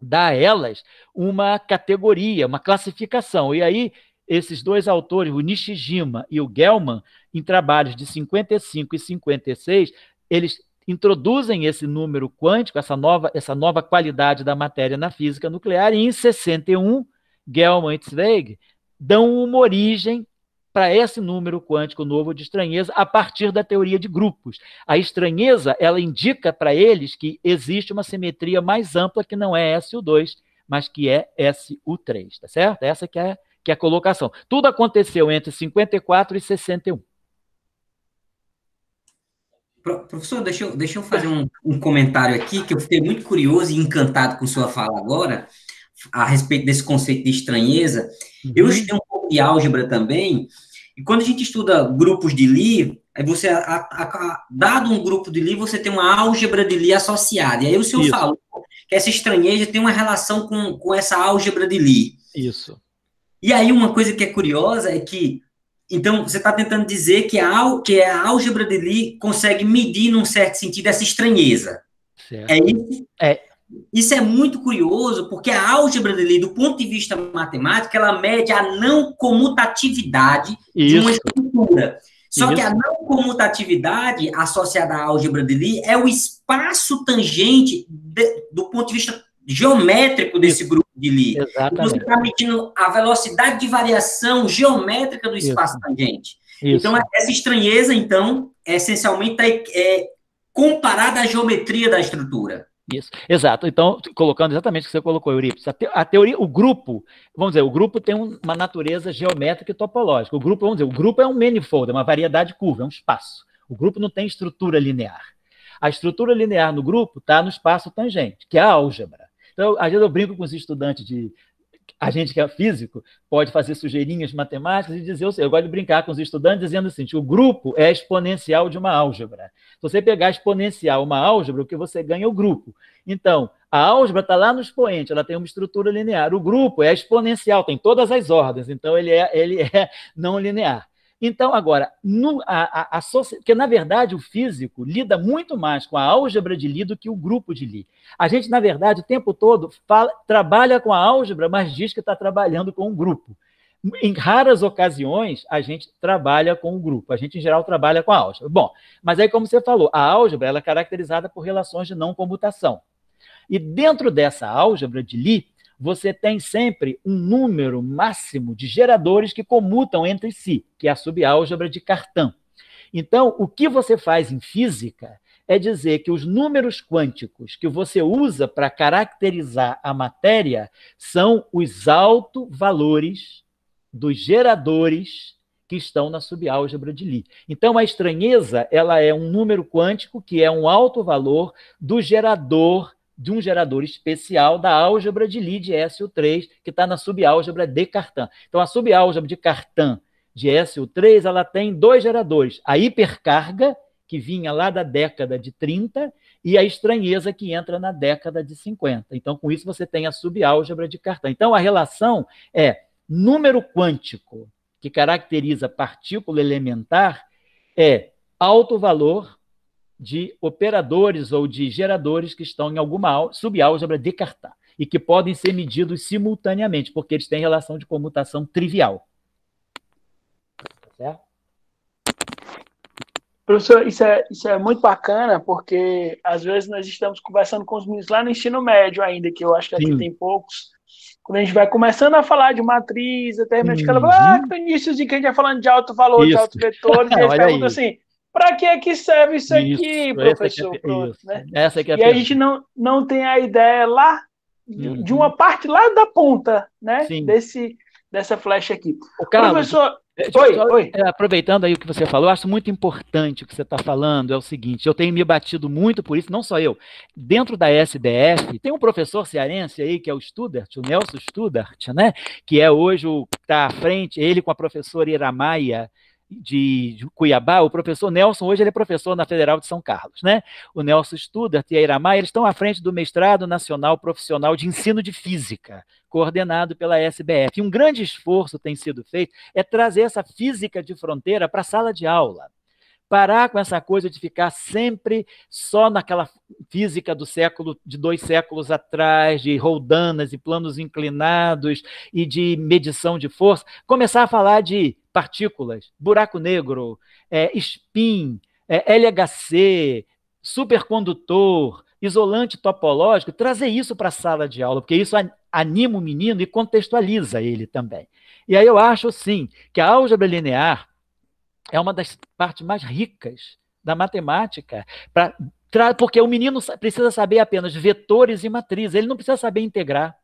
dá a elas uma categoria, uma classificação. E aí, esses dois autores, o Nishijima e o Gelman, em trabalhos de 55 e 56, eles introduzem esse número quântico, essa nova, essa nova qualidade da matéria na física nuclear, e em 61, Gelman e Zweig dão uma origem para esse número quântico novo de estranheza a partir da teoria de grupos. A estranheza, ela indica para eles que existe uma simetria mais ampla que não é SU2, mas que é SU3, tá certo? Essa que é, que é a colocação. Tudo aconteceu entre 54 e 61. Professor, deixa eu, deixa eu fazer um, um comentário aqui, que eu fiquei muito curioso e encantado com sua fala agora, a respeito desse conceito de estranheza. Uhum. Eu estudei e álgebra também. E quando a gente estuda grupos de Lie, aí você, a, a, a, dado um grupo de Lie, você tem uma álgebra de Lie associada. E aí o senhor Isso. falou que essa estranheza tem uma relação com, com essa álgebra de Lie. Isso. E aí uma coisa que é curiosa é que, então, você está tentando dizer que a, que a álgebra de Lie consegue medir, num certo sentido, essa estranheza. Certo. É isso? É, isso é muito curioso, porque a álgebra dele, do ponto de vista matemático, ela mede a não comutatividade Isso. de uma estrutura. Só Isso. que a não comutatividade associada à álgebra de Lie é o espaço tangente de, do ponto de vista geométrico desse Isso. grupo de Lie. Exatamente. Você está medindo a velocidade de variação geométrica do espaço Isso. tangente. Então, essa estranheza, então, é essencialmente é, é comparada à geometria da estrutura. Isso, exato. Então, colocando exatamente o que você colocou, Eurípides, a, te, a, teoria, o grupo, vamos dizer, o grupo tem uma natureza geométrica e topológica. O grupo, vamos dizer, o grupo é um manifold, é uma variedade curva, é um espaço. O grupo não tem estrutura linear. A estrutura linear no grupo está no espaço tangente, que é a álgebra. Então, às vezes eu brinco com os estudantes de a gente que é físico pode fazer sujeirinhas matemáticas e dizer, eu, eu gosto de brincar com os estudantes dizendo assim, o grupo é exponencial de uma álgebra. Se você pegar exponencial uma álgebra, o que você ganha é o grupo. Então, a álgebra está lá no expoente, ela tem uma estrutura linear. O grupo é exponencial, tem todas as ordens, então ele é, ele é não linear. Então, agora, no, a, a, a, porque na verdade o físico lida muito mais com a álgebra de Lie do que o grupo de Lie. A gente, na verdade, o tempo todo fala, trabalha com a álgebra, mas diz que está trabalhando com um grupo. Em raras ocasiões, a gente trabalha com o um grupo. A gente, em geral, trabalha com a álgebra. Bom, mas aí, como você falou, a álgebra ela é caracterizada por relações de não comutação. E dentro dessa álgebra de Lie, você tem sempre um número máximo de geradores que comutam entre si, que é a subálgebra de Cartan. Então, o que você faz em física é dizer que os números quânticos que você usa para caracterizar a matéria são os valores dos geradores que estão na subálgebra de Lie. Então a estranheza, ela é um número quântico que é um alto valor do gerador de um gerador especial da álgebra de Lie de SU3, que está na subálgebra de Cartan. Então, a subálgebra de Cartan de SU3, ela tem dois geradores, a hipercarga, que vinha lá da década de 30, e a estranheza que entra na década de 50. Então, com isso, você tem a subálgebra de Cartan. Então, a relação é número quântico, que caracteriza partícula elementar, é alto valor de operadores ou de geradores que estão em alguma subálgebra de Cartan e que podem ser medidos simultaneamente, porque eles têm relação de comutação trivial. Tá certo? Professor, isso é, isso é muito bacana, porque às vezes nós estamos conversando com os meninos lá no ensino médio ainda, que eu acho que aqui Sim. tem poucos. Quando a gente vai começando a falar de matriz, determinante, ah, uhum. ela fala, ah, que início de que a gente vai tá falando de alto valor, isso. de alto vetores, e eles perguntam assim, para que é que serve isso, isso aqui, professor? Essa, isso. Né? essa que é, né? é E a gente não, não tem a ideia lá de, uhum. de uma parte lá da ponta, né? Sim. Desse, dessa flecha aqui. O professor, é, Oi, só, oi. É, aproveitando aí o que você falou, eu acho muito importante o que você está falando, é o seguinte, eu tenho me batido muito por isso, não só eu, dentro da SDF, tem um professor cearense aí, que é o Studart, o Nelson Studart, né, que é hoje o que está à frente, ele com a professora Iramaia, de, de, Cuiabá, o professor Nelson, hoje ele é professor na Federal de São Carlos, né? O Nelson Studart e a Iramar, eles estão à frente do Mestrado Nacional Profissional de Ensino de Física, coordenado pela SBF. E um grande esforço tem sido feito é trazer essa física de fronteira para a sala de aula parar com essa coisa de ficar sempre só naquela física do século de dois séculos atrás, de roldanas e planos inclinados e de medição de força, começar a falar de partículas, buraco negro, é, spin, é, LHC, supercondutor, isolante topológico, trazer isso para a sala de aula, porque isso anima o menino e contextualiza ele também. E aí eu acho, sim, que a álgebra linear é uma das partes mais ricas da matemática, pra, porque o menino precisa saber apenas vetores e matrizes, ele não precisa saber integrar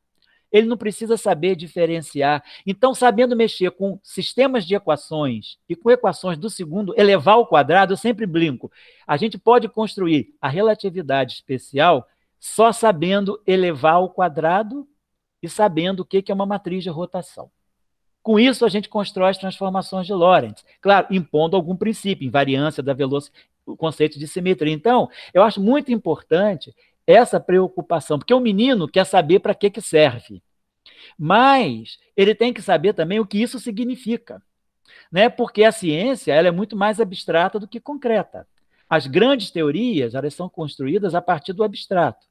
ele não precisa saber diferenciar. Então, sabendo mexer com sistemas de equações e com equações do segundo elevar ao quadrado, eu sempre brinco, a gente pode construir a relatividade especial só sabendo elevar ao quadrado e sabendo o que é uma matriz de rotação. Com isso, a gente constrói as transformações de Lorentz. Claro, impondo algum princípio, invariância da velocidade, o conceito de simetria. Então, eu acho muito importante essa preocupação, porque o menino quer saber para que, que serve, mas ele tem que saber também o que isso significa, né? porque a ciência ela é muito mais abstrata do que concreta. As grandes teorias elas são construídas a partir do abstrato.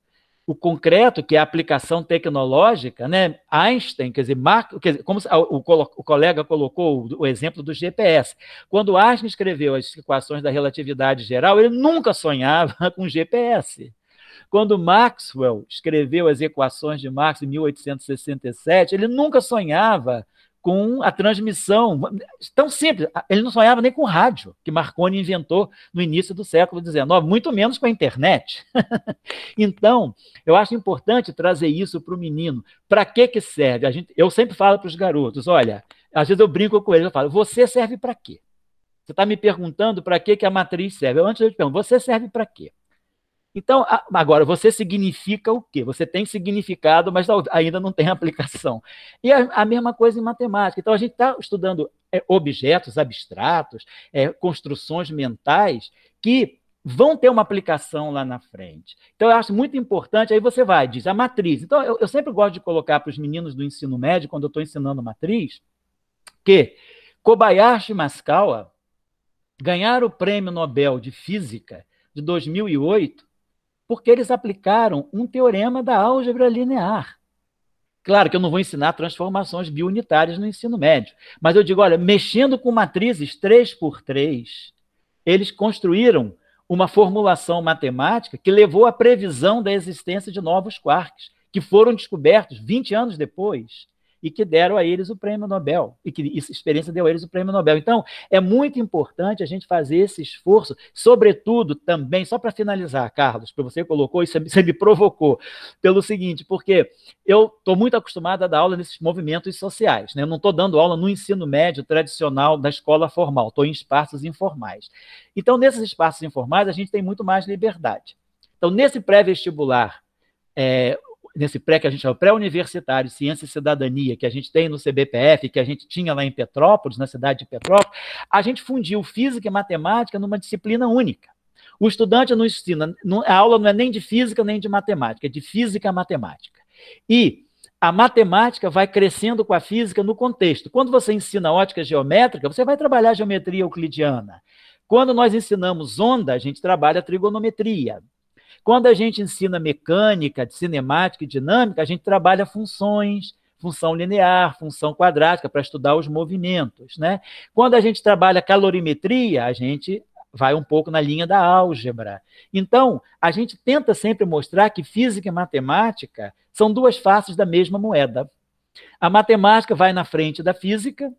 O concreto, que é a aplicação tecnológica, né? Einstein, quer dizer, Mark, quer dizer como ah, o, o colega colocou o, o exemplo do GPS. Quando Einstein escreveu as equações da relatividade geral, ele nunca sonhava com GPS. Quando Maxwell escreveu as equações de Marx em 1867, ele nunca sonhava com a transmissão tão simples. Ele não sonhava nem com o rádio, que Marconi inventou no início do século XIX, muito menos com a internet. então, eu acho importante trazer isso para o menino. Para que, que serve? A gente, eu sempre falo para os garotos, olha, às vezes eu brinco com eles, eu falo, você serve para quê? Você está me perguntando para que, que a matriz serve. Eu, antes eu te pergunto, você serve para quê? Então, agora, você significa o quê? Você tem significado, mas ainda não tem aplicação. E a, mesma coisa em matemática. Então, a gente está estudando é, objetos abstratos, é, construções mentais que vão ter uma aplicação lá na frente. Então, eu acho muito importante, aí você vai, diz, a matriz. Então, eu, eu sempre gosto de colocar para os meninos do ensino médio, quando eu estou ensinando matriz, que Kobayashi e Maskawa ganharam o Prêmio Nobel de Física de 2008 porque eles aplicaram um teorema da álgebra linear. Claro que eu não vou ensinar transformações biunitárias no ensino médio, mas eu digo, olha, mexendo com matrizes 3 por 3, eles construíram uma formulação matemática que levou à previsão da existência de novos quarks, que foram descobertos 20 anos depois e que deram a eles o prêmio Nobel, e que essa experiência deu a eles o prêmio Nobel. Então, é muito importante a gente fazer esse esforço, sobretudo também, só para finalizar, Carlos, que você colocou, isso você me provocou, pelo seguinte, porque eu estou muito acostumado a dar aula nesses movimentos sociais, né? eu não estou dando aula no ensino médio tradicional da escola formal, estou em espaços informais. Então, nesses espaços informais, a gente tem muito mais liberdade. Então, nesse pré-vestibular, é, nesse pré que a gente chama pré-universitário, ciência e cidadania, que a gente tem no CBPF, que a gente tinha lá em Petrópolis, na cidade de Petrópolis, a gente fundiu física e matemática numa disciplina única. O estudante não ensina, a aula não é nem de física nem de matemática, é de física a matemática. E a matemática vai crescendo com a física no contexto. Quando você ensina ótica geométrica, você vai trabalhar geometria euclidiana. Quando nós ensinamos onda, a gente trabalha trigonometria. Quando a gente ensina mecânica, cinemática e dinâmica, a gente trabalha funções, função linear, função quadrática, para estudar os movimentos. Né? Quando a gente trabalha calorimetria, a gente vai um pouco na linha da álgebra. Então, a gente tenta sempre mostrar que física e matemática são duas faces da mesma moeda. A matemática vai na frente da física,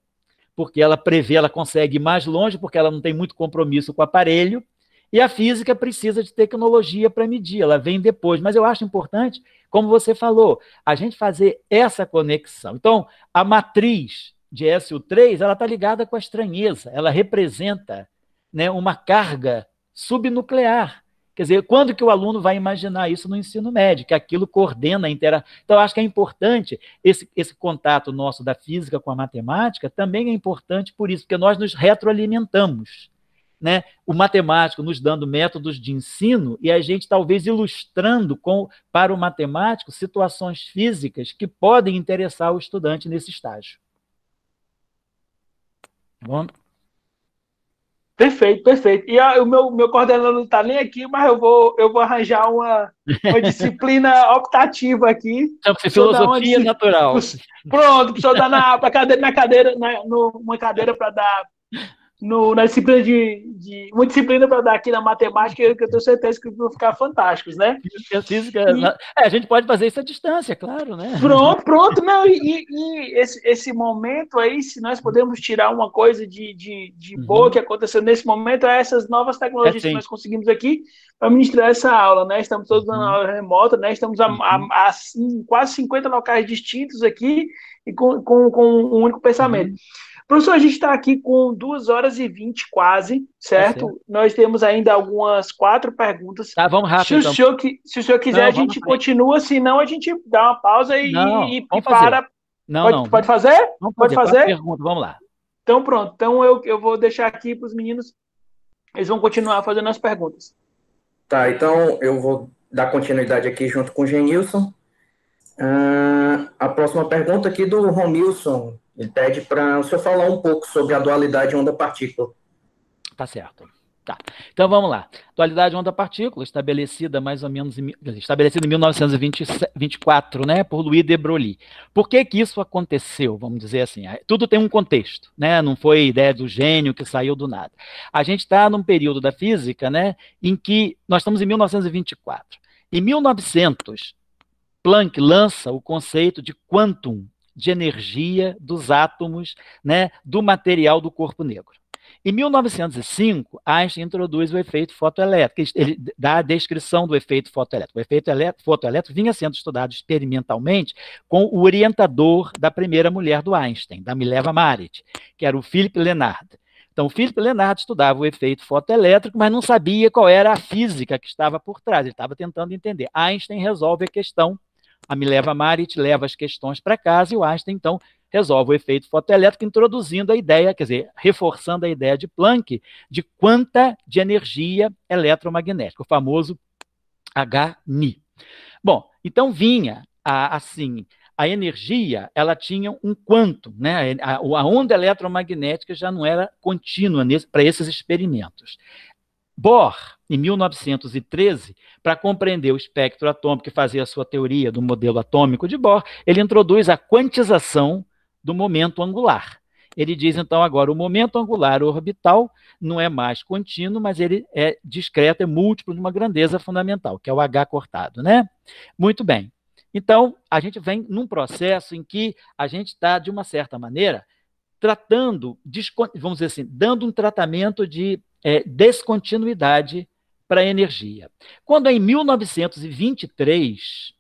porque ela prevê, ela consegue ir mais longe, porque ela não tem muito compromisso com o aparelho. E a física precisa de tecnologia para medir, ela vem depois. Mas eu acho importante, como você falou, a gente fazer essa conexão. Então, a matriz de SU3 ela está ligada com a estranheza, ela representa né, uma carga subnuclear. Quer dizer, quando que o aluno vai imaginar isso no ensino médio, que aquilo coordena a interação? Então, acho que é importante esse, esse contato nosso da física com a matemática, também é importante por isso, porque nós nos retroalimentamos né, o matemático nos dando métodos de ensino e a gente talvez ilustrando com, para o matemático situações físicas que podem interessar o estudante nesse estágio. Tá bom? Perfeito, perfeito. E a, ah, o meu, meu coordenador não está nem aqui, mas eu vou, eu vou arranjar uma, uma disciplina optativa aqui. Então, filosofia natural. Pronto, o dar na, cadeira, na cadeira, na, né, no, uma cadeira para dar no, na disciplina de, de Uma disciplina para dar aqui na matemática, que eu tenho certeza que vão ficar fantásticos, né? Física, é, e... é, a gente pode fazer isso à distância, claro, né? Pronto, pronto, não, e, e esse, esse, momento aí, se nós podemos tirar uma coisa de, de, de uhum. boa uhum. que aconteceu nesse momento, é essas novas tecnologias é, que nós conseguimos aqui para ministrar essa aula, né? Estamos todos dando uhum. aula remota, né? Estamos a, a, uhum. a, quase 50 locais distintos aqui e com, com, com um único pensamento. Uhum. Professor, a gente está aqui com 2 horas e 20 quase, certo? É Nós temos ainda algumas quatro perguntas. Tá, vamos rápido. Se o, então. senhor, se o senhor quiser, não, a gente continua, senão a gente dá uma pausa e, não, e, e para. Não, pode, não. Pode fazer? Vamos fazer pode fazer? Pergunta, vamos lá. Então, pronto. Então, eu, eu vou deixar aqui para os meninos. Eles vão continuar fazendo as perguntas. Tá, então eu vou dar continuidade aqui junto com o Genilson. Uh, a próxima pergunta aqui do Romilson. Ele pede para o senhor falar um pouco sobre a dualidade onda-partícula. Tá certo. Tá. Então vamos lá. Dualidade onda-partícula, estabelecida mais ou menos em, estabelecida em 1924, né, por Louis de Broglie. Por que que isso aconteceu? Vamos dizer assim, ah, tudo tem um contexto, né? Não foi ideia do gênio que saiu do nada. A gente está num período da física, né, em que nós estamos em 1924. Em 1900 Planck lança o conceito de quantum, de energia dos átomos né, do material do corpo negro. Em 1905, Einstein introduz o efeito fotoelétrico, ele dá a descrição do efeito fotoelétrico. O efeito fotoelétrico vinha sendo estudado experimentalmente com o orientador da primeira mulher do Einstein, da Mileva Marit, que era o Philip Lenard. Então, o Philip Lenard estudava o efeito fotoelétrico, mas não sabia qual era a física que estava por trás, ele estava tentando entender. Einstein resolve a questão a Mileva Marit leva as questões para casa e o Einstein, então, resolve o efeito fotoelétrico, introduzindo a ideia, quer dizer, reforçando a ideia de Planck, de quanta de energia eletromagnética, o famoso HNI. Bom, então vinha a, assim, a energia, ela tinha um quanto, né? a onda eletromagnética já não era contínua para esses experimentos. Bohr em 1913, para compreender o espectro atômico que fazia a sua teoria do modelo atômico de Bohr, ele introduz a quantização do momento angular. Ele diz então agora o momento angular orbital não é mais contínuo, mas ele é discreto, é múltiplo de uma grandeza fundamental, que é o H cortado, né? Muito bem. Então, a gente vem num processo em que a gente está, de uma certa maneira, tratando, vamos dizer assim, dando um tratamento de é, descontinuidade para a energia. Quando em 1923,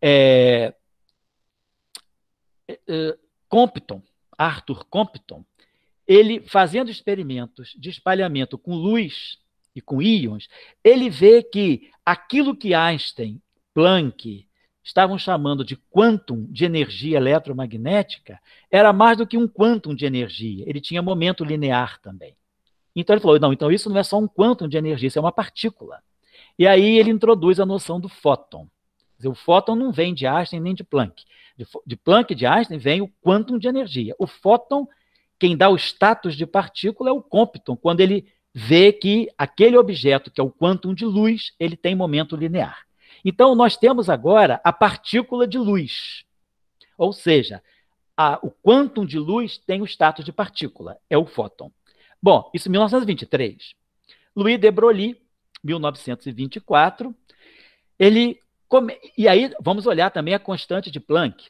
é, é, é, Compton, Arthur Compton, ele fazendo experimentos de espalhamento com luz e com íons, ele vê que aquilo que Einstein, Planck estavam chamando de quantum de energia eletromagnética era mais do que um quantum de energia, ele tinha momento linear também. Então ele falou: não, então isso não é só um quantum de energia, isso é uma partícula. E aí ele introduz a noção do fóton. Dizer, o fóton não vem de Einstein nem de Planck. De, de Planck e de Einstein vem o quantum de energia. O fóton, quem dá o status de partícula é o Compton, quando ele vê que aquele objeto, que é o quantum de luz, ele tem momento linear. Então, nós temos agora a partícula de luz. Ou seja, a, o quantum de luz tem o status de partícula, é o fóton. Bom, isso em 1923. Louis de Broglie, 1924, ele come... e aí vamos olhar também a constante de Planck.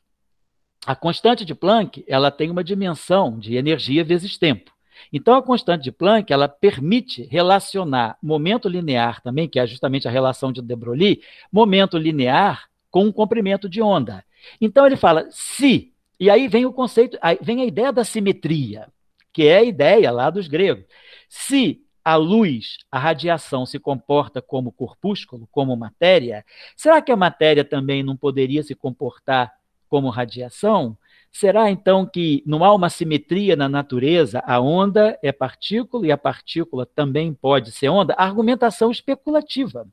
A constante de Planck, ela tem uma dimensão de energia vezes tempo. Então a constante de Planck, ela permite relacionar momento linear também, que é justamente a relação de de Broglie, momento linear com o comprimento de onda. Então ele fala se, e aí vem o conceito, vem a ideia da simetria que é a ideia lá dos gregos. Se a luz, a radiação, se comporta como corpúsculo, como matéria, será que a matéria também não poderia se comportar como radiação? Será então que não há uma simetria na natureza? A onda é partícula e a partícula também pode ser onda? Argumentação especulativa.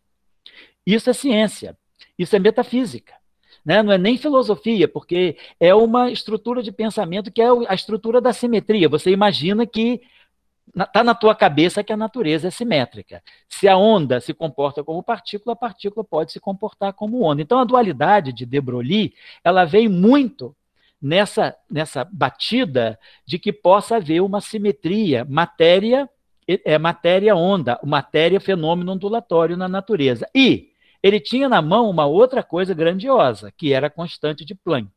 Isso é ciência, isso é metafísica. Né? Não é nem filosofia, porque é uma estrutura de pensamento que é a estrutura da simetria. Você imagina que está na tua cabeça que a natureza é simétrica. Se a onda se comporta como partícula, a partícula pode se comportar como onda. Então a dualidade de De Broglie, ela vem muito nessa nessa batida de que possa haver uma simetria matéria é matéria onda, matéria fenômeno ondulatório na natureza. E ele tinha na mão uma outra coisa grandiosa, que era a constante de Planck.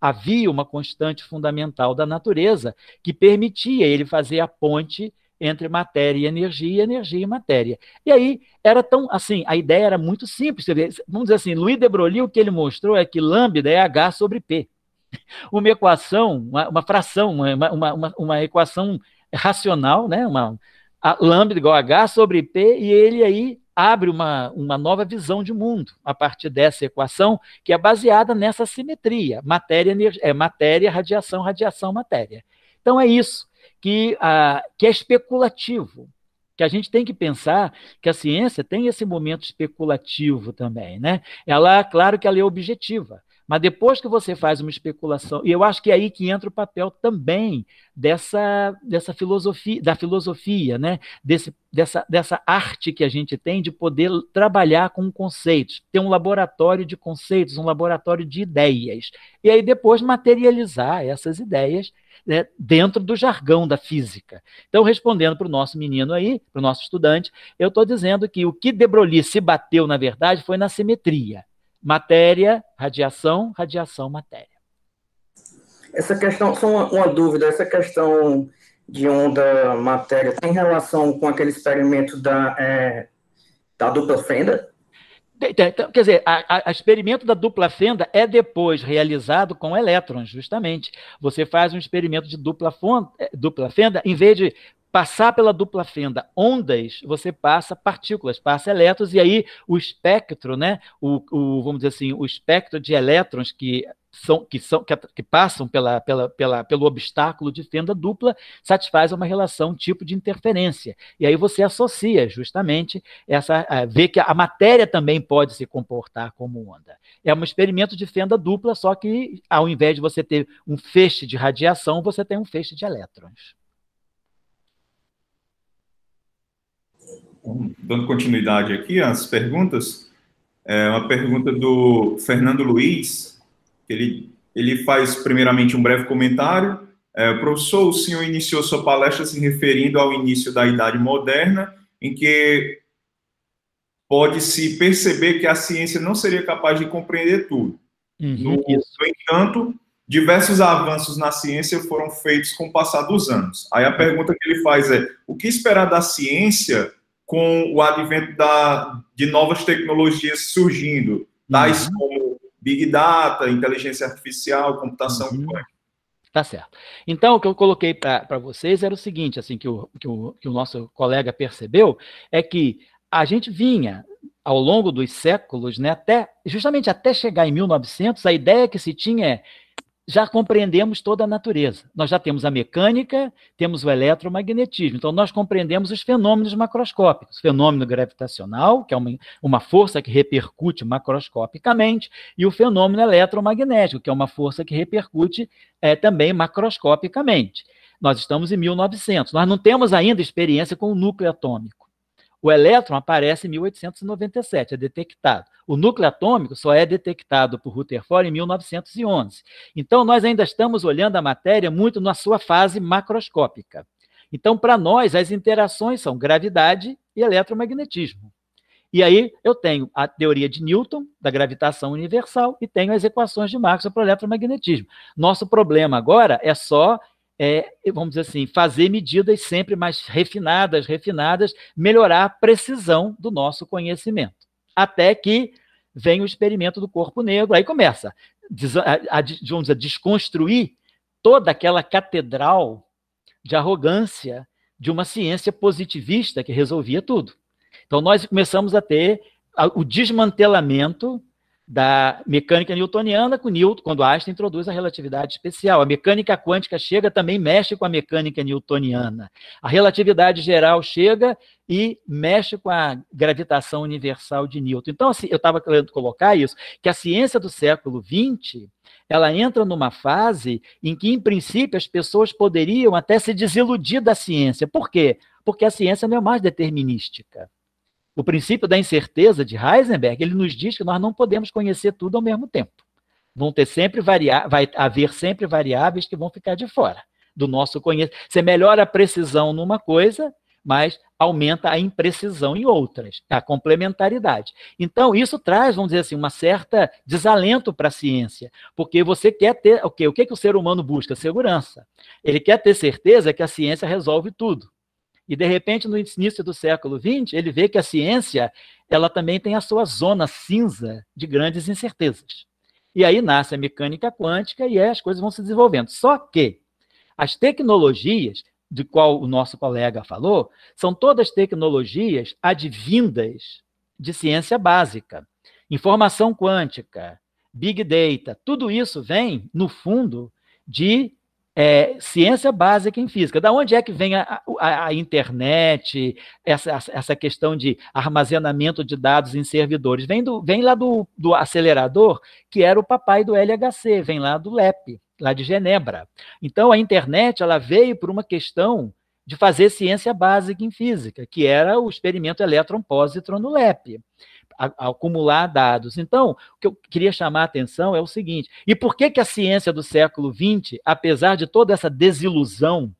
Havia uma constante fundamental da natureza que permitia ele fazer a ponte entre matéria e energia, energia e matéria. E aí era tão assim, a ideia era muito simples. Vamos dizer assim, Louis de Broglie o que ele mostrou é que lambda é h sobre p. Uma equação, uma, uma fração, uma, uma, uma, equação racional, né? Uma a lambda igual a h sobre p e ele aí abre uma, uma nova visão de mundo a partir dessa equação, que é baseada nessa simetria: matéria, é, matéria radiação, radiação, matéria. Então, é isso que, a, ah, que é especulativo que a gente tem que pensar que a ciência tem esse momento especulativo também, né? Ela, claro que ela é objetiva, mas depois que você faz uma especulação, e eu acho que é aí que entra o papel também dessa, dessa filosofia, da filosofia, né? Desse, dessa, dessa arte que a gente tem de poder trabalhar com conceitos, ter um laboratório de conceitos, um laboratório de ideias. E aí depois materializar essas ideias né, dentro do jargão da física. Então, respondendo para o nosso menino aí, para o nosso estudante, eu estou dizendo que o que De Broglie se bateu, na verdade, foi na simetria matéria, radiação, radiação, matéria. Essa questão, só uma, uma dúvida, essa questão de onda matéria tem relação com aquele experimento da, é, da dupla fenda? Então, quer dizer, o experimento da dupla fenda é depois realizado com elétrons, justamente. Você faz um experimento de dupla, fonte, é, dupla fenda, em vez de passar pela dupla fenda ondas, você passa partículas, passa elétrons, e aí o espectro, né, o, o vamos dizer assim, o espectro de elétrons que são, que, são, que, que passam pela, pela, pela, pelo obstáculo de fenda dupla satisfaz uma relação, tipo de interferência. E aí você associa justamente essa. vê que a matéria também pode se comportar como onda. É um experimento de fenda dupla, só que ao invés de você ter um feixe de radiação, você tem um feixe de elétrons. dando continuidade aqui às perguntas, é uma pergunta do Fernando Luiz, ele, ele faz primeiramente um breve comentário. É, professor, o senhor iniciou sua palestra se referindo ao início da Idade Moderna, em que pode-se perceber que a ciência não seria capaz de compreender tudo. Uhum, no, no entanto, diversos avanços na ciência foram feitos com o passar dos anos. Aí a uhum. pergunta que ele faz é: o que esperar da ciência com o advento da, de novas tecnologias surgindo, tais uhum. como Big Data, inteligência artificial, computação uhum. quântica. Tá certo. Então, o que eu coloquei para vocês era o seguinte, assim, que o, que, o, que o nosso colega percebeu, é que a gente vinha, ao longo dos séculos, né, até, justamente até chegar em 1900, a ideia que se tinha é já compreendemos toda a natureza. Nós já temos a mecânica, temos o eletromagnetismo. Então, nós compreendemos os fenômenos macroscópicos. Fenômeno gravitacional, que é uma, uma força que repercute macroscopicamente, e o fenômeno eletromagnético, que é uma força que repercute é, também macroscopicamente. Nós estamos em 1900. Nós não temos ainda experiência com o núcleo atômico. O elétron aparece em 1897, é detectado. O núcleo atômico só é detectado por Rutherford em 1911. Então, nós ainda estamos olhando a matéria muito na sua fase macroscópica. Então, para nós, as interações são gravidade e eletromagnetismo. E aí eu tenho a teoria de Newton, da gravitação universal, e tenho as equações de Maxwell para o eletromagnetismo. Nosso problema agora é só é, vamos dizer assim, fazer medidas sempre mais refinadas, refinadas, melhorar a precisão do nosso conhecimento. Até que vem o experimento do corpo negro, aí começa a, a, desconstruir toda aquela catedral de arrogância de uma ciência positivista que resolvia tudo. Então, nós começamos a ter o desmantelamento da mecânica newtoniana com Newton, quando Einstein introduz a relatividade especial. A mecânica quântica chega também mexe com a mecânica newtoniana. A relatividade geral chega e mexe com a gravitação universal de Newton. Então, assim, eu estava querendo colocar isso, que a ciência do século XX, ela entra numa fase em que, em princípio, as pessoas poderiam até se desiludir da ciência. Por quê? Porque a ciência não é mais determinística. O princípio da incerteza de Heisenberg, ele nos diz que nós não podemos conhecer tudo ao mesmo tempo. Vão ter sempre vai haver sempre variáveis que vão ficar de fora do nosso conhecimento. Você melhora a precisão numa coisa, mas aumenta a imprecisão em outras, a complementaridade. Então, isso traz, vamos dizer assim, uma certa desalento para a ciência, porque você quer ter, okay, o que, que o ser humano busca? Segurança. Ele quer ter certeza que a ciência resolve tudo. E, de repente, no início do século XX, ele vê que a ciência ela também tem a sua zona cinza de grandes incertezas. E aí nasce a mecânica quântica e as coisas vão se desenvolvendo. Só que as tecnologias, de qual o nosso colega falou, são todas tecnologias advindas de ciência básica, informação quântica, big data, tudo isso vem, no fundo, de é, ciência básica em física. Da onde é que vem a, a, a internet, essa, essa questão de armazenamento de dados em servidores? Vem, do, vem lá do, do acelerador, que era o papai do LHC, vem lá do LEP, lá de Genebra. Então, a internet ela veio por uma questão de fazer ciência básica em física, que era o experimento elétron-pósitron no LEP a, a acumular dados. Então, o que eu queria chamar a atenção é o seguinte: e por que, que a ciência do século XX, apesar de toda essa desilusão,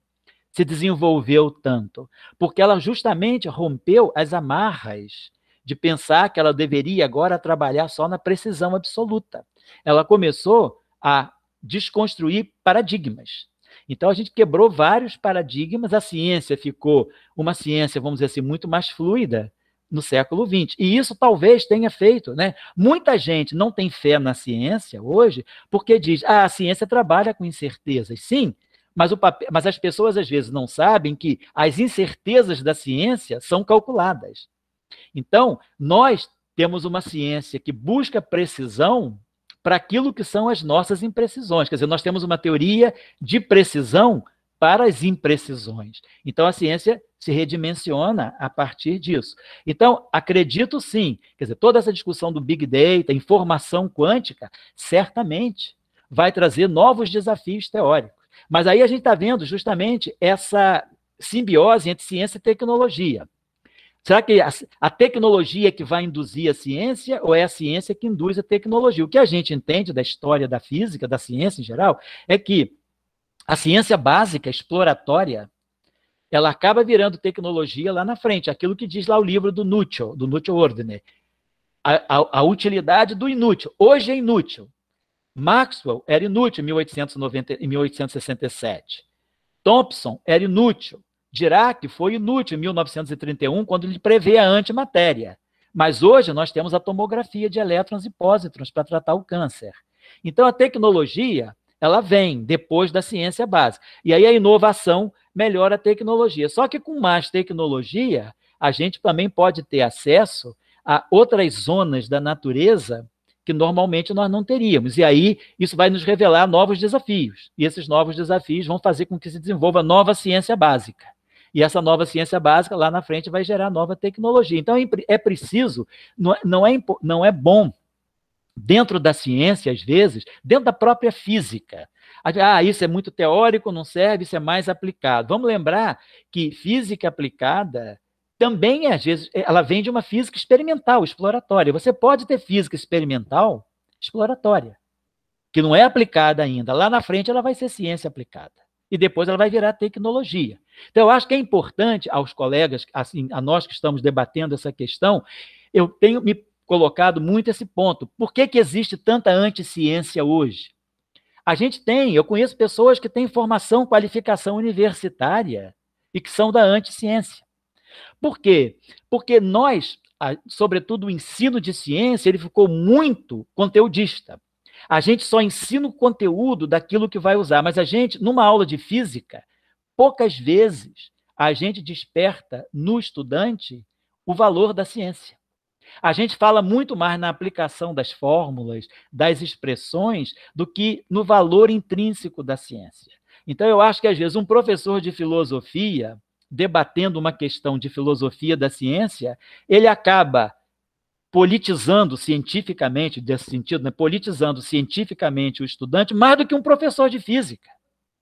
se desenvolveu tanto? Porque ela justamente rompeu as amarras de pensar que ela deveria agora trabalhar só na precisão absoluta. Ela começou a desconstruir paradigmas. Então a gente quebrou vários paradigmas, a ciência ficou uma ciência, vamos dizer assim, muito mais fluida, no século XX. E isso talvez tenha feito, né? Muita gente não tem fé na ciência hoje porque diz, ah, a ciência trabalha com incertezas. Sim, mas, o papel, mas as pessoas às vezes não sabem que as incertezas da ciência são calculadas. Então, nós temos uma ciência que busca precisão para aquilo que são as nossas imprecisões. Quer dizer, nós temos uma teoria de precisão para as imprecisões. Então, a ciência se redimensiona a partir disso. Então, acredito sim, quer dizer, toda essa discussão do Big Data, informação quântica, certamente vai trazer novos desafios teóricos. Mas aí a gente está vendo justamente essa simbiose entre ciência e tecnologia. Será que a, tecnologia é que vai induzir a ciência ou é a ciência que induz a tecnologia? O que a gente entende da história da física, da ciência em geral, é que a ciência básica, exploratória, ela acaba virando tecnologia lá na frente, aquilo que diz lá o livro do nútio do Nútil Ordner. A, a, a, utilidade do inútil. Hoje é inútil. Maxwell era inútil em em 1867. Thompson era inútil. Dirac foi inútil em 1931, quando ele prevê a antimatéria. Mas hoje nós temos a tomografia de elétrons e pósitrons para tratar o câncer. Então a tecnologia ela vem depois da ciência básica. E aí a inovação melhora a tecnologia. Só que com mais tecnologia, a gente também pode ter acesso a outras zonas da natureza que normalmente nós não teríamos. E aí isso vai nos revelar novos desafios. E esses novos desafios vão fazer com que se desenvolva nova ciência básica. E essa nova ciência básica lá na frente vai gerar nova tecnologia. Então é, é preciso, não é, não é, é bom dentro da ciência, às vezes, dentro da própria física. Ah, isso é muito teórico, não serve, isso é mais aplicado. Vamos lembrar que física aplicada também, às vezes, é, ela vem de uma física experimental, exploratória. Você pode ter física experimental exploratória, que não é aplicada ainda. Lá na frente ela vai ser ciência aplicada. E depois ela vai virar tecnologia. Então, eu acho que é importante aos colegas, assim, a nós que estamos debatendo essa questão, eu tenho me colocado muito esse ponto. Por que, que existe tanta anticiência hoje? A gente tem, eu conheço pessoas que têm formação, qualificação universitária e que são da anticiência. Por quê? Porque nós, sobretudo o ensino de ciência, ele ficou muito conteudista. A gente só ensina o conteúdo daquilo que vai usar, mas a gente, numa aula de física, poucas vezes a gente desperta no estudante o valor da ciência. A gente fala muito mais na aplicação das fórmulas, das expressões, do que no valor intrínseco da ciência. Então, eu acho que, às vezes, um professor de filosofia, debatendo uma questão de filosofia da ciência, ele acaba politizando cientificamente, desse sentido, né? politizando cientificamente o estudante, mais do que um professor de física,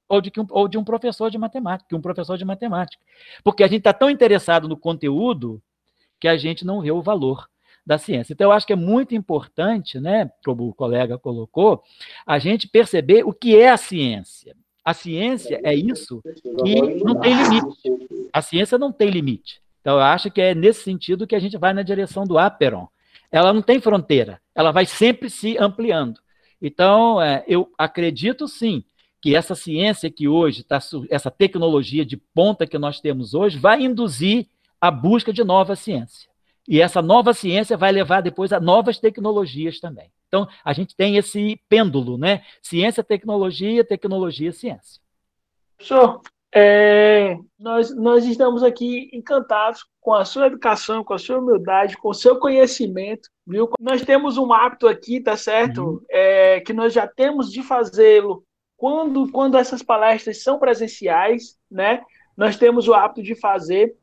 ou de, um, ou de um professor de matemática, que um professor de matemática. Porque a gente está tão interessado no conteúdo que a gente não vê o valor da ciência. Então, eu acho que é muito importante, né, como o colega colocou, a gente perceber o que é a ciência. A ciência é isso que não tem limite. A ciência não tem limite. Então, eu acho que é nesse sentido que a gente vai na direção do Aperon. Ela não tem fronteira, ela vai sempre se ampliando. Então, é, eu acredito sim que essa ciência que hoje está, essa tecnologia de ponta que nós temos hoje, vai induzir a busca de nova ciência. E essa nova ciência vai levar depois a novas tecnologias também. Então, a gente tem esse pêndulo, né? Ciência, tecnologia, tecnologia, ciência. Professor, é, nós, nós estamos aqui encantados com a sua educação, com a sua humildade, com o seu conhecimento, viu? Nós temos um hábito aqui, tá certo? Uhum. É, que nós já temos de fazê-lo quando, quando essas palestras são presenciais, né? Nós temos o hábito de fazer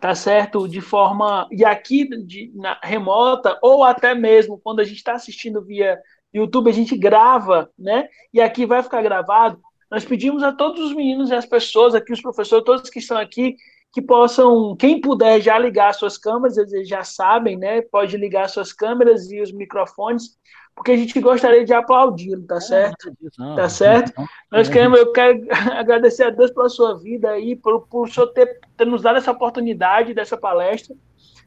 tá certo? De forma. E aqui, de, na, remota, ou até mesmo quando a gente está assistindo via YouTube, a gente grava, né? E aqui vai ficar gravado. Nós pedimos a todos os meninos e as pessoas aqui, os professores, todos que estão aqui, que possam, quem puder já ligar suas câmeras, eles já sabem, né? Pode ligar suas câmeras e os microfones, porque a gente gostaria de aplaudi-lo, tá é, certo? Não, tá certo? Nós queremos, é. eu quero agradecer a Deus pela sua vida aí, por, por o ter, ter nos dado essa oportunidade dessa palestra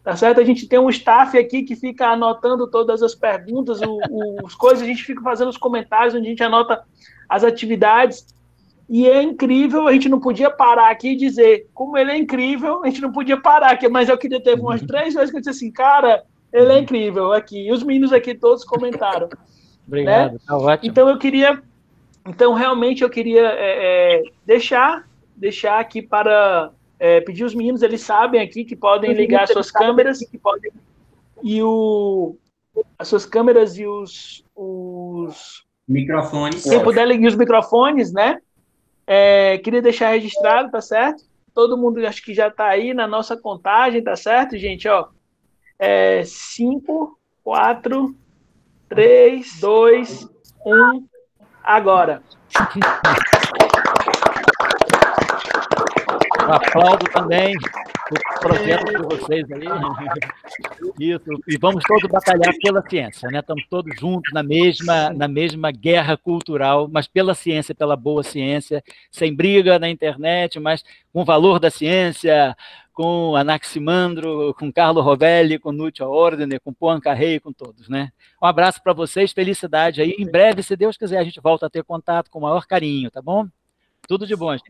tá certo? A gente tem um staff aqui que fica anotando todas as perguntas, o, o, os coisas, a gente fica fazendo os comentários, onde a gente anota as atividades. E é incrível, a gente não podia parar aqui e dizer como ele é incrível, a gente não podia parar aqui, mas eu é queria ter umas uhum. três vezes que eu disse assim, cara, ele é uhum. incrível aqui. E os meninos aqui todos comentaram. Obrigado, né? tá ótimo. Então eu queria, então realmente eu queria é, é, deixar, deixar aqui para é, pedir os meninos, eles sabem aqui que podem os ligar suas câmeras, que podem e o as suas câmeras e os, os microfones. Se puder ligar os microfones, né? É, queria deixar registrado, tá certo? Todo mundo acho que já tá aí na nossa contagem, tá certo, gente? Ó, é, cinco, quatro, três, dois, um, agora. Aplaudo também o projeto de vocês aí. Isso. E vamos todos batalhar pela ciência, né? Estamos todos juntos na mesma, na mesma guerra cultural, mas pela ciência, pela boa ciência, sem briga na internet, mas com o valor da ciência, com Anaximandro, com Carlo Rovelli, com Nútia Ordner, com Poincaré, com todos, né? Um abraço para vocês, felicidade aí. Em breve, se Deus quiser, a gente volta a ter contato com o maior carinho, tá bom? Tudo de bom. Gente.